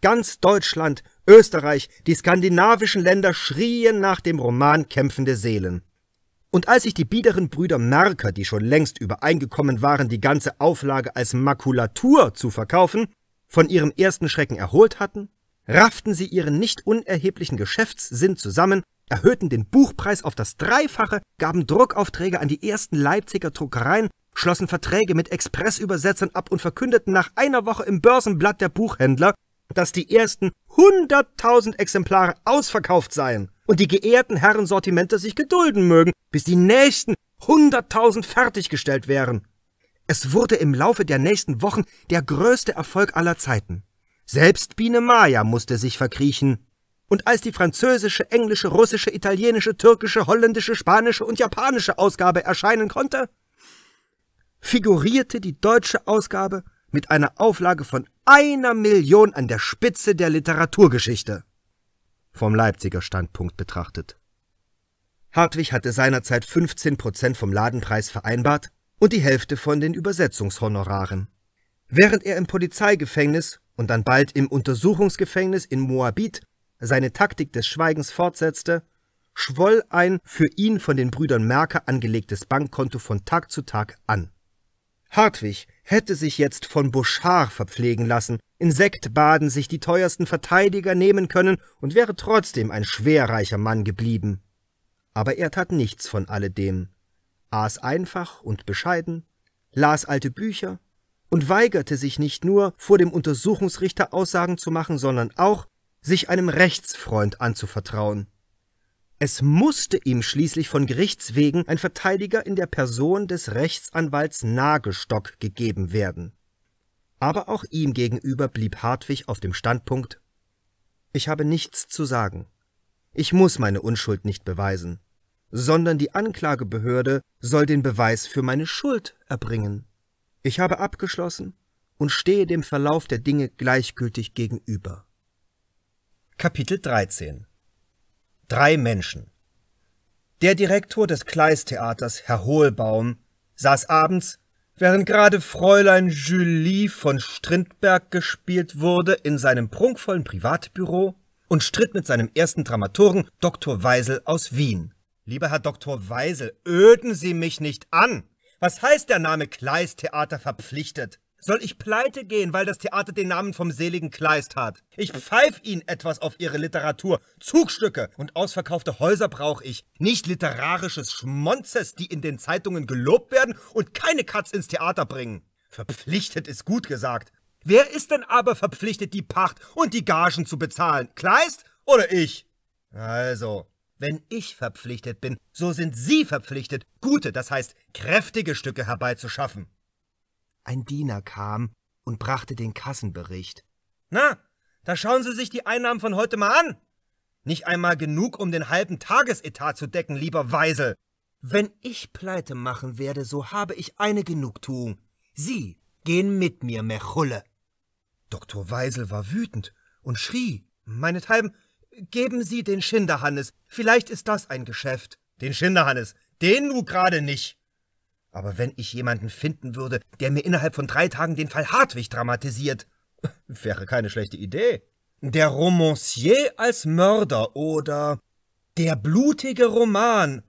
S1: Ganz Deutschland, Österreich, die skandinavischen Länder schrien nach dem Roman Kämpfende Seelen. Und als sich die biederen Brüder Merker, die schon längst übereingekommen waren, die ganze Auflage als Makulatur zu verkaufen, von ihrem ersten Schrecken erholt hatten, rafften sie ihren nicht unerheblichen Geschäftssinn zusammen, erhöhten den Buchpreis auf das Dreifache, gaben Druckaufträge an die ersten Leipziger Druckereien schlossen Verträge mit Expressübersetzern ab und verkündeten nach einer Woche im Börsenblatt der Buchhändler, dass die ersten 100.000 Exemplare ausverkauft seien und die geehrten Herren Sortimente sich gedulden mögen, bis die nächsten 100.000 fertiggestellt wären. Es wurde im Laufe der nächsten Wochen der größte Erfolg aller Zeiten. Selbst Biene Maya musste sich verkriechen. Und als die französische, englische, russische, italienische, türkische, holländische, spanische und japanische Ausgabe erscheinen konnte, figurierte die deutsche Ausgabe mit einer Auflage von einer Million an der Spitze der Literaturgeschichte. Vom Leipziger Standpunkt betrachtet. Hartwig hatte seinerzeit 15 Prozent vom Ladenpreis vereinbart und die Hälfte von den Übersetzungshonoraren. Während er im Polizeigefängnis und dann bald im Untersuchungsgefängnis in Moabit seine Taktik des Schweigens fortsetzte, schwoll ein für ihn von den Brüdern Merker angelegtes Bankkonto von Tag zu Tag an. Hartwig hätte sich jetzt von Bouchard verpflegen lassen, in Sektbaden sich die teuersten Verteidiger nehmen können und wäre trotzdem ein schwerreicher Mann geblieben. Aber er tat nichts von alledem, aß einfach und bescheiden, las alte Bücher und weigerte sich nicht nur, vor dem Untersuchungsrichter Aussagen zu machen, sondern auch, sich einem Rechtsfreund anzuvertrauen. Es musste ihm schließlich von Gerichts wegen ein Verteidiger in der Person des Rechtsanwalts Nagelstock gegeben werden. Aber auch ihm gegenüber blieb Hartwig auf dem Standpunkt Ich habe nichts zu sagen. Ich muss meine Unschuld nicht beweisen, sondern die Anklagebehörde soll den Beweis für meine Schuld erbringen. Ich habe abgeschlossen und stehe dem Verlauf der Dinge gleichgültig gegenüber. Kapitel 13 Drei Menschen. Der Direktor des Kleistheaters, Herr Hohlbaum, saß abends, während gerade Fräulein Julie von Strindberg gespielt wurde, in seinem prunkvollen Privatbüro und stritt mit seinem ersten Dramaturgen, Dr. Weisel aus Wien. Lieber Herr Dr. Weisel, öden Sie mich nicht an! Was heißt der Name Kleistheater verpflichtet? soll ich pleite gehen, weil das Theater den Namen vom seligen Kleist hat. Ich pfeif ihnen etwas auf ihre Literatur. Zugstücke und ausverkaufte Häuser brauche ich, nicht literarisches Schmonzes, die in den Zeitungen gelobt werden und keine Katz ins Theater bringen. Verpflichtet ist gut gesagt. Wer ist denn aber verpflichtet, die Pacht und die Gagen zu bezahlen? Kleist oder ich? Also, wenn ich verpflichtet bin, so sind Sie verpflichtet, gute, das heißt kräftige Stücke herbeizuschaffen. Ein Diener kam und brachte den Kassenbericht. Na, da schauen Sie sich die Einnahmen von heute mal an. Nicht einmal genug, um den halben Tagesetat zu decken, lieber Weisel. Wenn ich pleite machen werde, so habe ich eine Genugtuung. Sie gehen mit mir, Mechulle. Dr. Weisel war wütend und schrie, meinethalben, geben Sie den Schinderhannes, vielleicht ist das ein Geschäft. Den Schinderhannes, den nu gerade nicht. Aber wenn ich jemanden finden würde, der mir innerhalb von drei Tagen den Fall Hartwig dramatisiert. Wäre keine schlechte Idee. Der Romancier als Mörder oder der blutige Roman.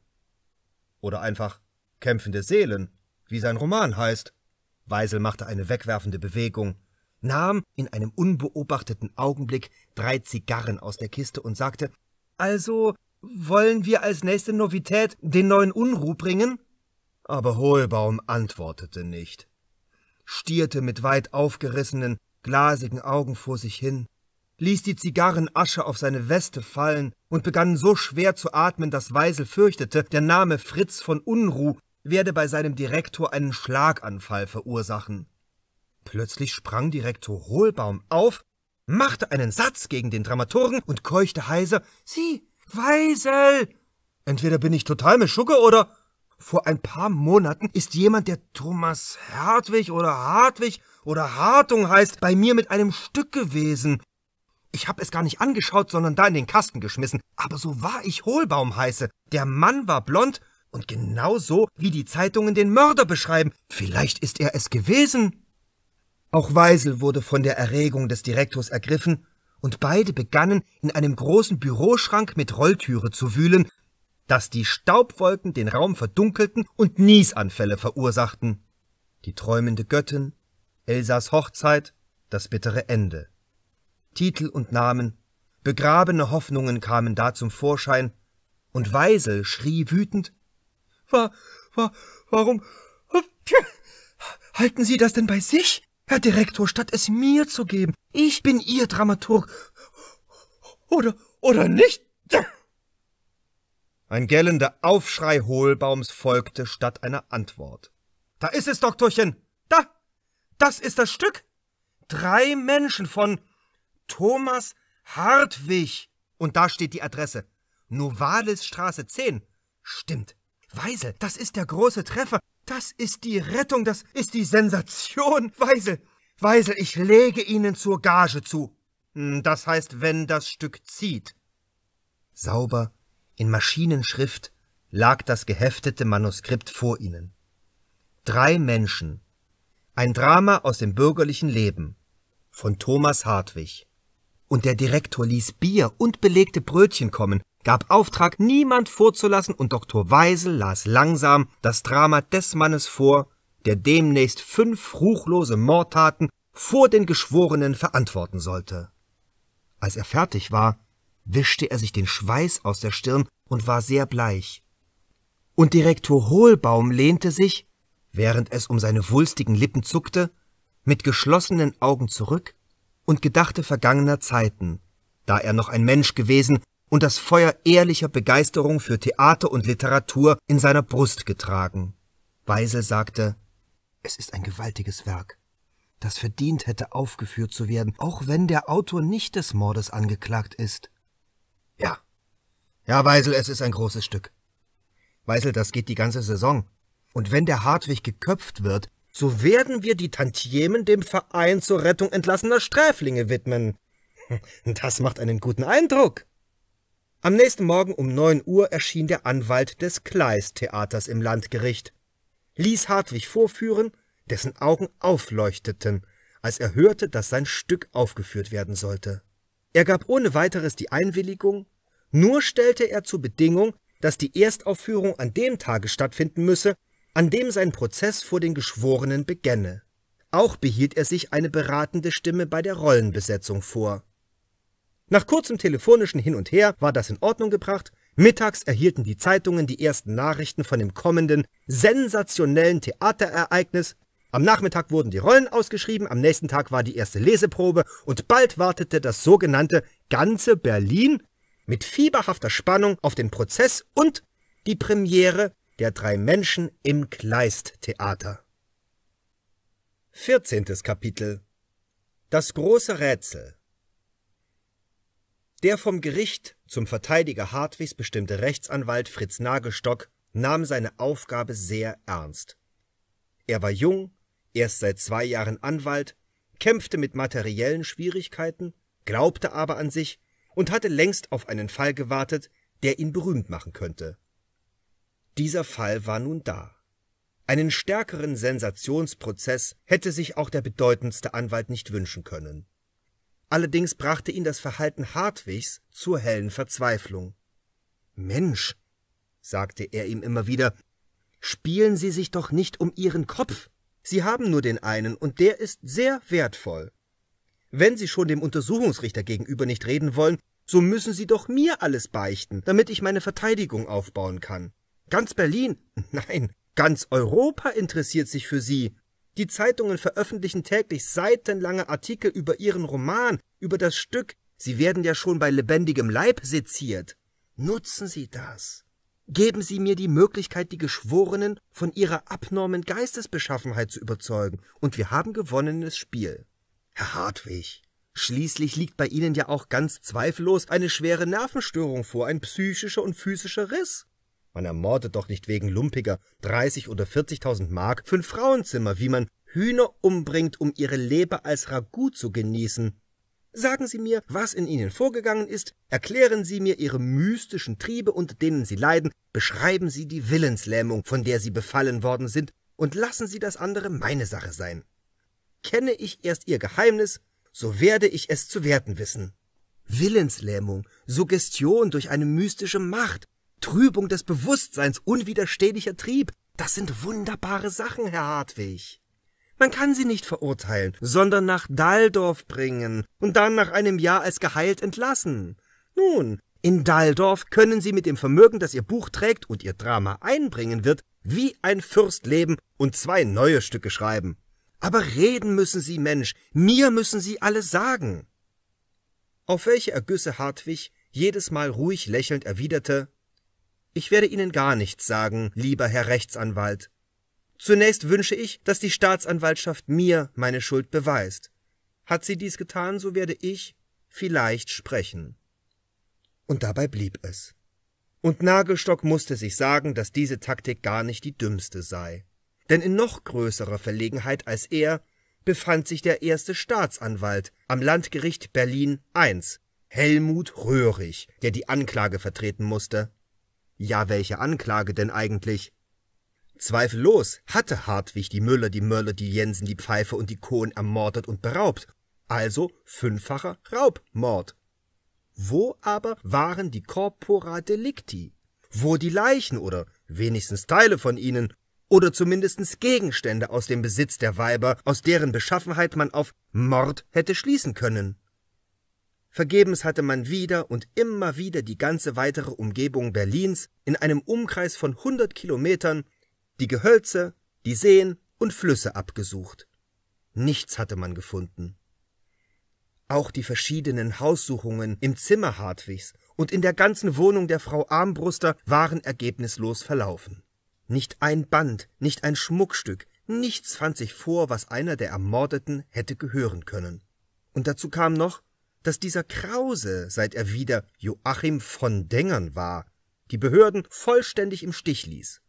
S1: Oder einfach Kämpfende Seelen, wie sein Roman heißt. Weisel machte eine wegwerfende Bewegung, nahm in einem unbeobachteten Augenblick drei Zigarren aus der Kiste und sagte, also wollen wir als nächste Novität den neuen Unruh bringen? aber Hohlbaum antwortete nicht, stierte mit weit aufgerissenen, glasigen Augen vor sich hin, ließ die Zigarrenasche auf seine Weste fallen und begann so schwer zu atmen, dass Weisel fürchtete, der Name Fritz von Unruh werde bei seinem Direktor einen Schlaganfall verursachen. Plötzlich sprang Direktor Hohlbaum auf, machte einen Satz gegen den Dramaturgen und keuchte heiser, »Sie, Weisel!« »Entweder bin ich total mit Schucke oder...« vor ein paar Monaten ist jemand, der Thomas Hartwig oder Hartwig oder Hartung heißt, bei mir mit einem Stück gewesen. Ich habe es gar nicht angeschaut, sondern da in den Kasten geschmissen. Aber so war ich Hohlbaum heiße. Der Mann war blond und genau so, wie die Zeitungen den Mörder beschreiben. Vielleicht ist er es gewesen. Auch Weisel wurde von der Erregung des Direktors ergriffen, und beide begannen, in einem großen Büroschrank mit Rolltüre zu wühlen, dass die Staubwolken den Raum verdunkelten und Niesanfälle verursachten. Die träumende Göttin, Elsas Hochzeit, das bittere Ende. Titel und Namen, begrabene Hoffnungen kamen da zum Vorschein, und Weisel schrie wütend, Wa, wa, warum, halten Sie das denn bei sich, Herr Direktor, statt es mir zu geben? Ich bin Ihr Dramaturg. Oder, oder nicht? Ein gellender Aufschrei Hohlbaums folgte statt einer Antwort. Da ist es, Doktorchen! Da! Das ist das Stück! Drei Menschen von Thomas Hartwig! Und da steht die Adresse. Novalisstraße 10. Stimmt. Weisel, das ist der große Treffer. Das ist die Rettung, das ist die Sensation, Weisel. Weisel, ich lege Ihnen zur Gage zu. Hm, das heißt, wenn das Stück zieht. Sauber in Maschinenschrift lag das geheftete Manuskript vor ihnen. Drei Menschen. Ein Drama aus dem bürgerlichen Leben von Thomas Hartwig. Und der Direktor ließ Bier und belegte Brötchen kommen, gab Auftrag, niemand vorzulassen, und Dr. Weisel las langsam das Drama des Mannes vor, der demnächst fünf ruchlose Mordtaten vor den Geschworenen verantworten sollte. Als er fertig war, wischte er sich den Schweiß aus der Stirn und war sehr bleich. Und Direktor Hohlbaum lehnte sich, während es um seine wulstigen Lippen zuckte, mit geschlossenen Augen zurück und gedachte vergangener Zeiten, da er noch ein Mensch gewesen und das Feuer ehrlicher Begeisterung für Theater und Literatur in seiner Brust getragen. Weisel sagte, es ist ein gewaltiges Werk, das verdient hätte aufgeführt zu werden, auch wenn der Autor nicht des Mordes angeklagt ist. Ja. Ja, Weisel, es ist ein großes Stück. Weisel, das geht die ganze Saison. Und wenn der Hartwig geköpft wird, so werden wir die Tantiemen dem Verein zur Rettung entlassener Sträflinge widmen. Das macht einen guten Eindruck. Am nächsten Morgen um neun Uhr erschien der Anwalt des Kleist-Theaters im Landgericht, ließ Hartwig vorführen, dessen Augen aufleuchteten, als er hörte, dass sein Stück aufgeführt werden sollte. Er gab ohne weiteres die Einwilligung, nur stellte er zur Bedingung, dass die Erstaufführung an dem Tage stattfinden müsse, an dem sein Prozess vor den Geschworenen begänne. Auch behielt er sich eine beratende Stimme bei der Rollenbesetzung vor. Nach kurzem telefonischen Hin und Her war das in Ordnung gebracht, mittags erhielten die Zeitungen die ersten Nachrichten von dem kommenden, sensationellen Theaterereignis, am Nachmittag wurden die Rollen ausgeschrieben, am nächsten Tag war die erste Leseprobe und bald wartete das sogenannte ganze Berlin mit fieberhafter Spannung auf den Prozess und die Premiere der drei Menschen im Kleist-Theater. 14. Kapitel Das große Rätsel Der vom Gericht zum Verteidiger Hartwigs bestimmte Rechtsanwalt Fritz Nagelstock nahm seine Aufgabe sehr ernst. Er war jung, erst seit zwei Jahren Anwalt, kämpfte mit materiellen Schwierigkeiten, glaubte aber an sich und hatte längst auf einen Fall gewartet, der ihn berühmt machen könnte. Dieser Fall war nun da. Einen stärkeren Sensationsprozess hätte sich auch der bedeutendste Anwalt nicht wünschen können. Allerdings brachte ihn das Verhalten Hartwigs zur hellen Verzweiflung. Mensch, sagte er ihm immer wieder, spielen Sie sich doch nicht um Ihren Kopf. Sie haben nur den einen, und der ist sehr wertvoll. Wenn Sie schon dem Untersuchungsrichter gegenüber nicht reden wollen, so müssen Sie doch mir alles beichten, damit ich meine Verteidigung aufbauen kann. Ganz Berlin, nein, ganz Europa interessiert sich für Sie. Die Zeitungen veröffentlichen täglich seitenlange Artikel über Ihren Roman, über das Stück. Sie werden ja schon bei lebendigem Leib seziert. Nutzen Sie das. Geben Sie mir die Möglichkeit, die Geschworenen von ihrer abnormen Geistesbeschaffenheit zu überzeugen, und wir haben gewonnenes Spiel. Herr Hartwig, Schließlich liegt bei Ihnen ja auch ganz zweifellos eine schwere Nervenstörung vor, ein psychischer und physischer Riss. Man ermordet doch nicht wegen lumpiger 30 oder 40.000 Mark für ein Frauenzimmer, wie man Hühner umbringt, um ihre Leber als Ragout zu genießen. Sagen Sie mir, was in Ihnen vorgegangen ist, erklären Sie mir Ihre mystischen Triebe, unter denen Sie leiden, beschreiben Sie die Willenslähmung, von der Sie befallen worden sind, und lassen Sie das andere meine Sache sein. Kenne ich erst Ihr Geheimnis, so werde ich es zu werten wissen. Willenslähmung, Suggestion durch eine mystische Macht, Trübung des Bewusstseins, unwiderstehlicher Trieb, das sind wunderbare Sachen, Herr Hartwig. Man kann sie nicht verurteilen, sondern nach Daldorf bringen und dann nach einem Jahr als geheilt entlassen. Nun, in Daldorf können sie mit dem Vermögen, das ihr Buch trägt und ihr Drama einbringen wird, wie ein Fürst leben und zwei neue Stücke schreiben. Aber reden müssen sie, Mensch, mir müssen sie alles sagen. Auf welche Ergüsse Hartwig jedes Mal ruhig lächelnd erwiderte, ich werde Ihnen gar nichts sagen, lieber Herr Rechtsanwalt. Zunächst wünsche ich, dass die Staatsanwaltschaft mir meine Schuld beweist. Hat sie dies getan, so werde ich vielleicht sprechen. Und dabei blieb es. Und Nagelstock musste sich sagen, dass diese Taktik gar nicht die dümmste sei. Denn in noch größerer Verlegenheit als er befand sich der erste Staatsanwalt am Landgericht Berlin I, Helmut Röhrig, der die Anklage vertreten musste. Ja, welche Anklage denn eigentlich? Zweifellos hatte Hartwig die Müller, die Möller, die Jensen, die Pfeife und die Kohn ermordet und beraubt, also fünffacher Raubmord. Wo aber waren die Corpora Delicti? Wo die Leichen oder wenigstens Teile von ihnen oder zumindest Gegenstände aus dem Besitz der Weiber, aus deren Beschaffenheit man auf Mord hätte schließen können. Vergebens hatte man wieder und immer wieder die ganze weitere Umgebung Berlins in einem Umkreis von hundert Kilometern die Gehölze, die Seen und Flüsse abgesucht. Nichts hatte man gefunden. Auch die verschiedenen Haussuchungen im Zimmer Hartwigs und in der ganzen Wohnung der Frau Armbruster waren ergebnislos verlaufen. Nicht ein Band, nicht ein Schmuckstück, nichts fand sich vor, was einer der Ermordeten hätte gehören können. Und dazu kam noch, dass dieser Krause, seit er wieder Joachim von Dengern war, die Behörden vollständig im Stich ließ.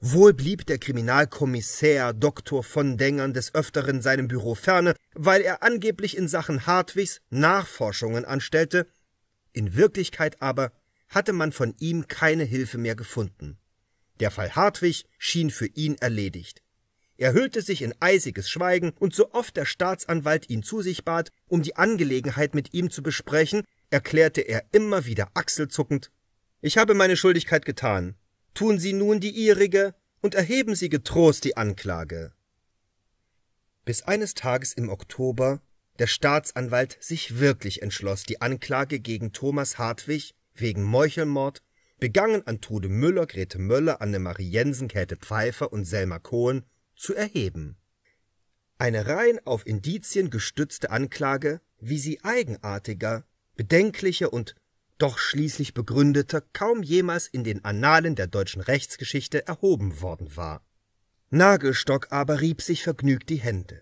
S1: Wohl blieb der Kriminalkommissär Dr. von Dengern des Öfteren seinem Büro ferne, weil er angeblich in Sachen Hartwigs Nachforschungen anstellte, in Wirklichkeit aber hatte man von ihm keine Hilfe mehr gefunden. Der Fall Hartwig schien für ihn erledigt. Er hüllte sich in eisiges Schweigen, und so oft der Staatsanwalt ihn zu sich bat, um die Angelegenheit mit ihm zu besprechen, erklärte er immer wieder achselzuckend Ich habe meine Schuldigkeit getan, tun Sie nun die ihrige und erheben Sie getrost die Anklage. Bis eines Tages im Oktober der Staatsanwalt sich wirklich entschloss, die Anklage gegen Thomas Hartwig wegen Meuchelmord, begangen an Trude Müller, Grete Möller, Annemarie Jensen, Käthe Pfeiffer und Selma Cohen, zu erheben. Eine rein auf Indizien gestützte Anklage, wie sie eigenartiger, bedenklicher und doch schließlich begründeter kaum jemals in den Annalen der deutschen Rechtsgeschichte erhoben worden war. Nagelstock aber rieb sich vergnügt die Hände.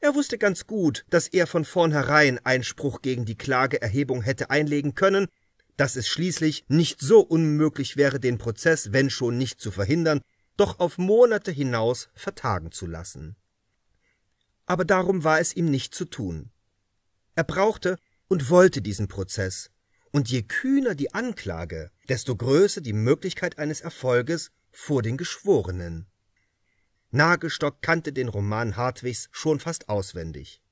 S1: Er wusste ganz gut, dass er von vornherein Einspruch gegen die Klageerhebung hätte einlegen können, dass es schließlich nicht so unmöglich wäre, den Prozess, wenn schon nicht zu verhindern, doch auf Monate hinaus vertagen zu lassen. Aber darum war es ihm nicht zu tun. Er brauchte und wollte diesen Prozess, und je kühner die Anklage, desto größer die Möglichkeit eines Erfolges vor den Geschworenen. Nagelstock kannte den Roman Hartwigs schon fast auswendig.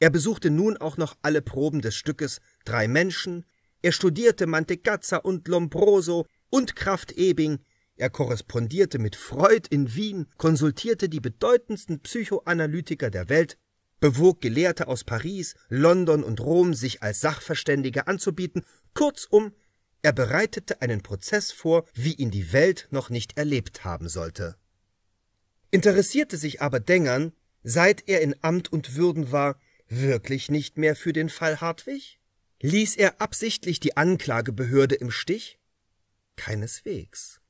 S1: Er besuchte nun auch noch alle Proben des Stückes Drei Menschen, er studierte Mantegazza und Lombroso und Kraft Ebing, er korrespondierte mit Freud in Wien, konsultierte die bedeutendsten Psychoanalytiker der Welt, bewog Gelehrte aus Paris, London und Rom, sich als Sachverständige anzubieten Kurzum, er bereitete einen Prozess vor, wie ihn die Welt noch nicht erlebt haben sollte. Interessierte sich aber Dengern, seit er in Amt und Würden war, wirklich nicht mehr für den Fall Hartwig? Ließ er absichtlich die Anklagebehörde im Stich? Keineswegs.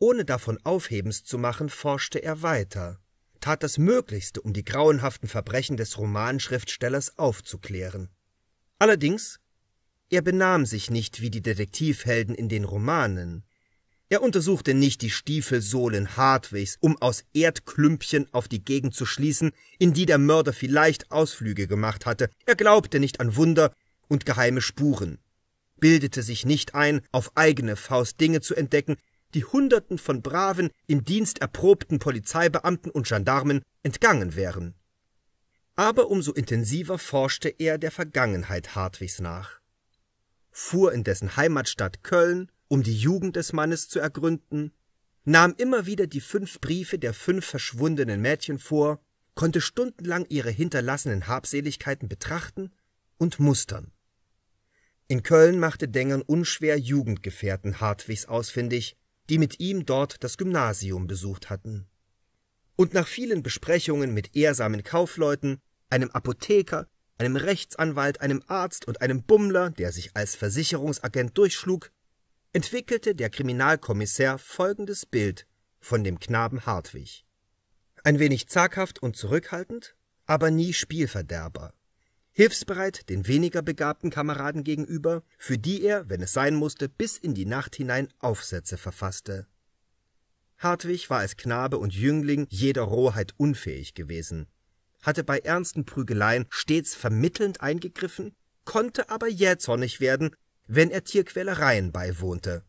S1: Ohne davon Aufhebens zu machen, forschte er weiter, tat das Möglichste, um die grauenhaften Verbrechen des Romanschriftstellers aufzuklären. Allerdings er benahm sich nicht wie die Detektivhelden in den Romanen. Er untersuchte nicht die Stiefelsohlen Hartwigs, um aus Erdklümpchen auf die Gegend zu schließen, in die der Mörder vielleicht Ausflüge gemacht hatte. Er glaubte nicht an Wunder und geheime Spuren, bildete sich nicht ein, auf eigene Faust Dinge zu entdecken, die Hunderten von braven, im Dienst erprobten Polizeibeamten und Gendarmen entgangen wären. Aber umso intensiver forschte er der Vergangenheit Hartwigs nach fuhr in dessen Heimatstadt Köln, um die Jugend des Mannes zu ergründen, nahm immer wieder die fünf Briefe der fünf verschwundenen Mädchen vor, konnte stundenlang ihre hinterlassenen Habseligkeiten betrachten und mustern. In Köln machte Dengern unschwer Jugendgefährten Hartwigs ausfindig, die mit ihm dort das Gymnasium besucht hatten. Und nach vielen Besprechungen mit ehrsamen Kaufleuten, einem Apotheker einem Rechtsanwalt, einem Arzt und einem Bummler, der sich als Versicherungsagent durchschlug, entwickelte der Kriminalkommissär folgendes Bild von dem Knaben Hartwig. Ein wenig zaghaft und zurückhaltend, aber nie Spielverderber. Hilfsbereit den weniger begabten Kameraden gegenüber, für die er, wenn es sein musste, bis in die Nacht hinein Aufsätze verfasste. Hartwig war als Knabe und Jüngling jeder Rohheit unfähig gewesen, hatte bei ernsten Prügeleien stets vermittelnd eingegriffen, konnte aber jähzornig werden, wenn er Tierquälereien beiwohnte.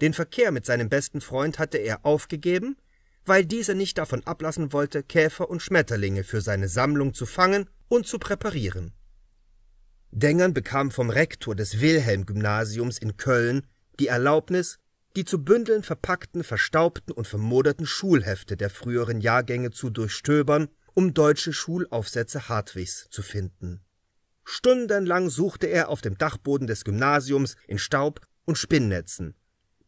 S1: Den Verkehr mit seinem besten Freund hatte er aufgegeben, weil dieser nicht davon ablassen wollte, Käfer und Schmetterlinge für seine Sammlung zu fangen und zu präparieren. Dengern bekam vom Rektor des Wilhelm-Gymnasiums in Köln die Erlaubnis, die zu Bündeln verpackten, verstaubten und vermoderten Schulhefte der früheren Jahrgänge zu durchstöbern um deutsche Schulaufsätze Hartwigs zu finden. Stundenlang suchte er auf dem Dachboden des Gymnasiums in Staub und Spinnnetzen,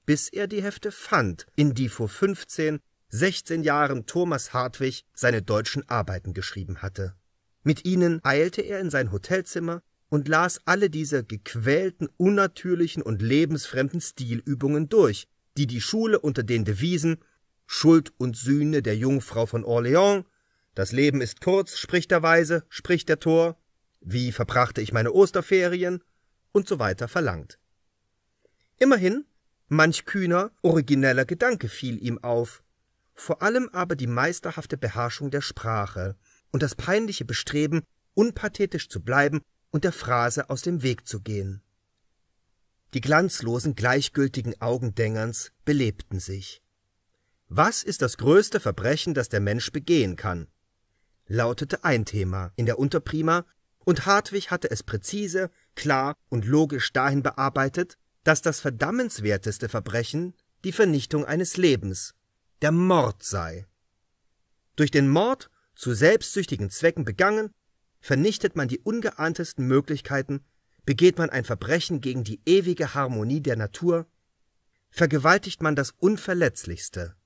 S1: bis er die Hefte fand, in die vor 15, 16 Jahren Thomas Hartwig seine deutschen Arbeiten geschrieben hatte. Mit ihnen eilte er in sein Hotelzimmer und las alle diese gequälten, unnatürlichen und lebensfremden Stilübungen durch, die die Schule unter den Devisen Schuld und Sühne der Jungfrau von Orleans, das Leben ist kurz, spricht der Weise, spricht der Tor, wie verbrachte ich meine Osterferien und so weiter verlangt. Immerhin, manch kühner, origineller Gedanke fiel ihm auf, vor allem aber die meisterhafte Beherrschung der Sprache und das peinliche Bestreben, unpathetisch zu bleiben und der Phrase aus dem Weg zu gehen. Die glanzlosen, gleichgültigen Augendängerns belebten sich. Was ist das größte Verbrechen, das der Mensch begehen kann? lautete ein Thema in der Unterprima, und Hartwig hatte es präzise, klar und logisch dahin bearbeitet, dass das verdammenswerteste Verbrechen die Vernichtung eines Lebens, der Mord sei. Durch den Mord, zu selbstsüchtigen Zwecken begangen, vernichtet man die ungeahntesten Möglichkeiten, begeht man ein Verbrechen gegen die ewige Harmonie der Natur, vergewaltigt man das Unverletzlichste.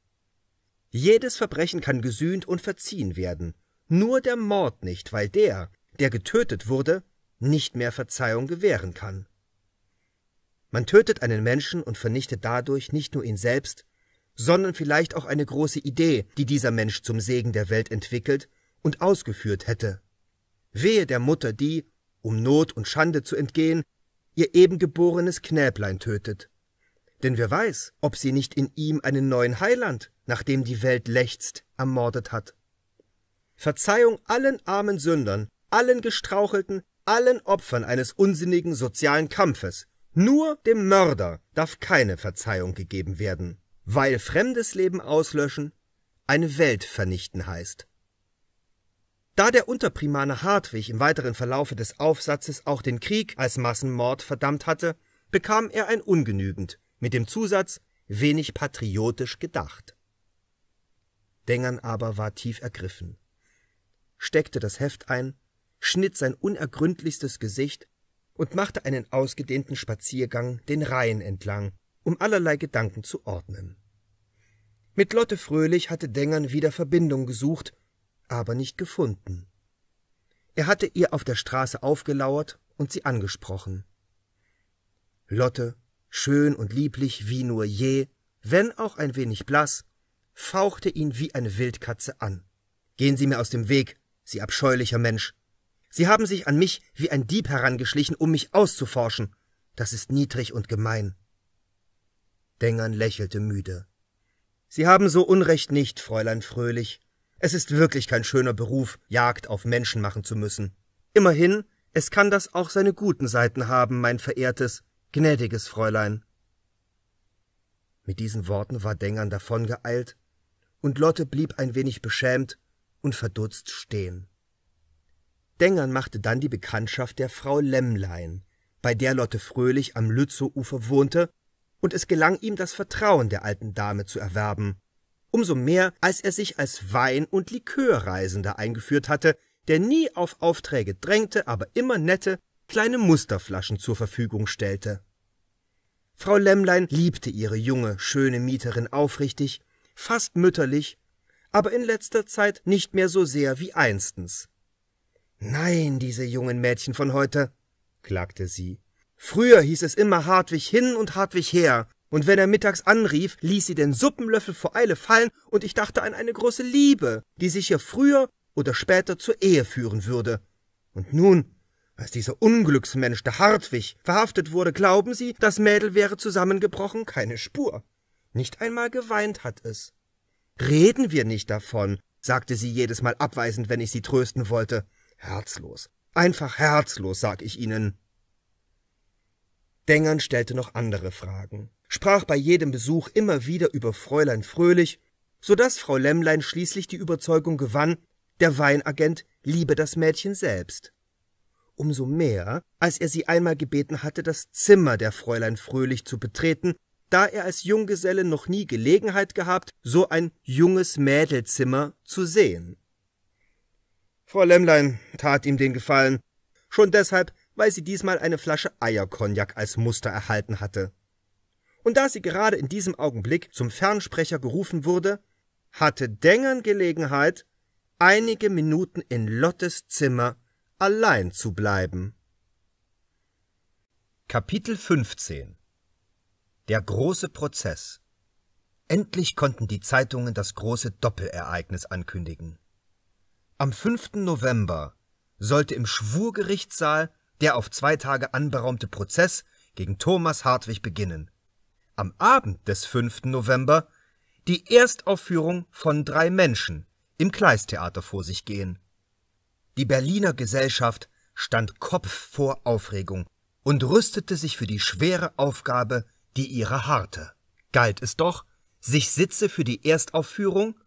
S1: Jedes Verbrechen kann gesühnt und verziehen werden, nur der Mord nicht, weil der, der getötet wurde, nicht mehr Verzeihung gewähren kann. Man tötet einen Menschen und vernichtet dadurch nicht nur ihn selbst, sondern vielleicht auch eine große Idee, die dieser Mensch zum Segen der Welt entwickelt und ausgeführt hätte. Wehe der Mutter, die, um Not und Schande zu entgehen, ihr eben geborenes Knäblein tötet. Denn wer weiß, ob sie nicht in ihm einen neuen Heiland, nach dem die Welt lechzt, ermordet hat. Verzeihung allen armen Sündern, allen Gestrauchelten, allen Opfern eines unsinnigen sozialen Kampfes. Nur dem Mörder darf keine Verzeihung gegeben werden, weil fremdes Leben auslöschen eine Welt vernichten heißt. Da der Unterprimane Hartwig im weiteren Verlaufe des Aufsatzes auch den Krieg als Massenmord verdammt hatte, bekam er ein ungenügend, mit dem Zusatz wenig patriotisch gedacht. Dengern aber war tief ergriffen steckte das Heft ein, schnitt sein unergründlichstes Gesicht und machte einen ausgedehnten Spaziergang den Rhein entlang, um allerlei Gedanken zu ordnen. Mit Lotte Fröhlich hatte Dengern wieder Verbindung gesucht, aber nicht gefunden. Er hatte ihr auf der Straße aufgelauert und sie angesprochen. Lotte, schön und lieblich wie nur je, wenn auch ein wenig blass, fauchte ihn wie eine Wildkatze an. Gehen Sie mir aus dem Weg, Sie abscheulicher Mensch. Sie haben sich an mich wie ein Dieb herangeschlichen, um mich auszuforschen. Das ist niedrig und gemein. Dengern lächelte müde. Sie haben so Unrecht nicht, Fräulein Fröhlich. Es ist wirklich kein schöner Beruf, Jagd auf Menschen machen zu müssen. Immerhin, es kann das auch seine guten Seiten haben, mein verehrtes, gnädiges Fräulein. Mit diesen Worten war Dengern davongeeilt, und Lotte blieb ein wenig beschämt und verdutzt stehen. Dengern machte dann die Bekanntschaft der Frau Lämmlein, bei der Lotte Fröhlich am Lützowufer wohnte, und es gelang ihm, das Vertrauen der alten Dame zu erwerben, umso mehr, als er sich als Wein- und Likörreisender eingeführt hatte, der nie auf Aufträge drängte, aber immer nette, kleine Musterflaschen zur Verfügung stellte. Frau Lämmlein liebte ihre junge, schöne Mieterin aufrichtig, fast mütterlich aber in letzter Zeit nicht mehr so sehr wie einstens. Nein, diese jungen Mädchen von heute, klagte sie. Früher hieß es immer Hartwig hin und Hartwig her, und wenn er mittags anrief, ließ sie den Suppenlöffel vor Eile fallen, und ich dachte an eine große Liebe, die sich ja früher oder später zur Ehe führen würde. Und nun, als dieser Unglücksmensch, der Hartwig, verhaftet wurde, glauben Sie, das Mädel wäre zusammengebrochen? Keine Spur. Nicht einmal geweint hat es. Reden wir nicht davon, sagte sie jedes Mal abweisend, wenn ich sie trösten wollte. Herzlos. Einfach herzlos, sag ich Ihnen. Dengern stellte noch andere Fragen, sprach bei jedem Besuch immer wieder über Fräulein Fröhlich, so daß Frau Lämmlein schließlich die Überzeugung gewann, der Weinagent liebe das Mädchen selbst. Umso mehr, als er sie einmal gebeten hatte, das Zimmer der Fräulein Fröhlich zu betreten da er als Junggeselle noch nie Gelegenheit gehabt, so ein junges Mädelzimmer zu sehen. Frau Lämmlein tat ihm den Gefallen, schon deshalb, weil sie diesmal eine Flasche Eierkognak als Muster erhalten hatte. Und da sie gerade in diesem Augenblick zum Fernsprecher gerufen wurde, hatte Dengern Gelegenheit, einige Minuten in Lottes Zimmer allein zu bleiben. Kapitel 15 der große Prozess. Endlich konnten die Zeitungen das große Doppelereignis ankündigen. Am 5. November sollte im Schwurgerichtssaal der auf zwei Tage anberaumte Prozess gegen Thomas Hartwig beginnen. Am Abend des 5. November die Erstaufführung von drei Menschen im Kleistheater vor sich gehen. Die Berliner Gesellschaft stand Kopf vor Aufregung und rüstete sich für die schwere Aufgabe die ihrer harrte, galt es doch, sich Sitze für die Erstaufführung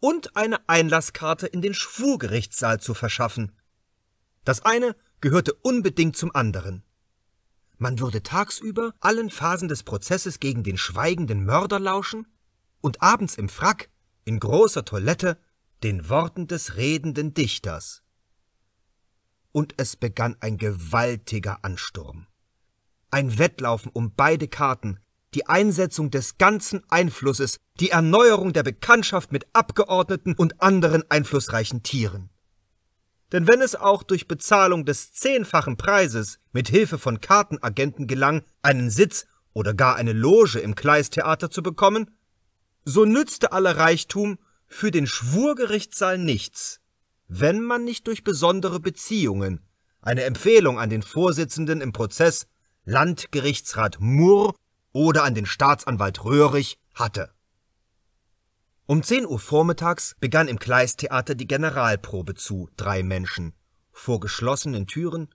S1: und eine Einlasskarte in den Schwurgerichtssaal zu verschaffen. Das eine gehörte unbedingt zum anderen. Man würde tagsüber allen Phasen des Prozesses gegen den schweigenden Mörder lauschen und abends im Frack, in großer Toilette, den Worten des redenden Dichters. Und es begann ein gewaltiger Ansturm ein Wettlaufen um beide Karten, die Einsetzung des ganzen Einflusses, die Erneuerung der Bekanntschaft mit Abgeordneten und anderen einflussreichen Tieren. Denn wenn es auch durch Bezahlung des zehnfachen Preises mit Hilfe von Kartenagenten gelang, einen Sitz oder gar eine Loge im Kleistheater zu bekommen, so nützte aller Reichtum für den Schwurgerichtssaal nichts, wenn man nicht durch besondere Beziehungen, eine Empfehlung an den Vorsitzenden im Prozess Landgerichtsrat Murr oder an den Staatsanwalt Röhrig hatte. Um 10 Uhr vormittags begann im Kleistheater die Generalprobe zu drei Menschen vor geschlossenen Türen,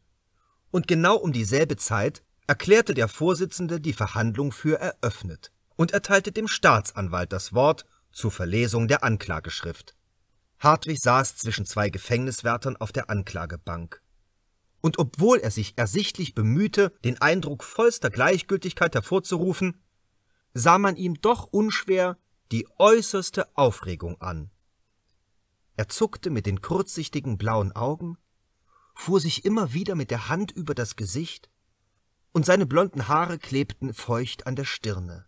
S1: und genau um dieselbe Zeit erklärte der Vorsitzende die Verhandlung für eröffnet und erteilte dem Staatsanwalt das Wort zur Verlesung der Anklageschrift. Hartwig saß zwischen zwei Gefängniswärtern auf der Anklagebank und obwohl er sich ersichtlich bemühte, den Eindruck vollster Gleichgültigkeit hervorzurufen, sah man ihm doch unschwer die äußerste Aufregung an. Er zuckte mit den kurzsichtigen blauen Augen, fuhr sich immer wieder mit der Hand über das Gesicht, und seine blonden Haare klebten feucht an der Stirne.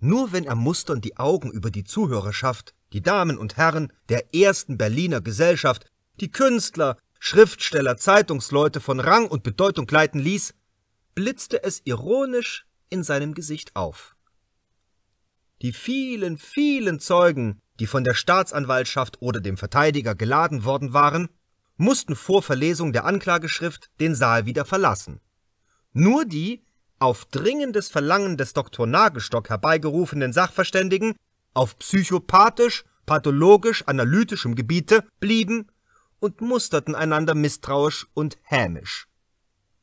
S1: Nur wenn er musternd die Augen über die Zuhörerschaft, die Damen und Herren der ersten Berliner Gesellschaft, die Künstler, Schriftsteller, Zeitungsleute von Rang und Bedeutung gleiten ließ, blitzte es ironisch in seinem Gesicht auf. Die vielen, vielen Zeugen, die von der Staatsanwaltschaft oder dem Verteidiger geladen worden waren, mussten vor Verlesung der Anklageschrift den Saal wieder verlassen. Nur die, auf dringendes Verlangen des Dr. Nagelstock herbeigerufenen Sachverständigen auf psychopathisch, pathologisch, analytischem Gebiete blieben und musterten einander misstrauisch und hämisch.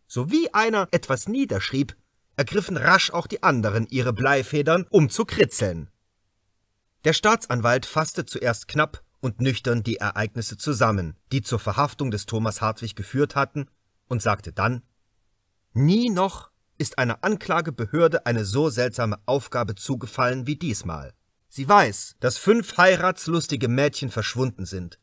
S1: So wie einer etwas niederschrieb, ergriffen rasch auch die anderen ihre Bleifedern, um zu kritzeln. Der Staatsanwalt fasste zuerst knapp und nüchtern die Ereignisse zusammen, die zur Verhaftung des Thomas Hartwig geführt hatten, und sagte dann Nie noch ist einer Anklagebehörde eine so seltsame Aufgabe zugefallen wie diesmal. Sie weiß, dass fünf heiratslustige Mädchen verschwunden sind,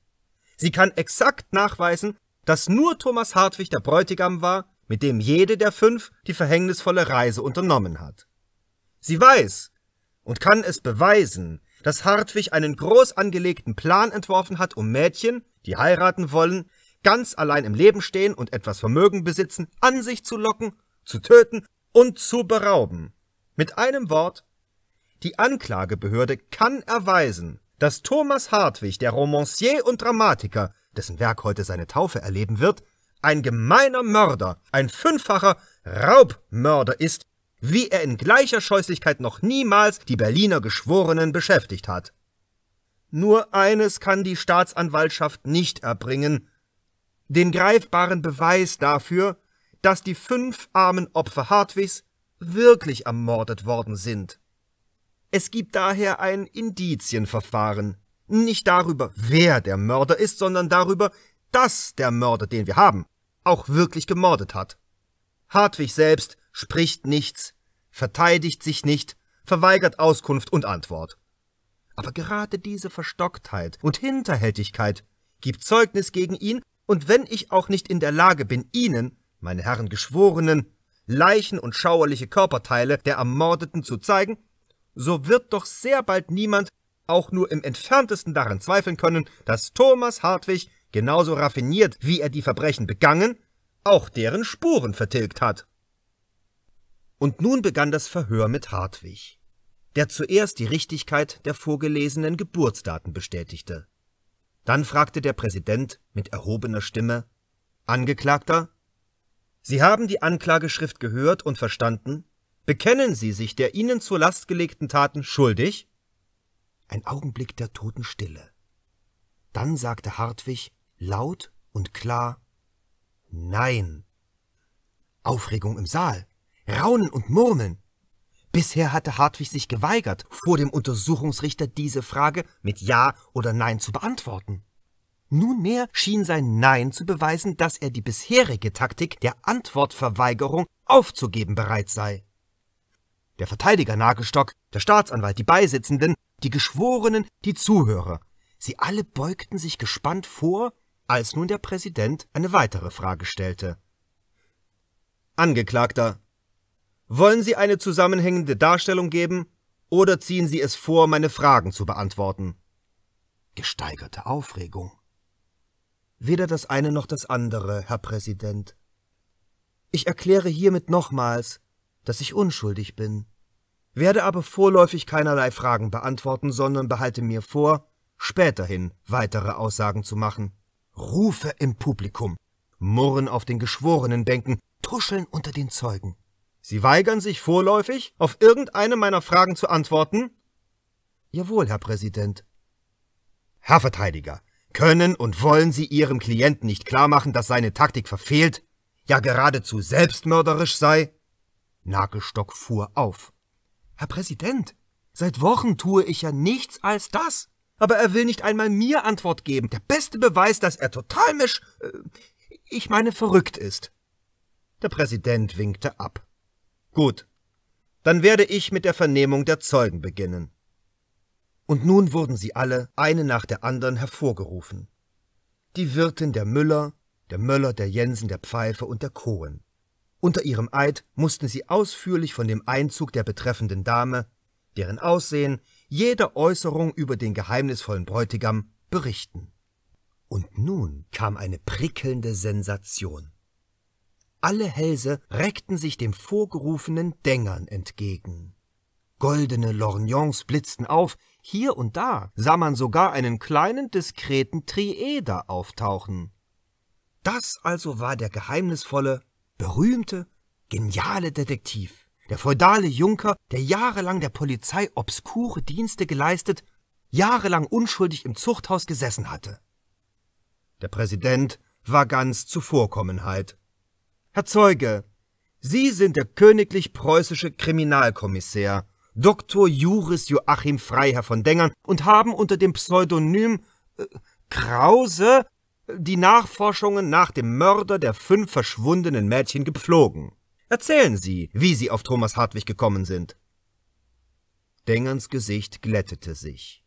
S1: Sie kann exakt nachweisen, dass nur Thomas Hartwig der Bräutigam war, mit dem jede der fünf die verhängnisvolle Reise unternommen hat. Sie weiß und kann es beweisen, dass Hartwig einen groß angelegten Plan entworfen hat, um Mädchen, die heiraten wollen, ganz allein im Leben stehen und etwas Vermögen besitzen, an sich zu locken, zu töten und zu berauben. Mit einem Wort, die Anklagebehörde kann erweisen, dass Thomas Hartwig, der Romancier und Dramatiker, dessen Werk heute seine Taufe erleben wird, ein gemeiner Mörder, ein fünffacher Raubmörder ist, wie er in gleicher Scheußlichkeit noch niemals die Berliner Geschworenen beschäftigt hat. Nur eines kann die Staatsanwaltschaft nicht erbringen, den greifbaren Beweis dafür, dass die fünf armen Opfer Hartwigs wirklich ermordet worden sind. Es gibt daher ein Indizienverfahren. Nicht darüber, wer der Mörder ist, sondern darüber, dass der Mörder, den wir haben, auch wirklich gemordet hat. Hartwig selbst spricht nichts, verteidigt sich nicht, verweigert Auskunft und Antwort. Aber gerade diese Verstocktheit und Hinterhältigkeit gibt Zeugnis gegen ihn, und wenn ich auch nicht in der Lage bin, Ihnen, meine Herren Geschworenen, Leichen und schauerliche Körperteile der Ermordeten zu zeigen, so wird doch sehr bald niemand auch nur im entferntesten daran zweifeln können, dass Thomas Hartwig, genauso raffiniert, wie er die Verbrechen begangen, auch deren Spuren vertilgt hat. Und nun begann das Verhör mit Hartwig, der zuerst die Richtigkeit der vorgelesenen Geburtsdaten bestätigte. Dann fragte der Präsident mit erhobener Stimme Angeklagter, Sie haben die Anklageschrift gehört und verstanden? Bekennen Sie sich der Ihnen zur Last gelegten Taten schuldig? Ein Augenblick der Totenstille. Dann sagte Hartwig laut und klar Nein. Aufregung im Saal, Raunen und Murmeln. Bisher hatte Hartwig sich geweigert, vor dem Untersuchungsrichter diese Frage mit Ja oder Nein zu beantworten. Nunmehr schien sein Nein zu beweisen, dass er die bisherige Taktik der Antwortverweigerung aufzugeben bereit sei der Verteidiger Nagelstock, der Staatsanwalt, die Beisitzenden, die Geschworenen, die Zuhörer. Sie alle beugten sich gespannt vor, als nun der Präsident eine weitere Frage stellte. Angeklagter, wollen Sie eine zusammenhängende Darstellung geben oder ziehen Sie es vor, meine Fragen zu beantworten? Gesteigerte Aufregung. Weder das eine noch das andere, Herr Präsident. Ich erkläre hiermit nochmals, dass ich unschuldig bin werde aber vorläufig keinerlei Fragen beantworten, sondern behalte mir vor, späterhin weitere Aussagen zu machen. Rufe im Publikum, Murren auf den Geschworenenbänken, Tuscheln unter den Zeugen. Sie weigern sich vorläufig, auf irgendeine meiner Fragen zu antworten? Jawohl, Herr Präsident. Herr Verteidiger, können und wollen Sie Ihrem Klienten nicht klarmachen, dass seine Taktik verfehlt, ja geradezu selbstmörderisch sei? Nagelstock fuhr auf. Herr Präsident, seit Wochen tue ich ja nichts als das. Aber er will nicht einmal mir Antwort geben. Der beste Beweis, dass er total misch... Äh, ich meine verrückt ist. Der Präsident winkte ab. Gut, dann werde ich mit der Vernehmung der Zeugen beginnen. Und nun wurden sie alle, eine nach der anderen, hervorgerufen. Die Wirtin der Müller, der Möller, der Jensen, der Pfeife und der Kohen. Unter ihrem Eid mussten sie ausführlich von dem Einzug der betreffenden Dame, deren Aussehen, jeder Äußerung über den geheimnisvollen Bräutigam berichten. Und nun kam eine prickelnde Sensation. Alle Hälse reckten sich dem vorgerufenen Dängern entgegen. Goldene Lorgnons blitzten auf, hier und da sah man sogar einen kleinen, diskreten Trieder auftauchen. Das also war der geheimnisvolle, berühmte, geniale Detektiv, der feudale Junker, der jahrelang der Polizei obskure Dienste geleistet, jahrelang unschuldig im Zuchthaus gesessen hatte. Der Präsident war ganz Zuvorkommenheit. Herr Zeuge, Sie sind der königlich preußische Kriminalkommissär, Dr. Juris Joachim Freiherr von Dengern und haben unter dem Pseudonym äh, Krause die Nachforschungen nach dem Mörder der fünf verschwundenen Mädchen gepflogen. Erzählen Sie, wie Sie auf Thomas Hartwig gekommen sind. Dengerns Gesicht glättete sich.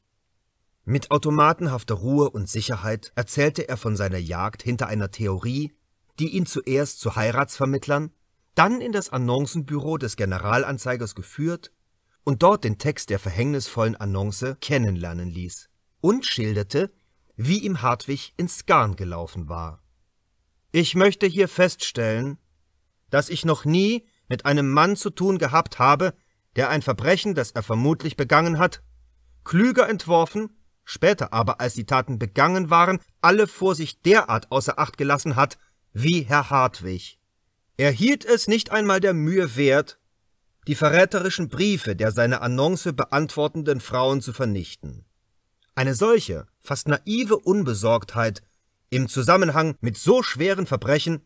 S1: Mit automatenhafter Ruhe und Sicherheit erzählte er von seiner Jagd hinter einer Theorie, die ihn zuerst zu Heiratsvermittlern, dann in das Annoncenbüro des Generalanzeigers geführt und dort den Text der verhängnisvollen Annonce kennenlernen ließ und schilderte, wie ihm Hartwig ins Garn gelaufen war. Ich möchte hier feststellen, dass ich noch nie mit einem Mann zu tun gehabt habe, der ein Verbrechen, das er vermutlich begangen hat, klüger entworfen, später aber, als die Taten begangen waren, alle Vorsicht derart außer Acht gelassen hat, wie Herr Hartwig. Er hielt es nicht einmal der Mühe wert, die verräterischen Briefe der seine Annonce beantwortenden Frauen zu vernichten. Eine solche fast naive Unbesorgtheit im Zusammenhang mit so schweren Verbrechen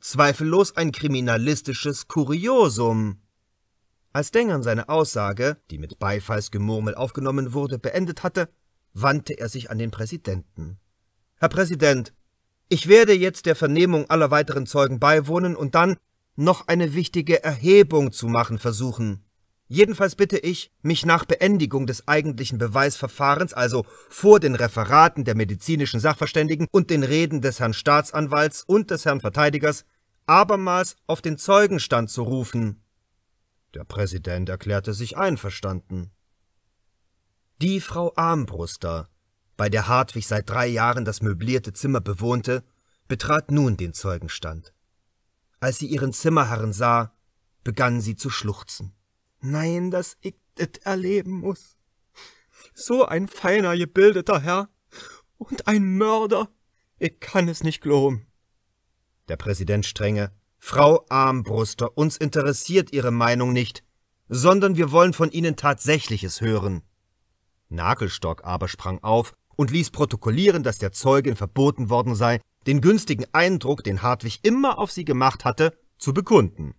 S1: zweifellos ein kriminalistisches Kuriosum. Als Dengern seine Aussage, die mit Beifallsgemurmel aufgenommen wurde, beendet hatte, wandte er sich an den Präsidenten. Herr Präsident, ich werde jetzt der Vernehmung aller weiteren Zeugen beiwohnen und dann noch eine wichtige Erhebung zu machen versuchen. Jedenfalls bitte ich, mich nach Beendigung des eigentlichen Beweisverfahrens, also vor den Referaten der medizinischen Sachverständigen und den Reden des Herrn Staatsanwalts und des Herrn Verteidigers, abermals auf den Zeugenstand zu rufen. Der Präsident erklärte sich einverstanden. Die Frau Armbruster, bei der Hartwig seit drei Jahren das möblierte Zimmer bewohnte, betrat nun den Zeugenstand. Als sie ihren Zimmerherrn sah, begann sie zu schluchzen. Nein, dass ich det erleben muß. So ein feiner, gebildeter Herr und ein Mörder. Ich kann es nicht glauben. Der Präsident strenge. Frau Armbruster, uns interessiert Ihre Meinung nicht, sondern wir wollen von Ihnen Tatsächliches hören. Nagelstock aber sprang auf und ließ protokollieren, dass der Zeugin verboten worden sei, den günstigen Eindruck, den Hartwig immer auf sie gemacht hatte, zu bekunden.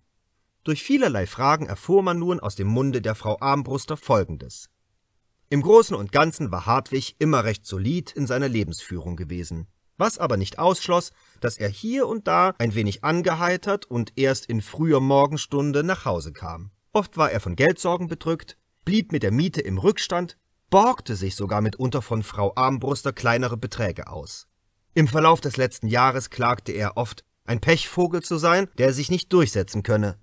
S1: Durch vielerlei Fragen erfuhr man nun aus dem Munde der Frau Armbruster Folgendes. Im Großen und Ganzen war Hartwig immer recht solid in seiner Lebensführung gewesen, was aber nicht ausschloss, dass er hier und da ein wenig angeheitert und erst in früher Morgenstunde nach Hause kam. Oft war er von Geldsorgen bedrückt, blieb mit der Miete im Rückstand, borgte sich sogar mitunter von Frau Armbruster kleinere Beträge aus. Im Verlauf des letzten Jahres klagte er oft, ein Pechvogel zu sein, der sich nicht durchsetzen könne,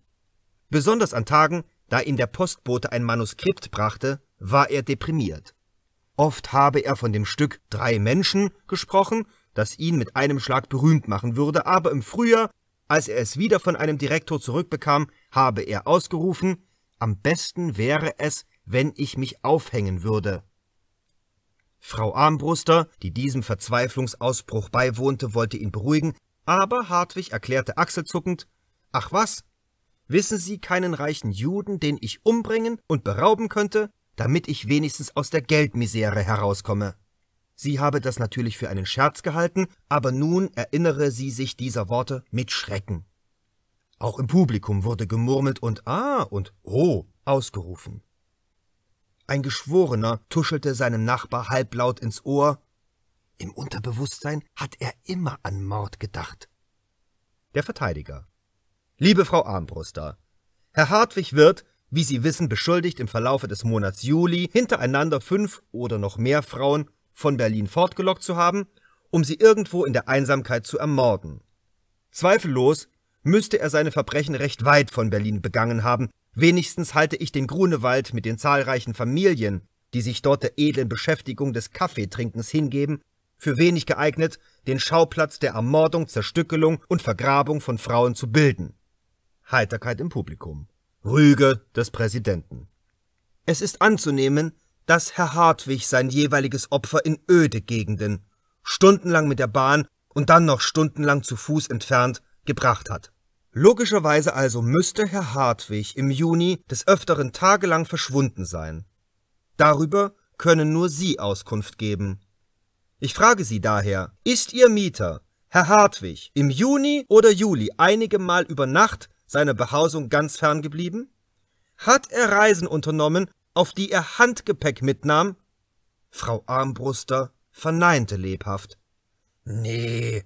S1: Besonders an Tagen, da ihm der Postbote ein Manuskript brachte, war er deprimiert. Oft habe er von dem Stück Drei Menschen gesprochen, das ihn mit einem Schlag berühmt machen würde, aber im Frühjahr, als er es wieder von einem Direktor zurückbekam, habe er ausgerufen, am besten wäre es, wenn ich mich aufhängen würde. Frau Armbruster, die diesem Verzweiflungsausbruch beiwohnte, wollte ihn beruhigen, aber Hartwig erklärte achselzuckend, ach was, Wissen Sie keinen reichen Juden, den ich umbringen und berauben könnte, damit ich wenigstens aus der Geldmisere herauskomme? Sie habe das natürlich für einen Scherz gehalten, aber nun erinnere sie sich dieser Worte mit Schrecken. Auch im Publikum wurde gemurmelt und Ah und Oh ausgerufen. Ein Geschworener tuschelte seinem Nachbar halblaut ins Ohr Im Unterbewusstsein hat er immer an Mord gedacht. Der Verteidiger Liebe Frau Armbruster, Herr Hartwig wird, wie Sie wissen, beschuldigt, im Verlaufe des Monats Juli hintereinander fünf oder noch mehr Frauen von Berlin fortgelockt zu haben, um sie irgendwo in der Einsamkeit zu ermorden. Zweifellos müsste er seine Verbrechen recht weit von Berlin begangen haben, wenigstens halte ich den Grunewald mit den zahlreichen Familien, die sich dort der edlen Beschäftigung des Kaffeetrinkens hingeben, für wenig geeignet, den Schauplatz der Ermordung, Zerstückelung und Vergrabung von Frauen zu bilden. Heiterkeit im Publikum. Rüge des Präsidenten. Es ist anzunehmen, dass Herr Hartwig sein jeweiliges Opfer in öde Gegenden, stundenlang mit der Bahn und dann noch stundenlang zu Fuß entfernt, gebracht hat. Logischerweise also müsste Herr Hartwig im Juni des Öfteren tagelang verschwunden sein. Darüber können nur Sie Auskunft geben. Ich frage Sie daher, ist Ihr Mieter, Herr Hartwig, im Juni oder Juli einige Mal über Nacht seiner Behausung ganz fern geblieben? Hat er Reisen unternommen, auf die er Handgepäck mitnahm? Frau Armbruster verneinte lebhaft. Nee,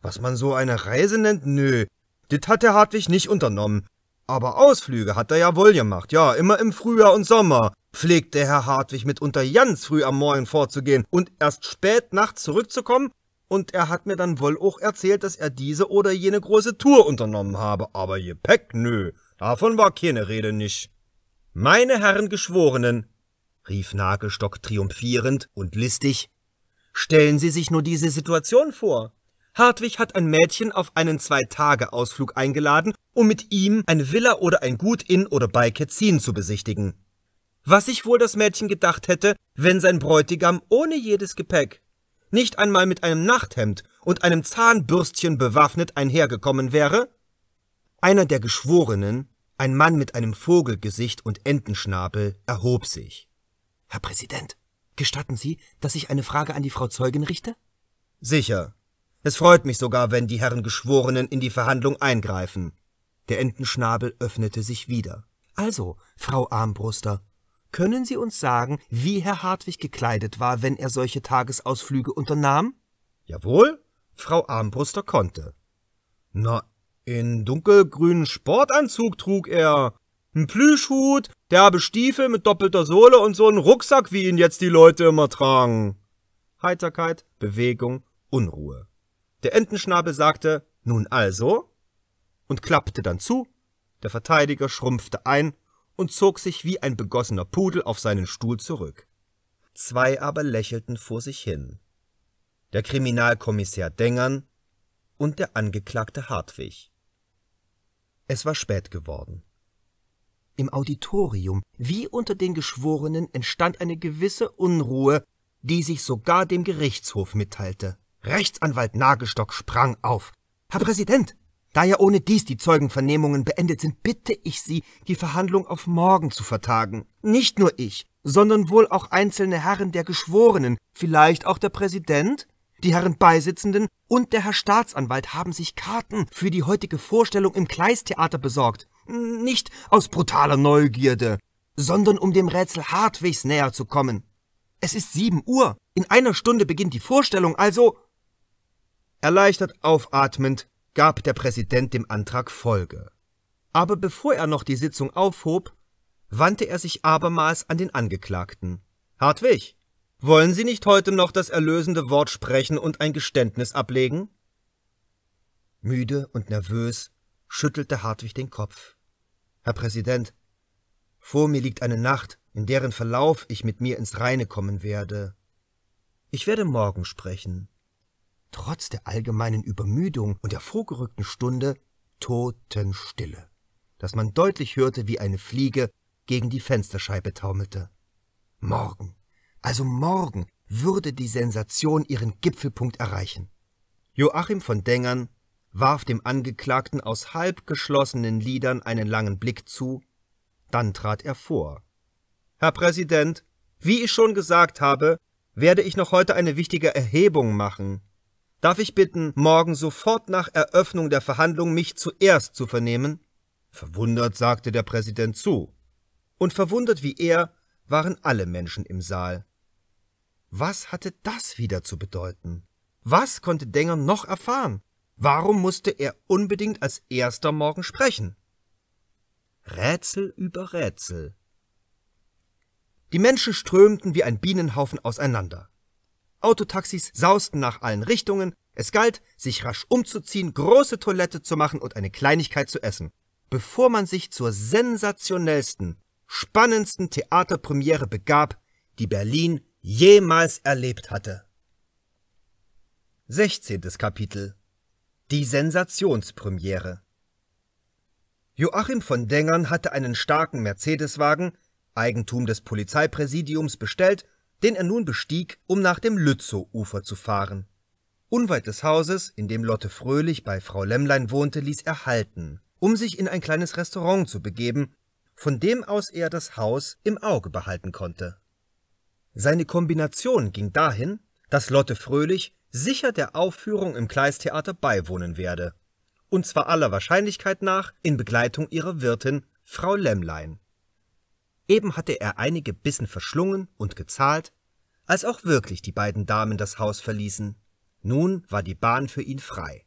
S1: was man so eine Reise nennt, nö, dit hat der Hartwig nicht unternommen. Aber Ausflüge hat er ja wohl gemacht, ja, immer im Frühjahr und Sommer, pflegt der Herr Hartwig mitunter ganz früh am Morgen vorzugehen und erst spät nachts zurückzukommen und er hat mir dann wohl auch erzählt, dass er diese oder jene große Tour unternommen habe, aber Gepäck, nö, davon war keine Rede nicht. Meine Herren Geschworenen, rief Nagelstock triumphierend und listig, stellen Sie sich nur diese Situation vor. Hartwig hat ein Mädchen auf einen Zwei-Tage-Ausflug eingeladen, um mit ihm eine Villa oder ein Gut in oder bei Ketzin zu besichtigen. Was sich wohl das Mädchen gedacht hätte, wenn sein Bräutigam ohne jedes Gepäck nicht einmal mit einem Nachthemd und einem Zahnbürstchen bewaffnet einhergekommen wäre? Einer der Geschworenen, ein Mann mit einem Vogelgesicht und Entenschnabel, erhob sich. Herr Präsident, gestatten Sie, dass ich eine Frage an die Frau Zeugin richte? Sicher. Es freut mich sogar, wenn die Herren Geschworenen in die Verhandlung eingreifen. Der Entenschnabel öffnete sich wieder. Also, Frau Armbruster, können Sie uns sagen, wie Herr Hartwig gekleidet war, wenn er solche Tagesausflüge unternahm? Jawohl, Frau Armbruster konnte. Na, in dunkelgrünen Sportanzug trug er, ein Plüschhut, derbe Stiefel mit doppelter Sohle und so einen Rucksack, wie ihn jetzt die Leute immer tragen. Heiterkeit, Bewegung, Unruhe. Der Entenschnabel sagte, nun also, und klappte dann zu, der Verteidiger schrumpfte ein und zog sich wie ein begossener Pudel auf seinen Stuhl zurück. Zwei aber lächelten vor sich hin. Der Kriminalkommissär Dengern und der Angeklagte Hartwig. Es war spät geworden. Im Auditorium, wie unter den Geschworenen, entstand eine gewisse Unruhe, die sich sogar dem Gerichtshof mitteilte. Rechtsanwalt Nagelstock sprang auf. Herr Präsident, da ja ohne dies die Zeugenvernehmungen beendet sind, bitte ich Sie, die Verhandlung auf morgen zu vertagen. Nicht nur ich, sondern wohl auch einzelne Herren der Geschworenen, vielleicht auch der Präsident? Die Herren Beisitzenden und der Herr Staatsanwalt haben sich Karten für die heutige Vorstellung im Kleistheater besorgt. Nicht aus brutaler Neugierde, sondern um dem Rätsel Hartwigs näher zu kommen. Es ist sieben Uhr. In einer Stunde beginnt die Vorstellung, also. Erleichtert aufatmend gab der Präsident dem Antrag Folge. Aber bevor er noch die Sitzung aufhob, wandte er sich abermals an den Angeklagten. Hartwig, wollen Sie nicht heute noch das erlösende Wort sprechen und ein Geständnis ablegen? Müde und nervös schüttelte Hartwig den Kopf. Herr Präsident, vor mir liegt eine Nacht, in deren Verlauf ich mit mir ins Reine kommen werde. Ich werde morgen sprechen trotz der allgemeinen Übermüdung und der vorgerückten Stunde, Totenstille, dass man deutlich hörte, wie eine Fliege gegen die Fensterscheibe taumelte. Morgen, also morgen, würde die Sensation ihren Gipfelpunkt erreichen. Joachim von Dengern warf dem Angeklagten aus halb geschlossenen Lidern einen langen Blick zu, dann trat er vor. Herr Präsident, wie ich schon gesagt habe, werde ich noch heute eine wichtige Erhebung machen. Darf ich bitten, morgen sofort nach Eröffnung der Verhandlung mich zuerst zu vernehmen? Verwundert sagte der Präsident zu. Und verwundert wie er waren alle Menschen im Saal. Was hatte das wieder zu bedeuten? Was konnte Denger noch erfahren? Warum musste er unbedingt als erster morgen sprechen? Rätsel über Rätsel. Die Menschen strömten wie ein Bienenhaufen auseinander. Autotaxis sausten nach allen Richtungen, es galt, sich rasch umzuziehen, große Toilette zu machen und eine Kleinigkeit zu essen, bevor man sich zur sensationellsten, spannendsten Theaterpremiere begab, die Berlin jemals erlebt hatte. 16. Kapitel Die Sensationspremiere Joachim von Dengern hatte einen starken Mercedeswagen, Eigentum des Polizeipräsidiums, bestellt den er nun bestieg, um nach dem Lützowufer zu fahren. Unweit des Hauses, in dem Lotte Fröhlich bei Frau Lämmlein wohnte, ließ er halten, um sich in ein kleines Restaurant zu begeben, von dem aus er das Haus im Auge behalten konnte. Seine Kombination ging dahin, dass Lotte Fröhlich sicher der Aufführung im Kleistheater beiwohnen werde, und zwar aller Wahrscheinlichkeit nach in Begleitung ihrer Wirtin Frau Lämmlein. Eben hatte er einige Bissen verschlungen und gezahlt, als auch wirklich die beiden Damen das Haus verließen. Nun war die Bahn für ihn frei.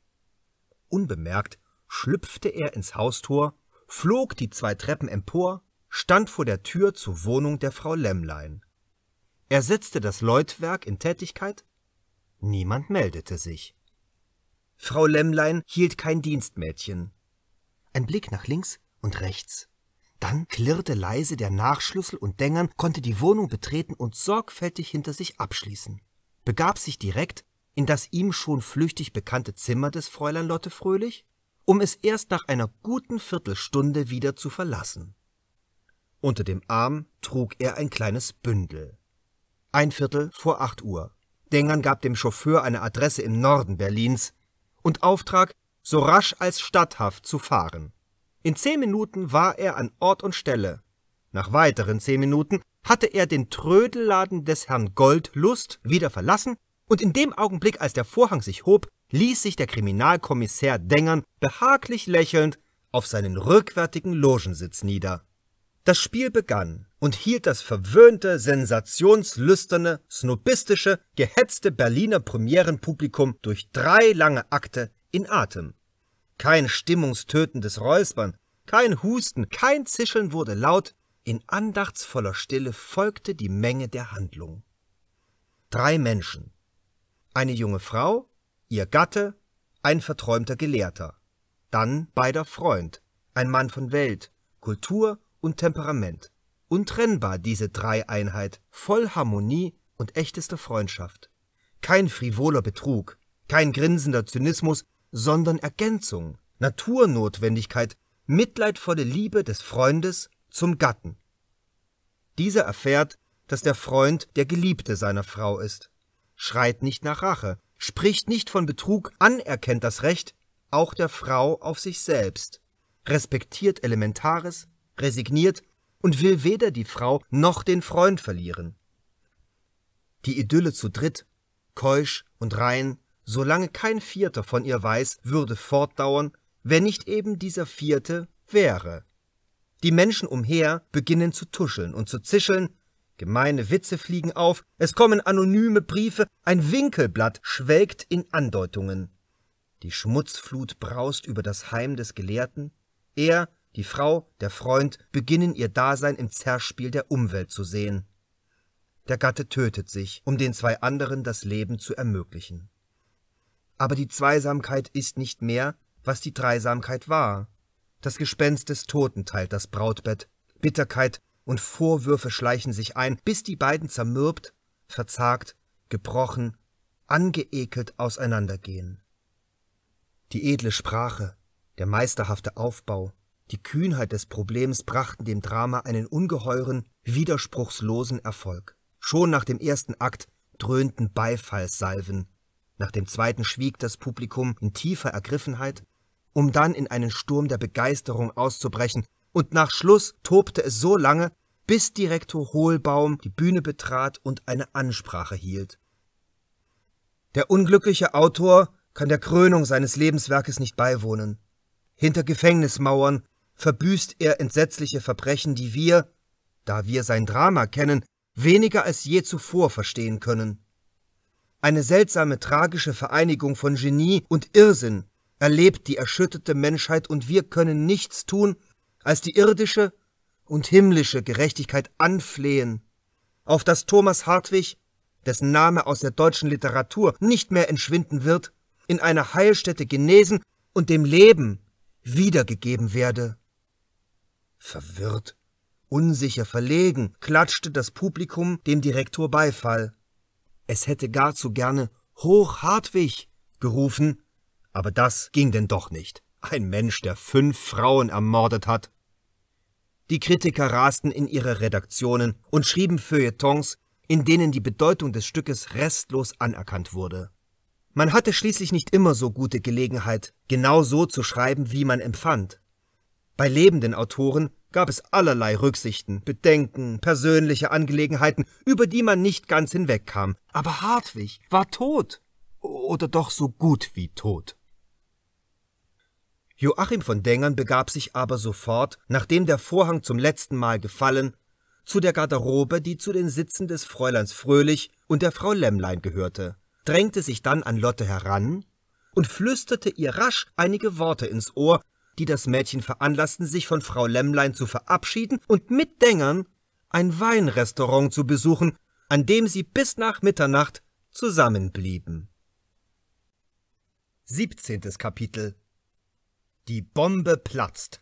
S1: Unbemerkt schlüpfte er ins Haustor, flog die zwei Treppen empor, stand vor der Tür zur Wohnung der Frau Lämmlein. Er setzte das Läutwerk in Tätigkeit. Niemand meldete sich. Frau Lämmlein hielt kein Dienstmädchen. Ein Blick nach links und rechts dann klirrte leise der Nachschlüssel und Dengern konnte die Wohnung betreten und sorgfältig hinter sich abschließen. Begab sich direkt in das ihm schon flüchtig bekannte Zimmer des Fräulein Lotte Fröhlich, um es erst nach einer guten Viertelstunde wieder zu verlassen. Unter dem Arm trug er ein kleines Bündel. Ein Viertel vor acht Uhr. Dengern gab dem Chauffeur eine Adresse im Norden Berlins und Auftrag, so rasch als statthaft zu fahren. In zehn Minuten war er an Ort und Stelle. Nach weiteren zehn Minuten hatte er den Trödelladen des Herrn Goldlust wieder verlassen, und in dem Augenblick, als der Vorhang sich hob, ließ sich der Kriminalkommissär Dengern behaglich lächelnd auf seinen rückwärtigen Logensitz nieder. Das Spiel begann und hielt das verwöhnte, sensationslüsterne, snobistische, gehetzte Berliner Premierenpublikum durch drei lange Akte in Atem. Kein stimmungstötendes Räuspern, kein Husten, kein Zischeln wurde laut, in andachtsvoller Stille folgte die Menge der Handlung. Drei Menschen. Eine junge Frau, ihr Gatte, ein verträumter Gelehrter, dann beider Freund, ein Mann von Welt, Kultur und Temperament. Untrennbar diese Dreieinheit, voll Harmonie und echtester Freundschaft. Kein frivoler Betrug, kein grinsender Zynismus, sondern Ergänzung, Naturnotwendigkeit, mitleidvolle Liebe des Freundes zum Gatten. Dieser erfährt, dass der Freund der Geliebte seiner Frau ist, schreit nicht nach Rache, spricht nicht von Betrug, anerkennt das Recht auch der Frau auf sich selbst, respektiert Elementares, resigniert und will weder die Frau noch den Freund verlieren. Die Idylle zu dritt, keusch und rein, solange kein Vierter von ihr weiß, würde fortdauern, wenn nicht eben dieser Vierte wäre. Die Menschen umher beginnen zu tuscheln und zu zischeln, gemeine Witze fliegen auf, es kommen anonyme Briefe, ein Winkelblatt schwelgt in Andeutungen. Die Schmutzflut braust über das Heim des Gelehrten, er, die Frau, der Freund beginnen ihr Dasein im Zerspiel der Umwelt zu sehen. Der Gatte tötet sich, um den zwei anderen das Leben zu ermöglichen aber die Zweisamkeit ist nicht mehr, was die Dreisamkeit war. Das Gespenst des Toten teilt das Brautbett, Bitterkeit und Vorwürfe schleichen sich ein, bis die beiden zermürbt, verzagt, gebrochen, angeekelt auseinandergehen. Die edle Sprache, der meisterhafte Aufbau, die Kühnheit des Problems brachten dem Drama einen ungeheuren, widerspruchslosen Erfolg. Schon nach dem ersten Akt dröhnten Beifallssalven, nach dem zweiten schwieg das Publikum in tiefer Ergriffenheit, um dann in einen Sturm der Begeisterung auszubrechen, und nach Schluss tobte es so lange, bis Direktor Hohlbaum die Bühne betrat und eine Ansprache hielt. Der unglückliche Autor kann der Krönung seines Lebenswerkes nicht beiwohnen. Hinter Gefängnismauern verbüßt er entsetzliche Verbrechen, die wir, da wir sein Drama kennen, weniger als je zuvor verstehen können. Eine seltsame tragische Vereinigung von Genie und Irrsinn erlebt die erschütterte Menschheit und wir können nichts tun, als die irdische und himmlische Gerechtigkeit anflehen, auf das Thomas Hartwig, dessen Name aus der deutschen Literatur nicht mehr entschwinden wird, in einer Heilstätte genesen und dem Leben wiedergegeben werde. Verwirrt, unsicher, verlegen klatschte das Publikum dem Direktor Beifall es hätte gar zu gerne Hoch Hartwig gerufen, aber das ging denn doch nicht. Ein Mensch, der fünf Frauen ermordet hat. Die Kritiker rasten in ihre Redaktionen und schrieben Feuilletons, in denen die Bedeutung des Stückes restlos anerkannt wurde. Man hatte schließlich nicht immer so gute Gelegenheit, genau so zu schreiben, wie man empfand. Bei lebenden Autoren gab es allerlei Rücksichten, Bedenken, persönliche Angelegenheiten, über die man nicht ganz hinwegkam. Aber Hartwig war tot. Oder doch so gut wie tot. Joachim von Dengern begab sich aber sofort, nachdem der Vorhang zum letzten Mal gefallen, zu der Garderobe, die zu den Sitzen des Fräuleins Fröhlich und der Frau Lämmlein gehörte, drängte sich dann an Lotte heran und flüsterte ihr rasch einige Worte ins Ohr, die das Mädchen veranlassten, sich von Frau Lämmlein zu verabschieden und mit Dängern ein Weinrestaurant zu besuchen, an dem sie bis nach Mitternacht zusammenblieben. 17. Kapitel Die Bombe platzt.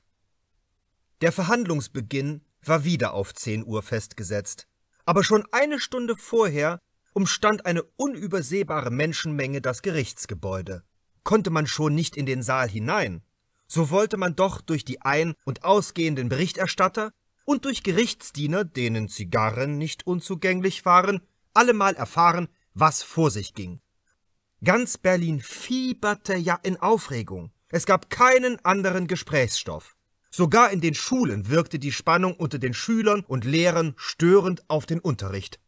S1: Der Verhandlungsbeginn war wieder auf 10 Uhr festgesetzt, aber schon eine Stunde vorher umstand eine unübersehbare Menschenmenge das Gerichtsgebäude. Konnte man schon nicht in den Saal hinein, so wollte man doch durch die ein- und ausgehenden Berichterstatter und durch Gerichtsdiener, denen Zigarren nicht unzugänglich waren, allemal erfahren, was vor sich ging. Ganz Berlin fieberte ja in Aufregung. Es gab keinen anderen Gesprächsstoff. Sogar in den Schulen wirkte die Spannung unter den Schülern und Lehrern störend auf den Unterricht.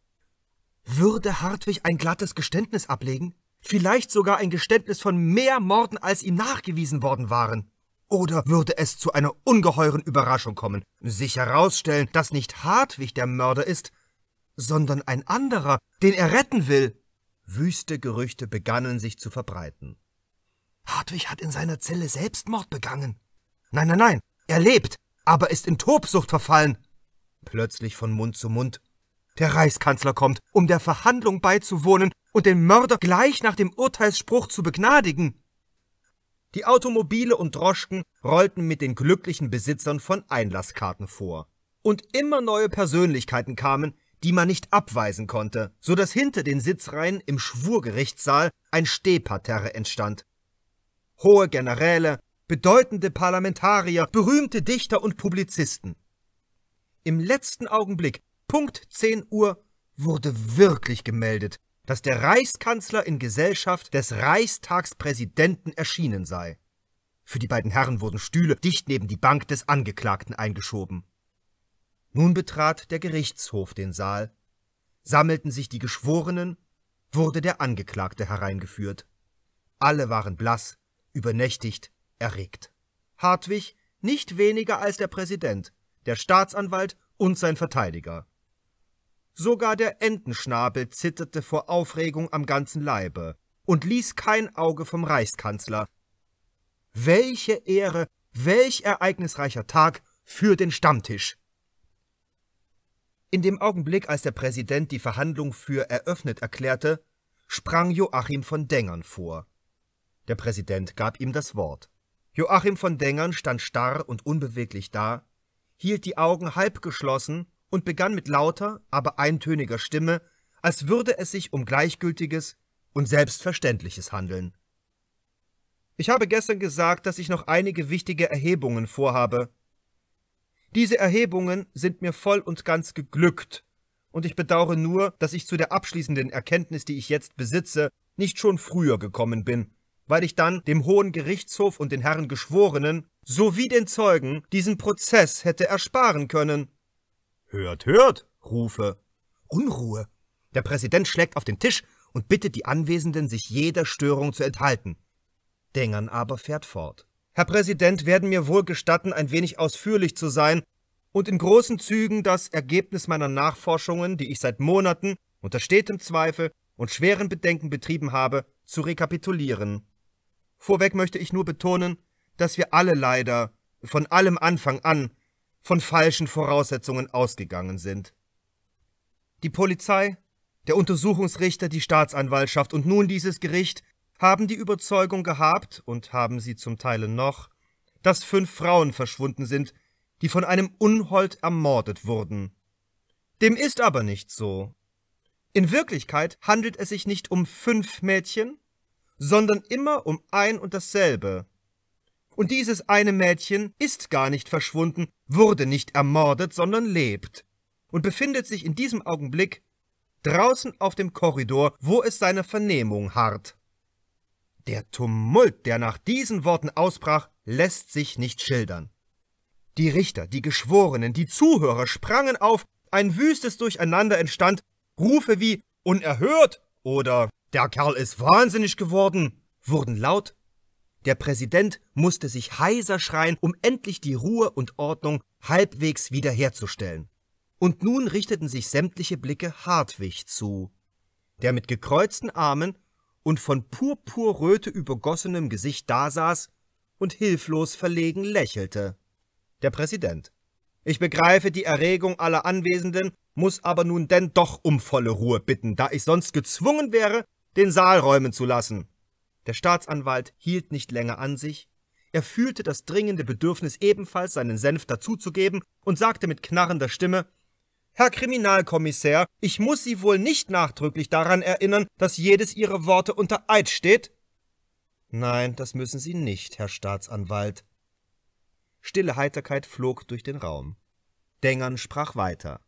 S1: Würde Hartwig ein glattes Geständnis ablegen? Vielleicht sogar ein Geständnis von mehr Morden, als ihm nachgewiesen worden waren. Oder würde es zu einer ungeheuren Überraschung kommen, sich herausstellen, dass nicht Hartwig der Mörder ist, sondern ein anderer, den er retten will? Wüste Gerüchte begannen sich zu verbreiten. Hartwig hat in seiner Zelle Selbstmord begangen. Nein, nein, nein, er lebt, aber ist in Tobsucht verfallen. Plötzlich von Mund zu Mund. Der Reichskanzler kommt, um der Verhandlung beizuwohnen und den Mörder gleich nach dem Urteilsspruch zu begnadigen. Die Automobile und Droschken rollten mit den glücklichen Besitzern von Einlasskarten vor. Und immer neue Persönlichkeiten kamen, die man nicht abweisen konnte, so dass hinter den Sitzreihen im Schwurgerichtssaal ein Stehparterre entstand. Hohe Generäle, bedeutende Parlamentarier, berühmte Dichter und Publizisten. Im letzten Augenblick, Punkt 10 Uhr, wurde wirklich gemeldet, dass der Reichskanzler in Gesellschaft des Reichstagspräsidenten erschienen sei. Für die beiden Herren wurden Stühle dicht neben die Bank des Angeklagten eingeschoben. Nun betrat der Gerichtshof den Saal, sammelten sich die Geschworenen, wurde der Angeklagte hereingeführt. Alle waren blass, übernächtigt, erregt. Hartwig nicht weniger als der Präsident, der Staatsanwalt und sein Verteidiger sogar der Entenschnabel zitterte vor Aufregung am ganzen Leibe und ließ kein Auge vom Reichskanzler. Welche Ehre, welch ereignisreicher Tag für den Stammtisch! In dem Augenblick, als der Präsident die Verhandlung für eröffnet erklärte, sprang Joachim von Dengern vor. Der Präsident gab ihm das Wort. Joachim von Dengern stand starr und unbeweglich da, hielt die Augen halb geschlossen und begann mit lauter, aber eintöniger Stimme, als würde es sich um Gleichgültiges und Selbstverständliches handeln. Ich habe gestern gesagt, dass ich noch einige wichtige Erhebungen vorhabe. Diese Erhebungen sind mir voll und ganz geglückt, und ich bedauere nur, dass ich zu der abschließenden Erkenntnis, die ich jetzt besitze, nicht schon früher gekommen bin, weil ich dann dem Hohen Gerichtshof und den Herren Geschworenen sowie den Zeugen diesen Prozess hätte ersparen können. Hört, hört, Rufe. Unruhe. Der Präsident schlägt auf den Tisch und bittet die Anwesenden, sich jeder Störung zu enthalten. Dengern aber fährt fort. Herr Präsident, werden mir wohl gestatten, ein wenig ausführlich zu sein und in großen Zügen das Ergebnis meiner Nachforschungen, die ich seit Monaten unter stetem Zweifel und schweren Bedenken betrieben habe, zu rekapitulieren. Vorweg möchte ich nur betonen, dass wir alle leider von allem Anfang an von falschen Voraussetzungen ausgegangen sind. Die Polizei, der Untersuchungsrichter, die Staatsanwaltschaft und nun dieses Gericht haben die Überzeugung gehabt und haben sie zum Teil noch, dass fünf Frauen verschwunden sind, die von einem Unhold ermordet wurden. Dem ist aber nicht so. In Wirklichkeit handelt es sich nicht um fünf Mädchen, sondern immer um ein und dasselbe, und dieses eine Mädchen ist gar nicht verschwunden, wurde nicht ermordet, sondern lebt und befindet sich in diesem Augenblick draußen auf dem Korridor, wo es seiner Vernehmung harrt. Der Tumult, der nach diesen Worten ausbrach, lässt sich nicht schildern. Die Richter, die Geschworenen, die Zuhörer sprangen auf, ein wüstes Durcheinander entstand, Rufe wie unerhört oder der Kerl ist wahnsinnig geworden wurden laut der Präsident musste sich heiser schreien, um endlich die Ruhe und Ordnung halbwegs wiederherzustellen. Und nun richteten sich sämtliche Blicke Hartwig zu, der mit gekreuzten Armen und von purpurröte übergossenem Gesicht dasaß und hilflos verlegen lächelte. Der Präsident. Ich begreife die Erregung aller Anwesenden, muss aber nun denn doch um volle Ruhe bitten, da ich sonst gezwungen wäre, den Saal räumen zu lassen. Der Staatsanwalt hielt nicht länger an sich, er fühlte das dringende Bedürfnis, ebenfalls seinen Senf dazuzugeben und sagte mit knarrender Stimme Herr Kriminalkommissär, ich muss Sie wohl nicht nachdrücklich daran erinnern, dass jedes Ihrer Worte unter Eid steht? Nein, das müssen Sie nicht, Herr Staatsanwalt. Stille Heiterkeit flog durch den Raum. Dengern sprach weiter.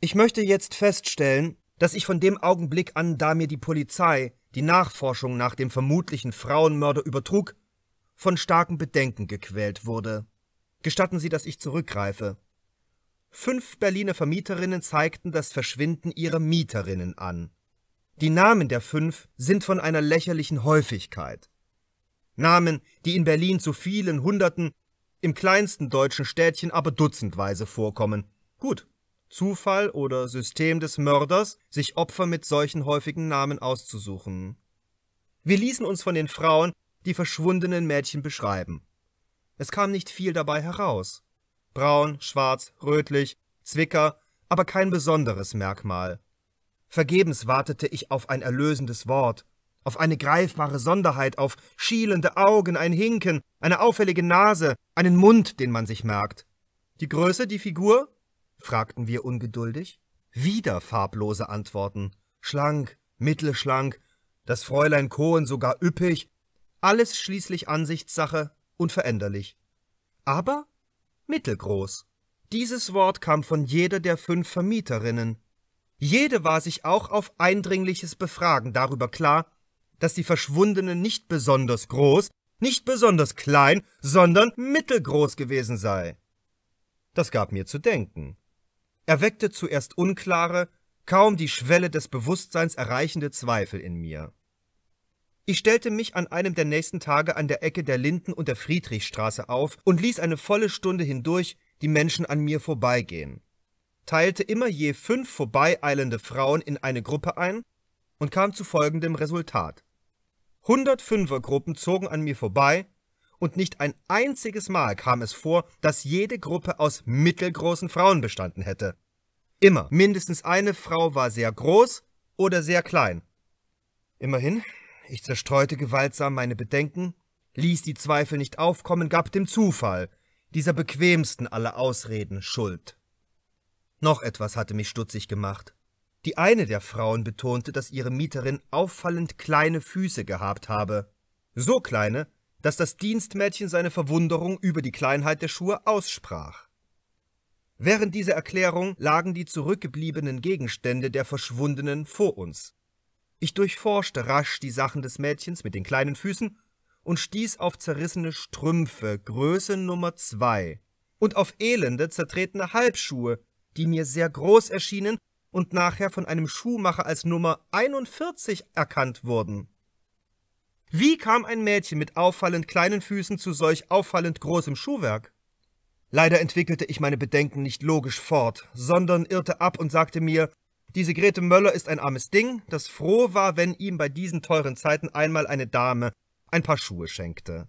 S1: Ich möchte jetzt feststellen, dass ich von dem Augenblick an, da mir die Polizei die Nachforschung nach dem vermutlichen Frauenmörder übertrug, von starken Bedenken gequält wurde. Gestatten Sie, dass ich zurückgreife. Fünf Berliner Vermieterinnen zeigten das Verschwinden ihrer Mieterinnen an. Die Namen der fünf sind von einer lächerlichen Häufigkeit. Namen, die in Berlin zu vielen Hunderten, im kleinsten deutschen Städtchen aber dutzendweise vorkommen. Gut, Zufall oder System des Mörders, sich Opfer mit solchen häufigen Namen auszusuchen. Wir ließen uns von den Frauen die verschwundenen Mädchen beschreiben. Es kam nicht viel dabei heraus. Braun, schwarz, rötlich, Zwicker, aber kein besonderes Merkmal. Vergebens wartete ich auf ein erlösendes Wort, auf eine greifbare Sonderheit, auf schielende Augen, ein Hinken, eine auffällige Nase, einen Mund, den man sich merkt. Die Größe, die Figur, fragten wir ungeduldig. Wieder farblose Antworten. Schlank, mittelschlank, das Fräulein Cohen sogar üppig, alles schließlich Ansichtssache, unveränderlich. Aber mittelgroß. Dieses Wort kam von jeder der fünf Vermieterinnen. Jede war sich auch auf eindringliches Befragen darüber klar, dass die Verschwundene nicht besonders groß, nicht besonders klein, sondern mittelgroß gewesen sei. Das gab mir zu denken erweckte zuerst unklare, kaum die Schwelle des Bewusstseins erreichende Zweifel in mir. Ich stellte mich an einem der nächsten Tage an der Ecke der Linden und der Friedrichstraße auf und ließ eine volle Stunde hindurch die Menschen an mir vorbeigehen, teilte immer je fünf vorbeieilende Frauen in eine Gruppe ein und kam zu folgendem Resultat. Hundert Fünfergruppen zogen an mir vorbei und nicht ein einziges Mal kam es vor, dass jede Gruppe aus mittelgroßen Frauen bestanden hätte. Immer mindestens eine Frau war sehr groß oder sehr klein. Immerhin, ich zerstreute gewaltsam meine Bedenken, ließ die Zweifel nicht aufkommen, gab dem Zufall, dieser bequemsten aller Ausreden, Schuld. Noch etwas hatte mich stutzig gemacht. Die eine der Frauen betonte, dass ihre Mieterin auffallend kleine Füße gehabt habe. So kleine, dass das Dienstmädchen seine Verwunderung über die Kleinheit der Schuhe aussprach. Während dieser Erklärung lagen die zurückgebliebenen Gegenstände der Verschwundenen vor uns. Ich durchforschte rasch die Sachen des Mädchens mit den kleinen Füßen und stieß auf zerrissene Strümpfe Größe Nummer zwei und auf elende, zertretene Halbschuhe, die mir sehr groß erschienen und nachher von einem Schuhmacher als Nummer 41 erkannt wurden. Wie kam ein Mädchen mit auffallend kleinen Füßen zu solch auffallend großem Schuhwerk? Leider entwickelte ich meine Bedenken nicht logisch fort, sondern irrte ab und sagte mir, diese Grete Möller ist ein armes Ding, das froh war, wenn ihm bei diesen teuren Zeiten einmal eine Dame ein paar Schuhe schenkte.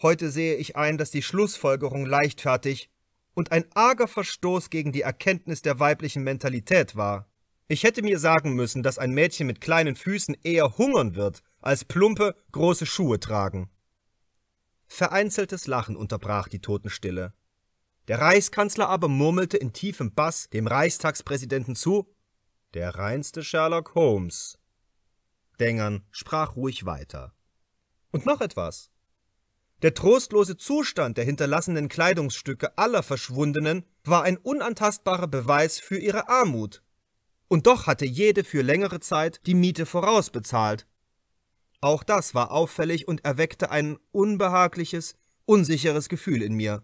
S1: Heute sehe ich ein, dass die Schlussfolgerung leichtfertig und ein arger Verstoß gegen die Erkenntnis der weiblichen Mentalität war. Ich hätte mir sagen müssen, dass ein Mädchen mit kleinen Füßen eher hungern wird, als plumpe, große Schuhe tragen. Vereinzeltes Lachen unterbrach die Totenstille. Der Reichskanzler aber murmelte in tiefem Bass dem Reichstagspräsidenten zu Der reinste Sherlock Holmes. Dengern sprach ruhig weiter. Und noch etwas. Der trostlose Zustand der hinterlassenen Kleidungsstücke aller Verschwundenen war ein unantastbarer Beweis für ihre Armut. Und doch hatte jede für längere Zeit die Miete vorausbezahlt, auch das war auffällig und erweckte ein unbehagliches, unsicheres Gefühl in mir.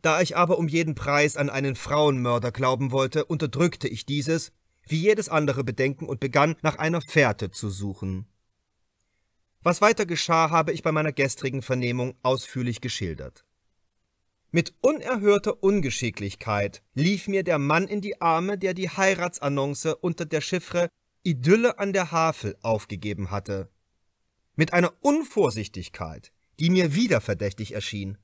S1: Da ich aber um jeden Preis an einen Frauenmörder glauben wollte, unterdrückte ich dieses, wie jedes andere Bedenken und begann, nach einer Fährte zu suchen. Was weiter geschah, habe ich bei meiner gestrigen Vernehmung ausführlich geschildert. Mit unerhörter Ungeschicklichkeit lief mir der Mann in die Arme, der die Heiratsannonce unter der Chiffre Idylle an der Havel aufgegeben hatte mit einer Unvorsichtigkeit, die mir wieder verdächtig erschien.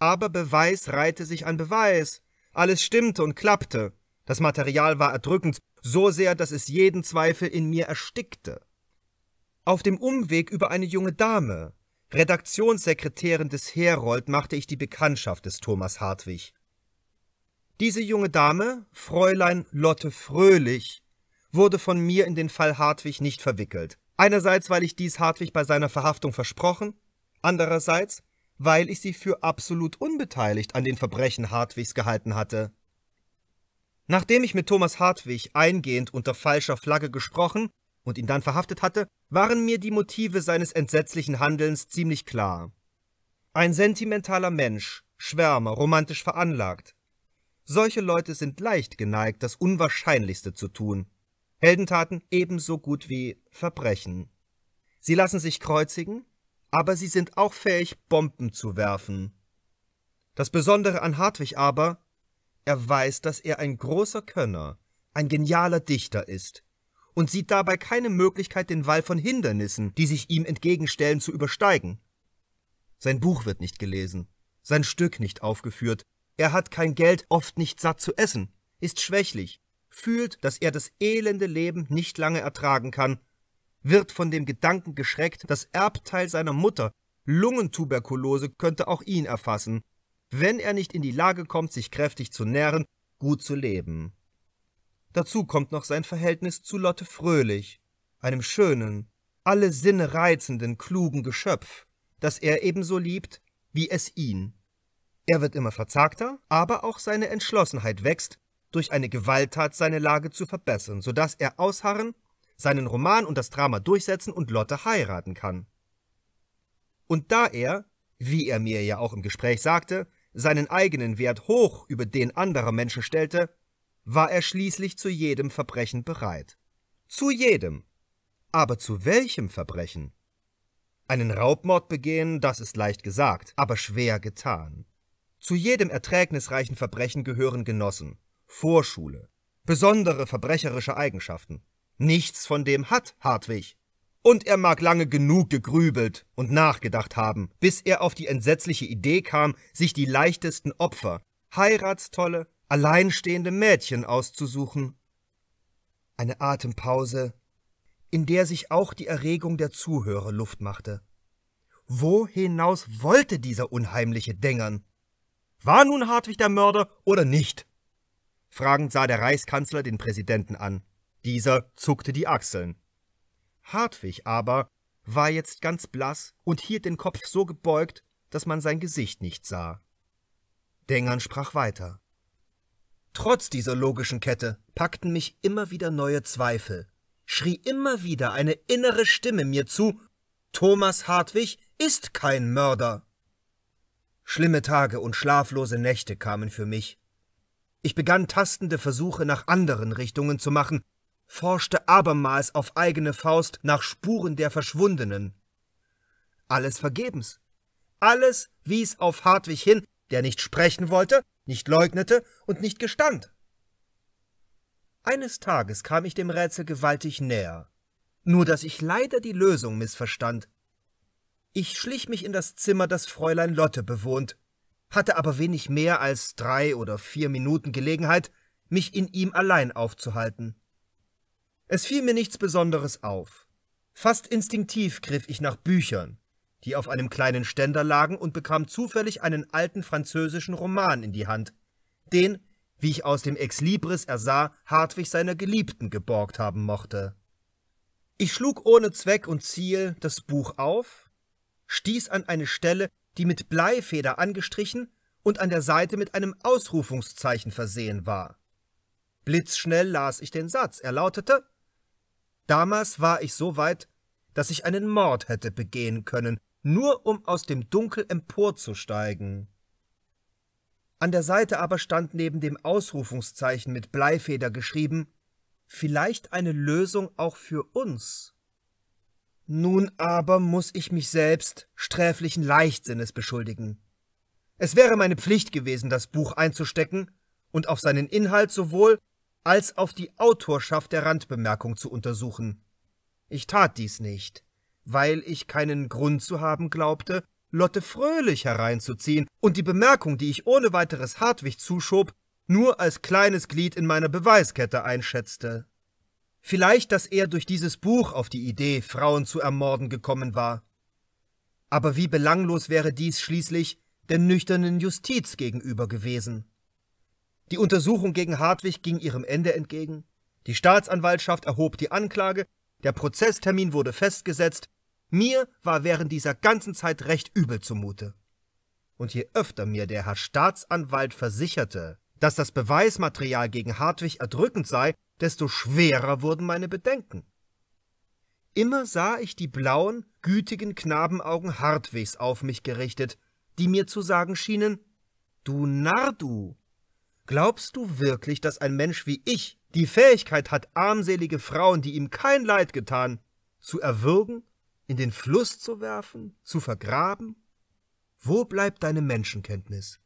S1: Aber Beweis reihte sich an Beweis, alles stimmte und klappte, das Material war erdrückend, so sehr, dass es jeden Zweifel in mir erstickte. Auf dem Umweg über eine junge Dame, Redaktionssekretärin des Herold, machte ich die Bekanntschaft des Thomas Hartwig. Diese junge Dame, Fräulein Lotte Fröhlich, wurde von mir in den Fall Hartwig nicht verwickelt. Einerseits, weil ich dies Hartwig bei seiner Verhaftung versprochen, andererseits, weil ich sie für absolut unbeteiligt an den Verbrechen Hartwigs gehalten hatte. Nachdem ich mit Thomas Hartwig eingehend unter falscher Flagge gesprochen und ihn dann verhaftet hatte, waren mir die Motive seines entsetzlichen Handelns ziemlich klar. Ein sentimentaler Mensch, Schwärmer, romantisch veranlagt. Solche Leute sind leicht geneigt, das Unwahrscheinlichste zu tun. Heldentaten ebenso gut wie Verbrechen. Sie lassen sich kreuzigen, aber sie sind auch fähig, Bomben zu werfen. Das Besondere an Hartwig aber, er weiß, dass er ein großer Könner, ein genialer Dichter ist und sieht dabei keine Möglichkeit, den Wall von Hindernissen, die sich ihm entgegenstellen, zu übersteigen. Sein Buch wird nicht gelesen, sein Stück nicht aufgeführt, er hat kein Geld, oft nicht satt zu essen, ist schwächlich, fühlt, dass er das elende Leben nicht lange ertragen kann, wird von dem Gedanken geschreckt, das Erbteil seiner Mutter, Lungentuberkulose, könnte auch ihn erfassen, wenn er nicht in die Lage kommt, sich kräftig zu nähren, gut zu leben. Dazu kommt noch sein Verhältnis zu Lotte Fröhlich, einem schönen, alle Sinne reizenden, klugen Geschöpf, das er ebenso liebt, wie es ihn. Er wird immer verzagter, aber auch seine Entschlossenheit wächst, durch eine Gewalttat seine Lage zu verbessern, sodass er ausharren, seinen Roman und das Drama durchsetzen und Lotte heiraten kann. Und da er, wie er mir ja auch im Gespräch sagte, seinen eigenen Wert hoch über den anderer Menschen stellte, war er schließlich zu jedem Verbrechen bereit. Zu jedem. Aber zu welchem Verbrechen? Einen Raubmord begehen, das ist leicht gesagt, aber schwer getan. Zu jedem erträgnisreichen Verbrechen gehören Genossen, Vorschule, besondere verbrecherische Eigenschaften. Nichts von dem hat Hartwig. Und er mag lange genug gegrübelt und nachgedacht haben, bis er auf die entsetzliche Idee kam, sich die leichtesten Opfer, heiratstolle, alleinstehende Mädchen auszusuchen. Eine Atempause, in der sich auch die Erregung der Zuhörer Luft machte. Wo hinaus wollte dieser unheimliche Dängern? War nun Hartwig der Mörder oder nicht? Fragend sah der Reichskanzler den Präsidenten an. Dieser zuckte die Achseln. Hartwig aber war jetzt ganz blass und hielt den Kopf so gebeugt, dass man sein Gesicht nicht sah. Dengern sprach weiter. Trotz dieser logischen Kette packten mich immer wieder neue Zweifel, schrie immer wieder eine innere Stimme mir zu, Thomas Hartwig ist kein Mörder. Schlimme Tage und schlaflose Nächte kamen für mich, ich begann tastende Versuche nach anderen Richtungen zu machen, forschte abermals auf eigene Faust nach Spuren der Verschwundenen. Alles vergebens. Alles wies auf Hartwig hin, der nicht sprechen wollte, nicht leugnete und nicht gestand. Eines Tages kam ich dem Rätsel gewaltig näher, nur dass ich leider die Lösung missverstand. Ich schlich mich in das Zimmer, das Fräulein Lotte bewohnt, hatte aber wenig mehr als drei oder vier Minuten Gelegenheit, mich in ihm allein aufzuhalten. Es fiel mir nichts Besonderes auf. Fast instinktiv griff ich nach Büchern, die auf einem kleinen Ständer lagen, und bekam zufällig einen alten französischen Roman in die Hand, den, wie ich aus dem Ex Libris ersah, Hartwig seiner Geliebten geborgt haben mochte. Ich schlug ohne Zweck und Ziel das Buch auf, stieß an eine Stelle, die mit Bleifeder angestrichen und an der Seite mit einem Ausrufungszeichen versehen war. Blitzschnell las ich den Satz. Er lautete Damals war ich so weit, dass ich einen Mord hätte begehen können, nur um aus dem Dunkel emporzusteigen. An der Seite aber stand neben dem Ausrufungszeichen mit Bleifeder geschrieben Vielleicht eine Lösung auch für uns. Nun aber muss ich mich selbst sträflichen Leichtsinnes beschuldigen. Es wäre meine Pflicht gewesen, das Buch einzustecken und auf seinen Inhalt sowohl als auf die Autorschaft der Randbemerkung zu untersuchen. Ich tat dies nicht, weil ich keinen Grund zu haben glaubte, Lotte Fröhlich hereinzuziehen und die Bemerkung, die ich ohne weiteres Hartwig zuschob, nur als kleines Glied in meiner Beweiskette einschätzte. Vielleicht, dass er durch dieses Buch auf die Idee, Frauen zu ermorden, gekommen war. Aber wie belanglos wäre dies schließlich der nüchternen Justiz gegenüber gewesen? Die Untersuchung gegen Hartwig ging ihrem Ende entgegen, die Staatsanwaltschaft erhob die Anklage, der Prozesstermin wurde festgesetzt, mir war während dieser ganzen Zeit recht übel zumute. Und je öfter mir der Herr Staatsanwalt versicherte, dass das Beweismaterial gegen Hartwig erdrückend sei desto schwerer wurden meine Bedenken. Immer sah ich die blauen, gütigen Knabenaugen Hartwigs auf mich gerichtet, die mir zu sagen schienen, Du Narr, du! Glaubst du wirklich, dass ein Mensch wie ich die Fähigkeit hat, armselige Frauen, die ihm kein Leid getan, zu erwürgen, in den Fluss zu werfen, zu vergraben? Wo bleibt deine Menschenkenntnis?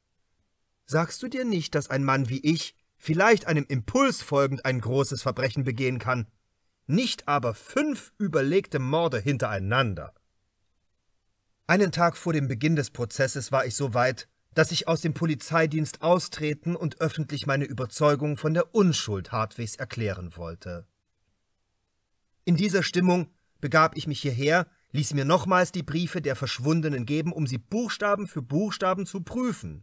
S1: Sagst du dir nicht, dass ein Mann wie ich vielleicht einem Impuls folgend ein großes Verbrechen begehen kann, nicht aber fünf überlegte Morde hintereinander. Einen Tag vor dem Beginn des Prozesses war ich so weit, dass ich aus dem Polizeidienst austreten und öffentlich meine Überzeugung von der Unschuld Hartwigs erklären wollte. In dieser Stimmung begab ich mich hierher, ließ mir nochmals die Briefe der Verschwundenen geben, um sie Buchstaben für Buchstaben zu prüfen.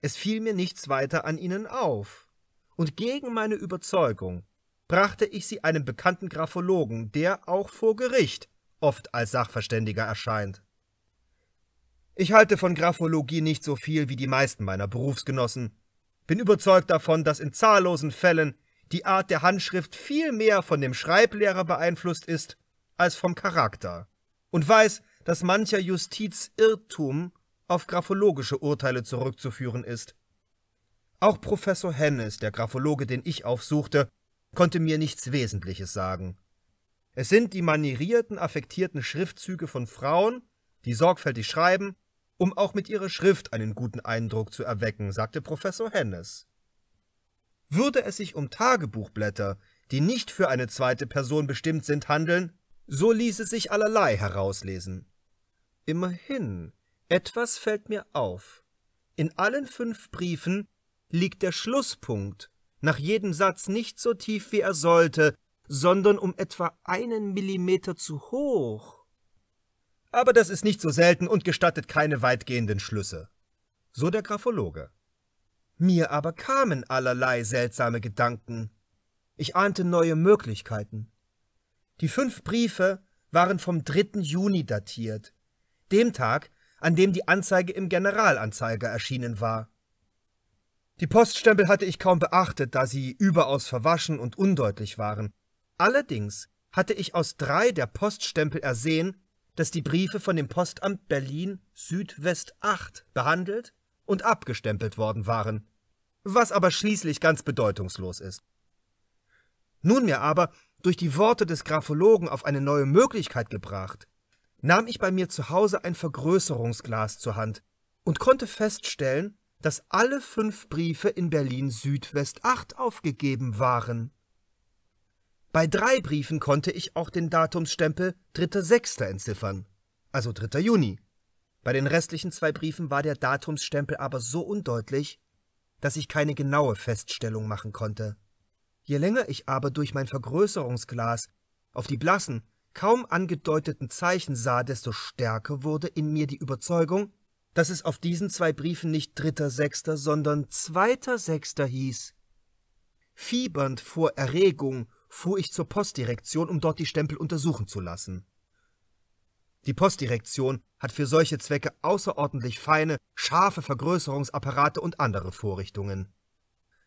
S1: Es fiel mir nichts weiter an ihnen auf. Und gegen meine Überzeugung brachte ich sie einem bekannten Graphologen, der auch vor Gericht oft als Sachverständiger erscheint. Ich halte von Graphologie nicht so viel wie die meisten meiner Berufsgenossen, bin überzeugt davon, dass in zahllosen Fällen die Art der Handschrift viel mehr von dem Schreiblehrer beeinflusst ist als vom Charakter und weiß, dass mancher Justizirrtum auf graphologische Urteile zurückzuführen ist. Auch Professor Hennes, der Graphologe, den ich aufsuchte, konnte mir nichts Wesentliches sagen. Es sind die manierierten, affektierten Schriftzüge von Frauen, die sorgfältig schreiben, um auch mit ihrer Schrift einen guten Eindruck zu erwecken, sagte Professor Hennes. Würde es sich um Tagebuchblätter, die nicht für eine zweite Person bestimmt sind, handeln, so ließe sich allerlei herauslesen. Immerhin, etwas fällt mir auf. In allen fünf Briefen liegt der Schlusspunkt nach jedem Satz nicht so tief, wie er sollte, sondern um etwa einen Millimeter zu hoch. Aber das ist nicht so selten und gestattet keine weitgehenden Schlüsse. So der Graphologe. Mir aber kamen allerlei seltsame Gedanken. Ich ahnte neue Möglichkeiten. Die fünf Briefe waren vom 3. Juni datiert, dem Tag, an dem die Anzeige im Generalanzeiger erschienen war. Die Poststempel hatte ich kaum beachtet, da sie überaus verwaschen und undeutlich waren. Allerdings hatte ich aus drei der Poststempel ersehen, dass die Briefe von dem Postamt Berlin Südwest 8 behandelt und abgestempelt worden waren, was aber schließlich ganz bedeutungslos ist. Nunmehr aber, durch die Worte des Graphologen auf eine neue Möglichkeit gebracht, nahm ich bei mir zu Hause ein Vergrößerungsglas zur Hand und konnte feststellen, dass alle fünf Briefe in Berlin Südwest 8 aufgegeben waren. Bei drei Briefen konnte ich auch den Datumsstempel 3.6. entziffern, also 3. Juni. Bei den restlichen zwei Briefen war der Datumsstempel aber so undeutlich, dass ich keine genaue Feststellung machen konnte. Je länger ich aber durch mein Vergrößerungsglas auf die blassen, kaum angedeuteten Zeichen sah, desto stärker wurde in mir die Überzeugung, dass es auf diesen zwei Briefen nicht dritter Sechster, sondern zweiter Sechster hieß. Fiebernd vor Erregung fuhr ich zur Postdirektion, um dort die Stempel untersuchen zu lassen. Die Postdirektion hat für solche Zwecke außerordentlich feine, scharfe Vergrößerungsapparate und andere Vorrichtungen.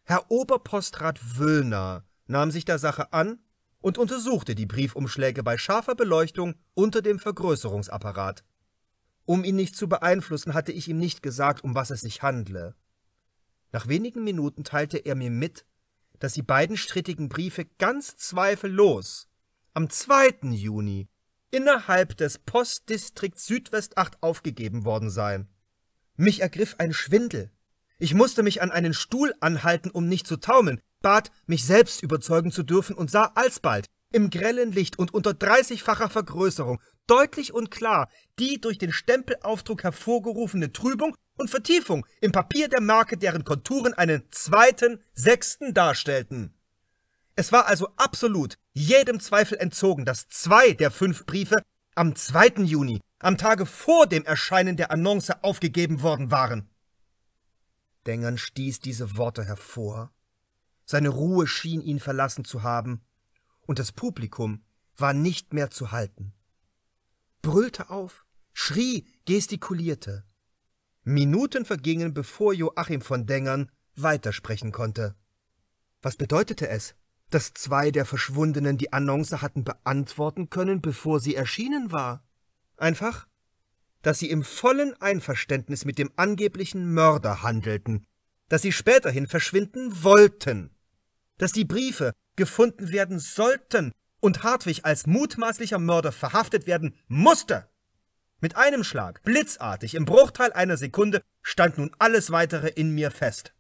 S1: Herr Oberpostrat Wöllner nahm sich der Sache an und untersuchte die Briefumschläge bei scharfer Beleuchtung unter dem Vergrößerungsapparat. Um ihn nicht zu beeinflussen, hatte ich ihm nicht gesagt, um was es sich handle. Nach wenigen Minuten teilte er mir mit, dass die beiden strittigen Briefe ganz zweifellos am 2. Juni innerhalb des Postdistrikts Südwest 8 aufgegeben worden seien. Mich ergriff ein Schwindel. Ich musste mich an einen Stuhl anhalten, um nicht zu taumeln bat, mich selbst überzeugen zu dürfen und sah alsbald, im grellen Licht und unter 30 Vergrößerung, deutlich und klar die durch den Stempelaufdruck hervorgerufene Trübung und Vertiefung im Papier der Marke, deren Konturen einen zweiten, sechsten darstellten. Es war also absolut jedem Zweifel entzogen, dass zwei der fünf Briefe am 2. Juni, am Tage vor dem Erscheinen der Annonce, aufgegeben worden waren. Dengern stieß diese Worte hervor seine Ruhe schien ihn verlassen zu haben, und das Publikum war nicht mehr zu halten. Brüllte auf, schrie, gestikulierte. Minuten vergingen, bevor Joachim von Dengern weitersprechen konnte. Was bedeutete es, dass zwei der Verschwundenen die Annonce hatten beantworten können, bevor sie erschienen war? Einfach, dass sie im vollen Einverständnis mit dem angeblichen Mörder handelten, dass sie späterhin verschwinden wollten dass die Briefe gefunden werden sollten und Hartwig als mutmaßlicher Mörder verhaftet werden musste. Mit einem Schlag, blitzartig, im Bruchteil einer Sekunde, stand nun alles weitere in mir fest.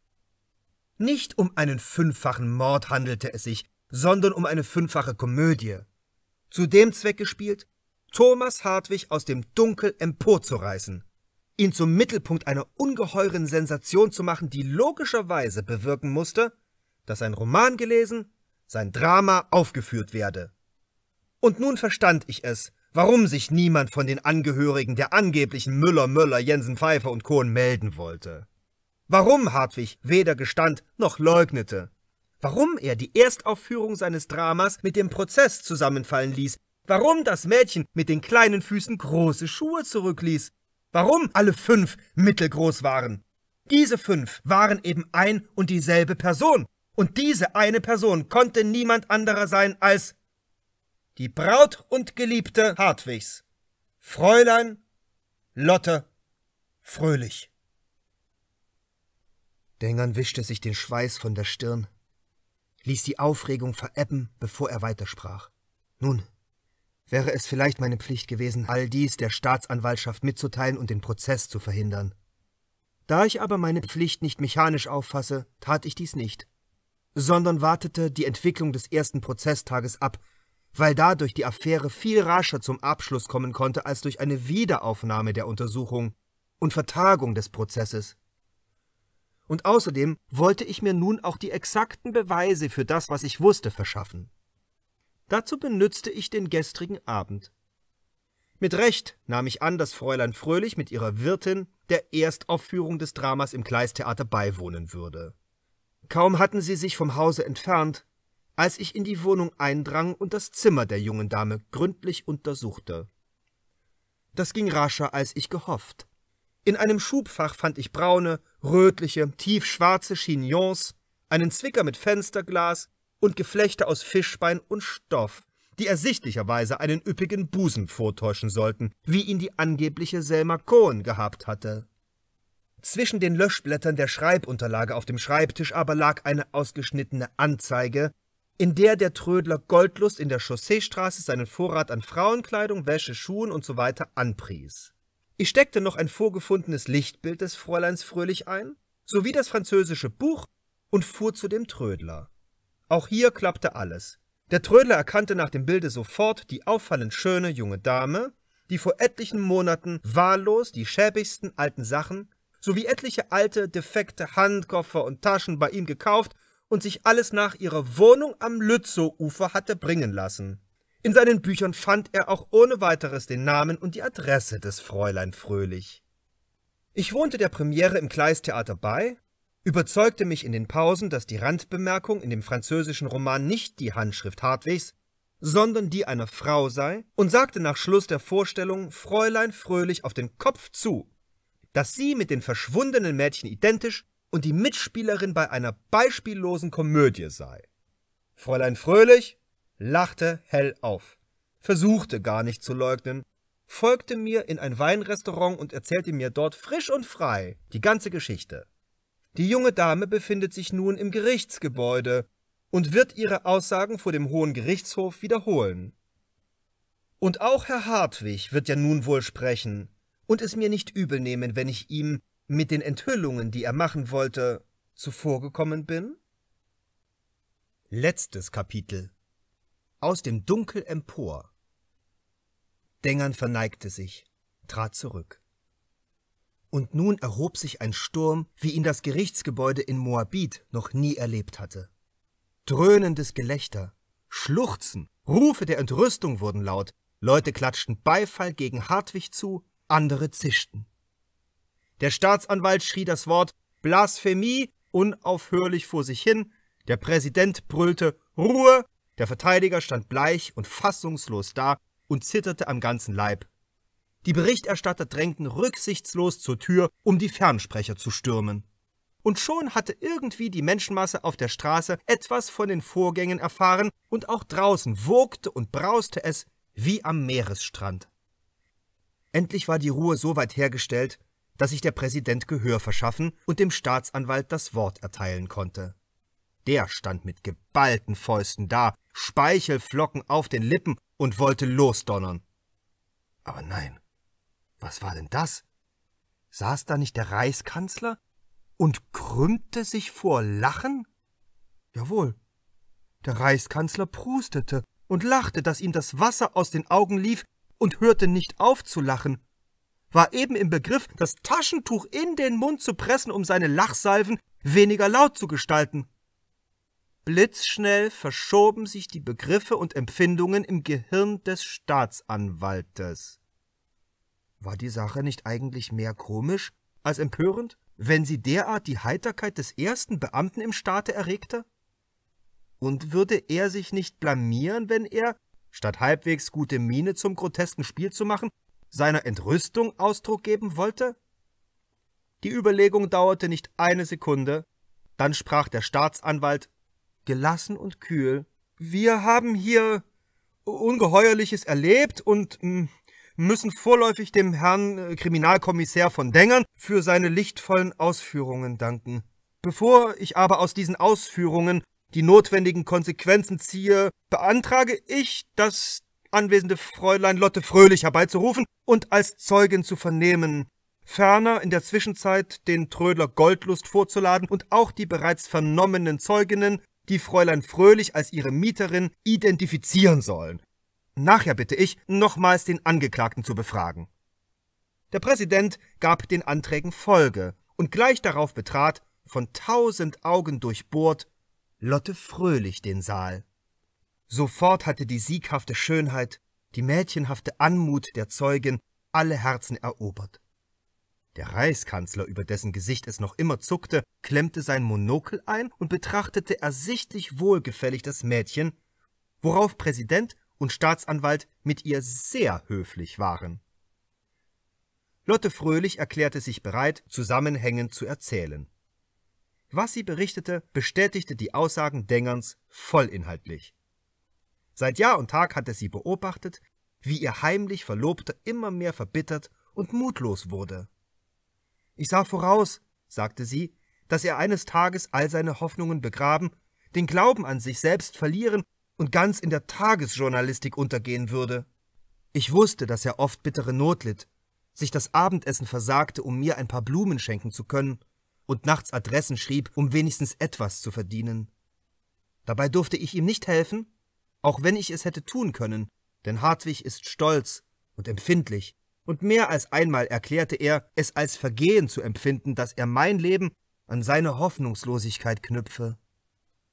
S1: Nicht um einen fünffachen Mord handelte es sich, sondern um eine fünffache Komödie. Zu dem Zweck gespielt, Thomas Hartwig aus dem Dunkel emporzureißen, ihn zum Mittelpunkt einer ungeheuren Sensation zu machen, die logischerweise bewirken musste, dass sein Roman gelesen, sein Drama aufgeführt werde. Und nun verstand ich es, warum sich niemand von den Angehörigen der angeblichen Müller, Möller, Jensen, Pfeiffer und Kohn melden wollte. Warum Hartwig weder gestand noch leugnete. Warum er die Erstaufführung seines Dramas mit dem Prozess zusammenfallen ließ. Warum das Mädchen mit den kleinen Füßen große Schuhe zurückließ. Warum alle fünf mittelgroß waren. Diese fünf waren eben ein und dieselbe Person. Und diese eine Person konnte niemand anderer sein als die Braut und Geliebte Hartwigs, Fräulein Lotte Fröhlich. Dengern wischte sich den Schweiß von der Stirn, ließ die Aufregung verebben, bevor er weitersprach. Nun, wäre es vielleicht meine Pflicht gewesen, all dies der Staatsanwaltschaft mitzuteilen und den Prozess zu verhindern. Da ich aber meine Pflicht nicht mechanisch auffasse, tat ich dies nicht sondern wartete die Entwicklung des ersten Prozesstages ab, weil dadurch die Affäre viel rascher zum Abschluss kommen konnte als durch eine Wiederaufnahme der Untersuchung und Vertagung des Prozesses. Und außerdem wollte ich mir nun auch die exakten Beweise für das, was ich wusste, verschaffen. Dazu benützte ich den gestrigen Abend. Mit Recht nahm ich an, dass Fräulein Fröhlich mit ihrer Wirtin der Erstaufführung des Dramas im Kleistheater beiwohnen würde. Kaum hatten sie sich vom Hause entfernt, als ich in die Wohnung eindrang und das Zimmer der jungen Dame gründlich untersuchte. Das ging rascher, als ich gehofft. In einem Schubfach fand ich braune, rötliche, tiefschwarze Chignons, einen Zwicker mit Fensterglas und Geflechte aus Fischbein und Stoff, die ersichtlicherweise einen üppigen Busen vortäuschen sollten, wie ihn die angebliche Selma Cohen gehabt hatte. Zwischen den Löschblättern der Schreibunterlage auf dem Schreibtisch aber lag eine ausgeschnittene Anzeige, in der der Trödler Goldlust in der Chausseestraße seinen Vorrat an Frauenkleidung, Wäsche, Schuhen usw. So anpries. Ich steckte noch ein vorgefundenes Lichtbild des Fräuleins Fröhlich ein, sowie das französische Buch und fuhr zu dem Trödler. Auch hier klappte alles. Der Trödler erkannte nach dem Bilde sofort die auffallend schöne junge Dame, die vor etlichen Monaten wahllos die schäbigsten alten Sachen sowie etliche alte, defekte Handkoffer und Taschen bei ihm gekauft und sich alles nach ihrer Wohnung am Lützowufer hatte bringen lassen. In seinen Büchern fand er auch ohne weiteres den Namen und die Adresse des Fräulein Fröhlich. Ich wohnte der Premiere im Kleistheater bei, überzeugte mich in den Pausen, dass die Randbemerkung in dem französischen Roman nicht die Handschrift Hartwigs, sondern die einer Frau sei, und sagte nach Schluss der Vorstellung Fräulein Fröhlich auf den Kopf zu, dass sie mit den verschwundenen Mädchen identisch und die Mitspielerin bei einer beispiellosen Komödie sei. Fräulein Fröhlich lachte hell auf, versuchte gar nicht zu leugnen, folgte mir in ein Weinrestaurant und erzählte mir dort frisch und frei die ganze Geschichte. Die junge Dame befindet sich nun im Gerichtsgebäude und wird ihre Aussagen vor dem Hohen Gerichtshof wiederholen. Und auch Herr Hartwig wird ja nun wohl sprechen, und es mir nicht übelnehmen, wenn ich ihm mit den Enthüllungen, die er machen wollte, zuvorgekommen bin? Letztes Kapitel Aus dem Dunkel empor Dengern verneigte sich, trat zurück. Und nun erhob sich ein Sturm, wie ihn das Gerichtsgebäude in Moabit noch nie erlebt hatte. Dröhnendes Gelächter, Schluchzen, Rufe der Entrüstung wurden laut, Leute klatschten Beifall gegen Hartwig zu andere zischten. Der Staatsanwalt schrie das Wort Blasphemie unaufhörlich vor sich hin, der Präsident brüllte Ruhe, der Verteidiger stand bleich und fassungslos da und zitterte am ganzen Leib. Die Berichterstatter drängten rücksichtslos zur Tür, um die Fernsprecher zu stürmen. Und schon hatte irgendwie die Menschenmasse auf der Straße etwas von den Vorgängen erfahren, und auch draußen wogte und brauste es wie am Meeresstrand. Endlich war die Ruhe so weit hergestellt, dass sich der Präsident Gehör verschaffen und dem Staatsanwalt das Wort erteilen konnte. Der stand mit geballten Fäusten da, Speichelflocken auf den Lippen und wollte losdonnern. Aber nein, was war denn das? Saß da nicht der Reichskanzler und krümmte sich vor Lachen? Jawohl. Der Reichskanzler prustete und lachte, dass ihm das Wasser aus den Augen lief und hörte nicht auf zu lachen, war eben im Begriff, das Taschentuch in den Mund zu pressen, um seine Lachsalven weniger laut zu gestalten. Blitzschnell verschoben sich die Begriffe und Empfindungen im Gehirn des Staatsanwaltes. War die Sache nicht eigentlich mehr komisch als empörend, wenn sie derart die Heiterkeit des ersten Beamten im Staate erregte? Und würde er sich nicht blamieren, wenn er, Statt halbwegs gute Miene zum grotesken Spiel zu machen, seiner Entrüstung Ausdruck geben wollte? Die Überlegung dauerte nicht eine Sekunde, dann sprach der Staatsanwalt gelassen und kühl Wir haben hier Ungeheuerliches erlebt und hm, müssen vorläufig dem Herrn äh, Kriminalkommissär von Dengern für seine lichtvollen Ausführungen danken. Bevor ich aber aus diesen Ausführungen die notwendigen Konsequenzen ziehe, beantrage ich, das anwesende Fräulein Lotte Fröhlich herbeizurufen und als Zeugin zu vernehmen, ferner in der Zwischenzeit den Trödler Goldlust vorzuladen und auch die bereits vernommenen Zeuginnen, die Fräulein Fröhlich als ihre Mieterin identifizieren sollen. Nachher bitte ich, nochmals den Angeklagten zu befragen. Der Präsident gab den Anträgen Folge und gleich darauf betrat, von tausend Augen durchbohrt, Lotte fröhlich den Saal. Sofort hatte die sieghafte Schönheit, die mädchenhafte Anmut der Zeugin alle Herzen erobert. Der Reichskanzler, über dessen Gesicht es noch immer zuckte, klemmte sein Monokel ein und betrachtete ersichtlich wohlgefällig das Mädchen, worauf Präsident und Staatsanwalt mit ihr sehr höflich waren. Lotte Fröhlich erklärte sich bereit, zusammenhängend zu erzählen. Was sie berichtete, bestätigte die Aussagen Dengerns vollinhaltlich. Seit Jahr und Tag hatte sie beobachtet, wie ihr heimlich Verlobter immer mehr verbittert und mutlos wurde. Ich sah voraus, sagte sie, dass er eines Tages all seine Hoffnungen begraben, den Glauben an sich selbst verlieren und ganz in der Tagesjournalistik untergehen würde. Ich wusste, dass er oft bittere Not litt, sich das Abendessen versagte, um mir ein paar Blumen schenken zu können, und nachts Adressen schrieb, um wenigstens etwas zu verdienen. Dabei durfte ich ihm nicht helfen, auch wenn ich es hätte tun können, denn Hartwig ist stolz und empfindlich, und mehr als einmal erklärte er, es als Vergehen zu empfinden, dass er mein Leben an seine Hoffnungslosigkeit knüpfe.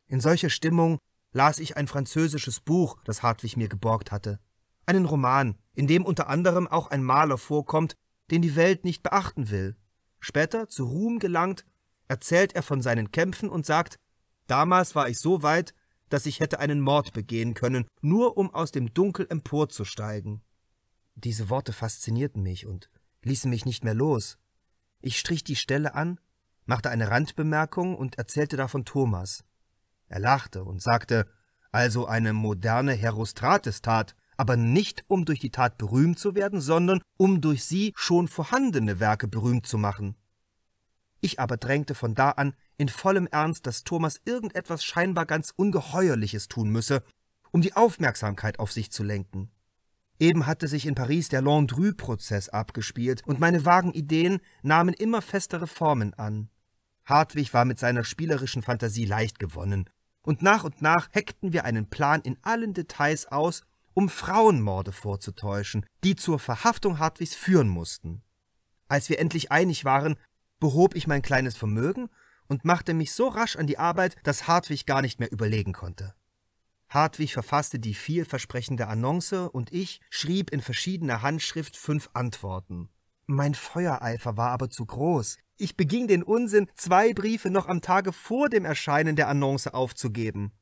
S1: In solcher Stimmung las ich ein französisches Buch, das Hartwig mir geborgt hatte, einen Roman, in dem unter anderem auch ein Maler vorkommt, den die Welt nicht beachten will. Später, zu Ruhm gelangt, erzählt er von seinen Kämpfen und sagt, damals war ich so weit, dass ich hätte einen Mord begehen können, nur um aus dem Dunkel emporzusteigen. Diese Worte faszinierten mich und ließen mich nicht mehr los. Ich strich die Stelle an, machte eine Randbemerkung und erzählte davon Thomas. Er lachte und sagte, also eine moderne Herostratestat, tat aber nicht um durch die Tat berühmt zu werden, sondern um durch sie schon vorhandene Werke berühmt zu machen. Ich aber drängte von da an in vollem Ernst, dass Thomas irgendetwas scheinbar ganz Ungeheuerliches tun müsse, um die Aufmerksamkeit auf sich zu lenken. Eben hatte sich in Paris der Landru-Prozess abgespielt, und meine vagen Ideen nahmen immer festere Formen an. Hartwig war mit seiner spielerischen Fantasie leicht gewonnen, und nach und nach heckten wir einen Plan in allen Details aus, um Frauenmorde vorzutäuschen, die zur Verhaftung Hartwigs führen mussten. Als wir endlich einig waren, behob ich mein kleines Vermögen und machte mich so rasch an die Arbeit, dass Hartwig gar nicht mehr überlegen konnte. Hartwig verfasste die vielversprechende Annonce und ich schrieb in verschiedener Handschrift fünf Antworten. Mein Feuereifer war aber zu groß. Ich beging den Unsinn, zwei Briefe noch am Tage vor dem Erscheinen der Annonce aufzugeben.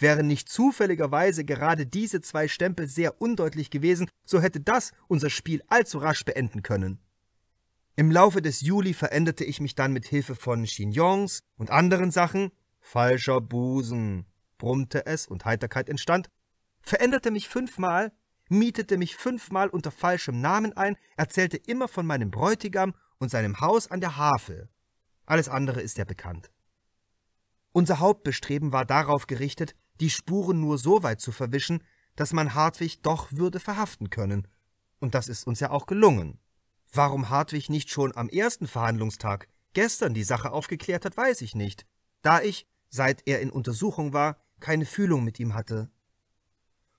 S1: Wären nicht zufälligerweise gerade diese zwei Stempel sehr undeutlich gewesen, so hätte das unser Spiel allzu rasch beenden können. Im Laufe des Juli veränderte ich mich dann mit Hilfe von Chignons und anderen Sachen, falscher Busen, brummte es und Heiterkeit entstand, veränderte mich fünfmal, mietete mich fünfmal unter falschem Namen ein, erzählte immer von meinem Bräutigam und seinem Haus an der Havel. Alles andere ist ja bekannt. Unser Hauptbestreben war darauf gerichtet, die Spuren nur so weit zu verwischen, dass man Hartwig doch würde verhaften können. Und das ist uns ja auch gelungen. Warum Hartwig nicht schon am ersten Verhandlungstag gestern die Sache aufgeklärt hat, weiß ich nicht, da ich, seit er in Untersuchung war, keine Fühlung mit ihm hatte.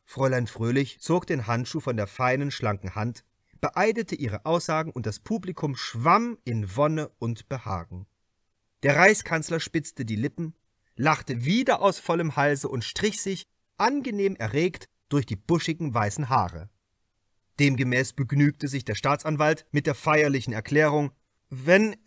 S1: Fräulein Fröhlich zog den Handschuh von der feinen, schlanken Hand, beeidete ihre Aussagen und das Publikum schwamm in Wonne und Behagen. Der Reichskanzler spitzte die Lippen lachte wieder aus vollem Halse und strich sich, angenehm erregt, durch die buschigen weißen Haare. Demgemäß begnügte sich der Staatsanwalt mit der feierlichen Erklärung, wenn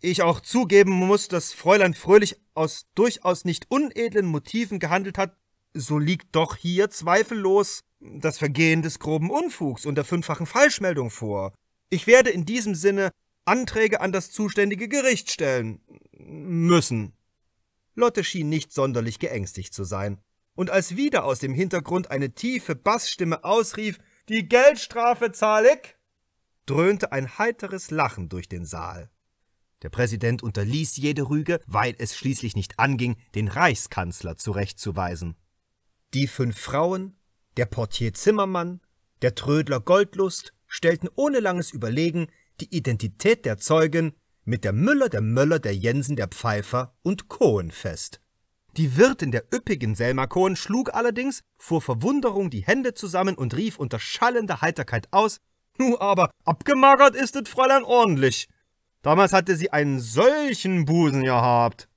S1: ich auch zugeben muss, dass Fräulein Fröhlich aus durchaus nicht unedlen Motiven gehandelt hat, so liegt doch hier zweifellos das Vergehen des groben Unfugs und der fünffachen Falschmeldung vor. Ich werde in diesem Sinne Anträge an das zuständige Gericht stellen müssen. Lotte schien nicht sonderlich geängstigt zu sein. Und als wieder aus dem Hintergrund eine tiefe Bassstimme ausrief, die Geldstrafe zahle ich, dröhnte ein heiteres Lachen durch den Saal. Der Präsident unterließ jede Rüge, weil es schließlich nicht anging, den Reichskanzler zurechtzuweisen. Die fünf Frauen, der Portier Zimmermann, der Trödler Goldlust stellten ohne langes Überlegen die Identität der Zeugin mit der Müller, der Möller, der Jensen, der Pfeifer und Kohen fest. Die Wirtin der üppigen Selma Kohen schlug allerdings vor Verwunderung die Hände zusammen und rief unter schallender Heiterkeit aus, Nu aber, abgemagert ist das Fräulein ordentlich. Damals hatte sie einen solchen Busen gehabt.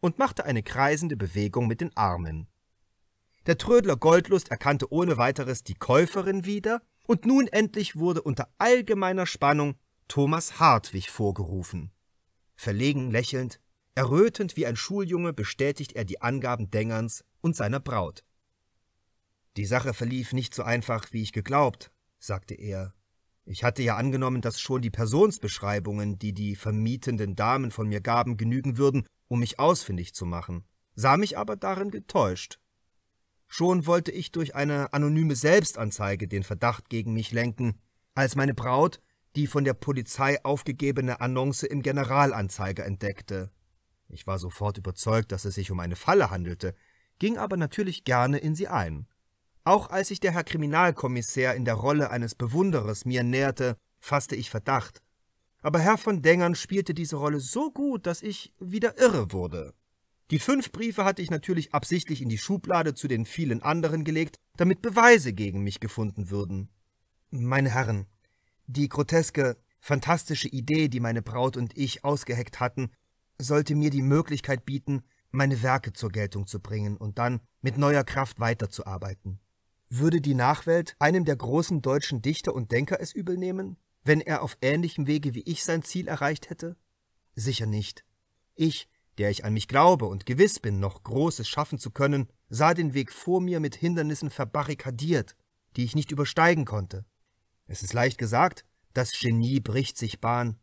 S1: Und machte eine kreisende Bewegung mit den Armen. Der Trödler Goldlust erkannte ohne weiteres die Käuferin wieder, und nun endlich wurde unter allgemeiner Spannung Thomas Hartwig vorgerufen. Verlegen lächelnd, errötend wie ein Schuljunge bestätigt er die Angaben Dengerns und seiner Braut. Die Sache verlief nicht so einfach, wie ich geglaubt, sagte er. Ich hatte ja angenommen, dass schon die Personsbeschreibungen, die die vermietenden Damen von mir gaben, genügen würden, um mich ausfindig zu machen, sah mich aber darin getäuscht. Schon wollte ich durch eine anonyme Selbstanzeige den Verdacht gegen mich lenken, als meine Braut die von der Polizei aufgegebene Annonce im Generalanzeiger entdeckte. Ich war sofort überzeugt, dass es sich um eine Falle handelte, ging aber natürlich gerne in sie ein. Auch als sich der Herr Kriminalkommissär in der Rolle eines Bewunderers mir näherte, fasste ich Verdacht. Aber Herr von Dengern spielte diese Rolle so gut, dass ich wieder irre wurde. Die fünf Briefe hatte ich natürlich absichtlich in die Schublade zu den vielen anderen gelegt, damit Beweise gegen mich gefunden würden. Meine Herren, die groteske, fantastische Idee, die meine Braut und ich ausgeheckt hatten, sollte mir die Möglichkeit bieten, meine Werke zur Geltung zu bringen und dann mit neuer Kraft weiterzuarbeiten. Würde die Nachwelt einem der großen deutschen Dichter und Denker es übelnehmen, wenn er auf ähnlichem Wege wie ich sein Ziel erreicht hätte? Sicher nicht. Ich, der ich an mich glaube und gewiss bin, noch Großes schaffen zu können, sah den Weg vor mir mit Hindernissen verbarrikadiert, die ich nicht übersteigen konnte. Es ist leicht gesagt, das Genie bricht sich Bahn.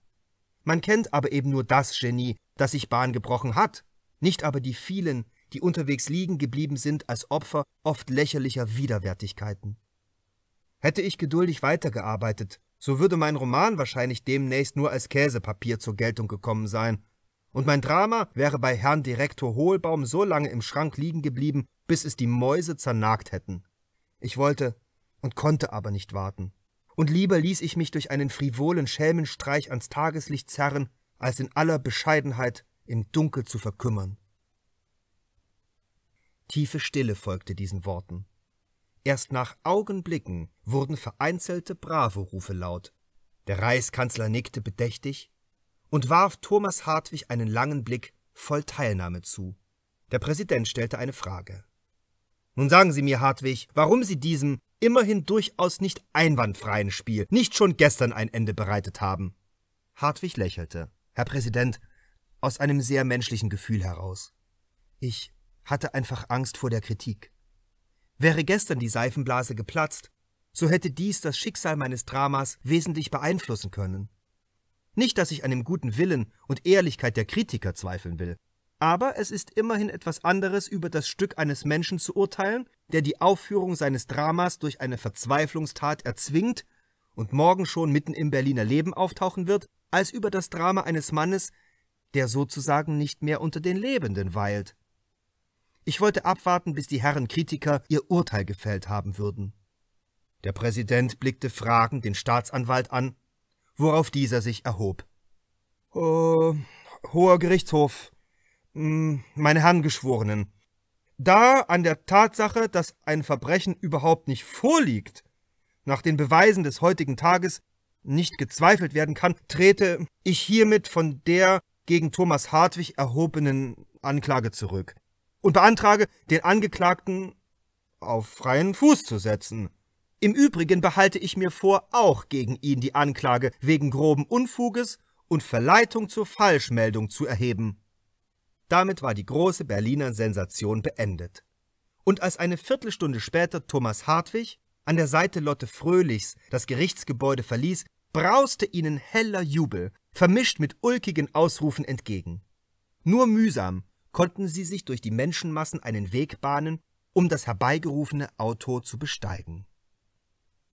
S1: Man kennt aber eben nur das Genie, das sich Bahn gebrochen hat, nicht aber die vielen, die unterwegs liegen geblieben sind als Opfer oft lächerlicher Widerwärtigkeiten. Hätte ich geduldig weitergearbeitet, so würde mein Roman wahrscheinlich demnächst nur als Käsepapier zur Geltung gekommen sein, und mein Drama wäre bei Herrn Direktor Hohlbaum so lange im Schrank liegen geblieben, bis es die Mäuse zernagt hätten. Ich wollte und konnte aber nicht warten und lieber ließ ich mich durch einen frivolen Schelmenstreich ans Tageslicht zerren, als in aller Bescheidenheit im Dunkel zu verkümmern. Tiefe Stille folgte diesen Worten. Erst nach Augenblicken wurden vereinzelte Bravo-Rufe laut. Der Reichskanzler nickte bedächtig und warf Thomas Hartwig einen langen Blick voll Teilnahme zu. Der Präsident stellte eine Frage. Nun sagen Sie mir, Hartwig, warum Sie diesem immerhin durchaus nicht einwandfreien Spiel nicht schon gestern ein Ende bereitet haben. Hartwig lächelte. Herr Präsident, aus einem sehr menschlichen Gefühl heraus. Ich hatte einfach Angst vor der Kritik. Wäre gestern die Seifenblase geplatzt, so hätte dies das Schicksal meines Dramas wesentlich beeinflussen können. Nicht, dass ich an dem guten Willen und Ehrlichkeit der Kritiker zweifeln will aber es ist immerhin etwas anderes, über das Stück eines Menschen zu urteilen, der die Aufführung seines Dramas durch eine Verzweiflungstat erzwingt und morgen schon mitten im Berliner Leben auftauchen wird, als über das Drama eines Mannes, der sozusagen nicht mehr unter den Lebenden weilt. Ich wollte abwarten, bis die Herren Kritiker ihr Urteil gefällt haben würden. Der Präsident blickte fragend den Staatsanwalt an, worauf dieser sich erhob. Oh, hoher Gerichtshof, hm, meine Herren Geschworenen, da an der Tatsache, dass ein Verbrechen überhaupt nicht vorliegt, nach den Beweisen des heutigen Tages nicht gezweifelt werden kann, trete ich hiermit von der gegen Thomas Hartwig erhobenen Anklage zurück und beantrage, den Angeklagten auf freien Fuß zu setzen. Im Übrigen behalte ich mir vor, auch gegen ihn die Anklage wegen groben Unfuges und Verleitung zur Falschmeldung zu erheben. Damit war die große Berliner Sensation beendet. Und als eine Viertelstunde später Thomas Hartwig an der Seite Lotte Fröhlichs das Gerichtsgebäude verließ, brauste ihnen heller Jubel, vermischt mit ulkigen Ausrufen entgegen. Nur mühsam konnten sie sich durch die Menschenmassen einen Weg bahnen, um das herbeigerufene Auto zu besteigen.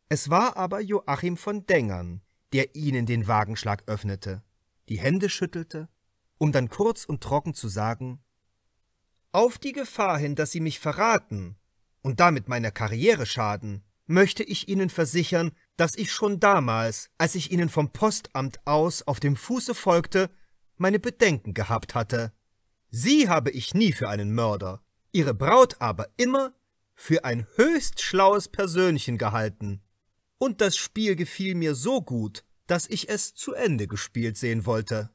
S1: Es war aber Joachim von Dengern, der ihnen den Wagenschlag öffnete, die Hände schüttelte um dann kurz und trocken zu sagen, auf die Gefahr hin, dass Sie mich verraten und damit meiner Karriere schaden, möchte ich Ihnen versichern, dass ich schon damals, als ich Ihnen vom Postamt aus auf dem Fuße folgte, meine Bedenken gehabt hatte. Sie habe ich nie für einen Mörder, Ihre Braut aber immer für ein höchst schlaues Persönchen gehalten. Und das Spiel gefiel mir so gut, dass ich es zu Ende gespielt sehen wollte.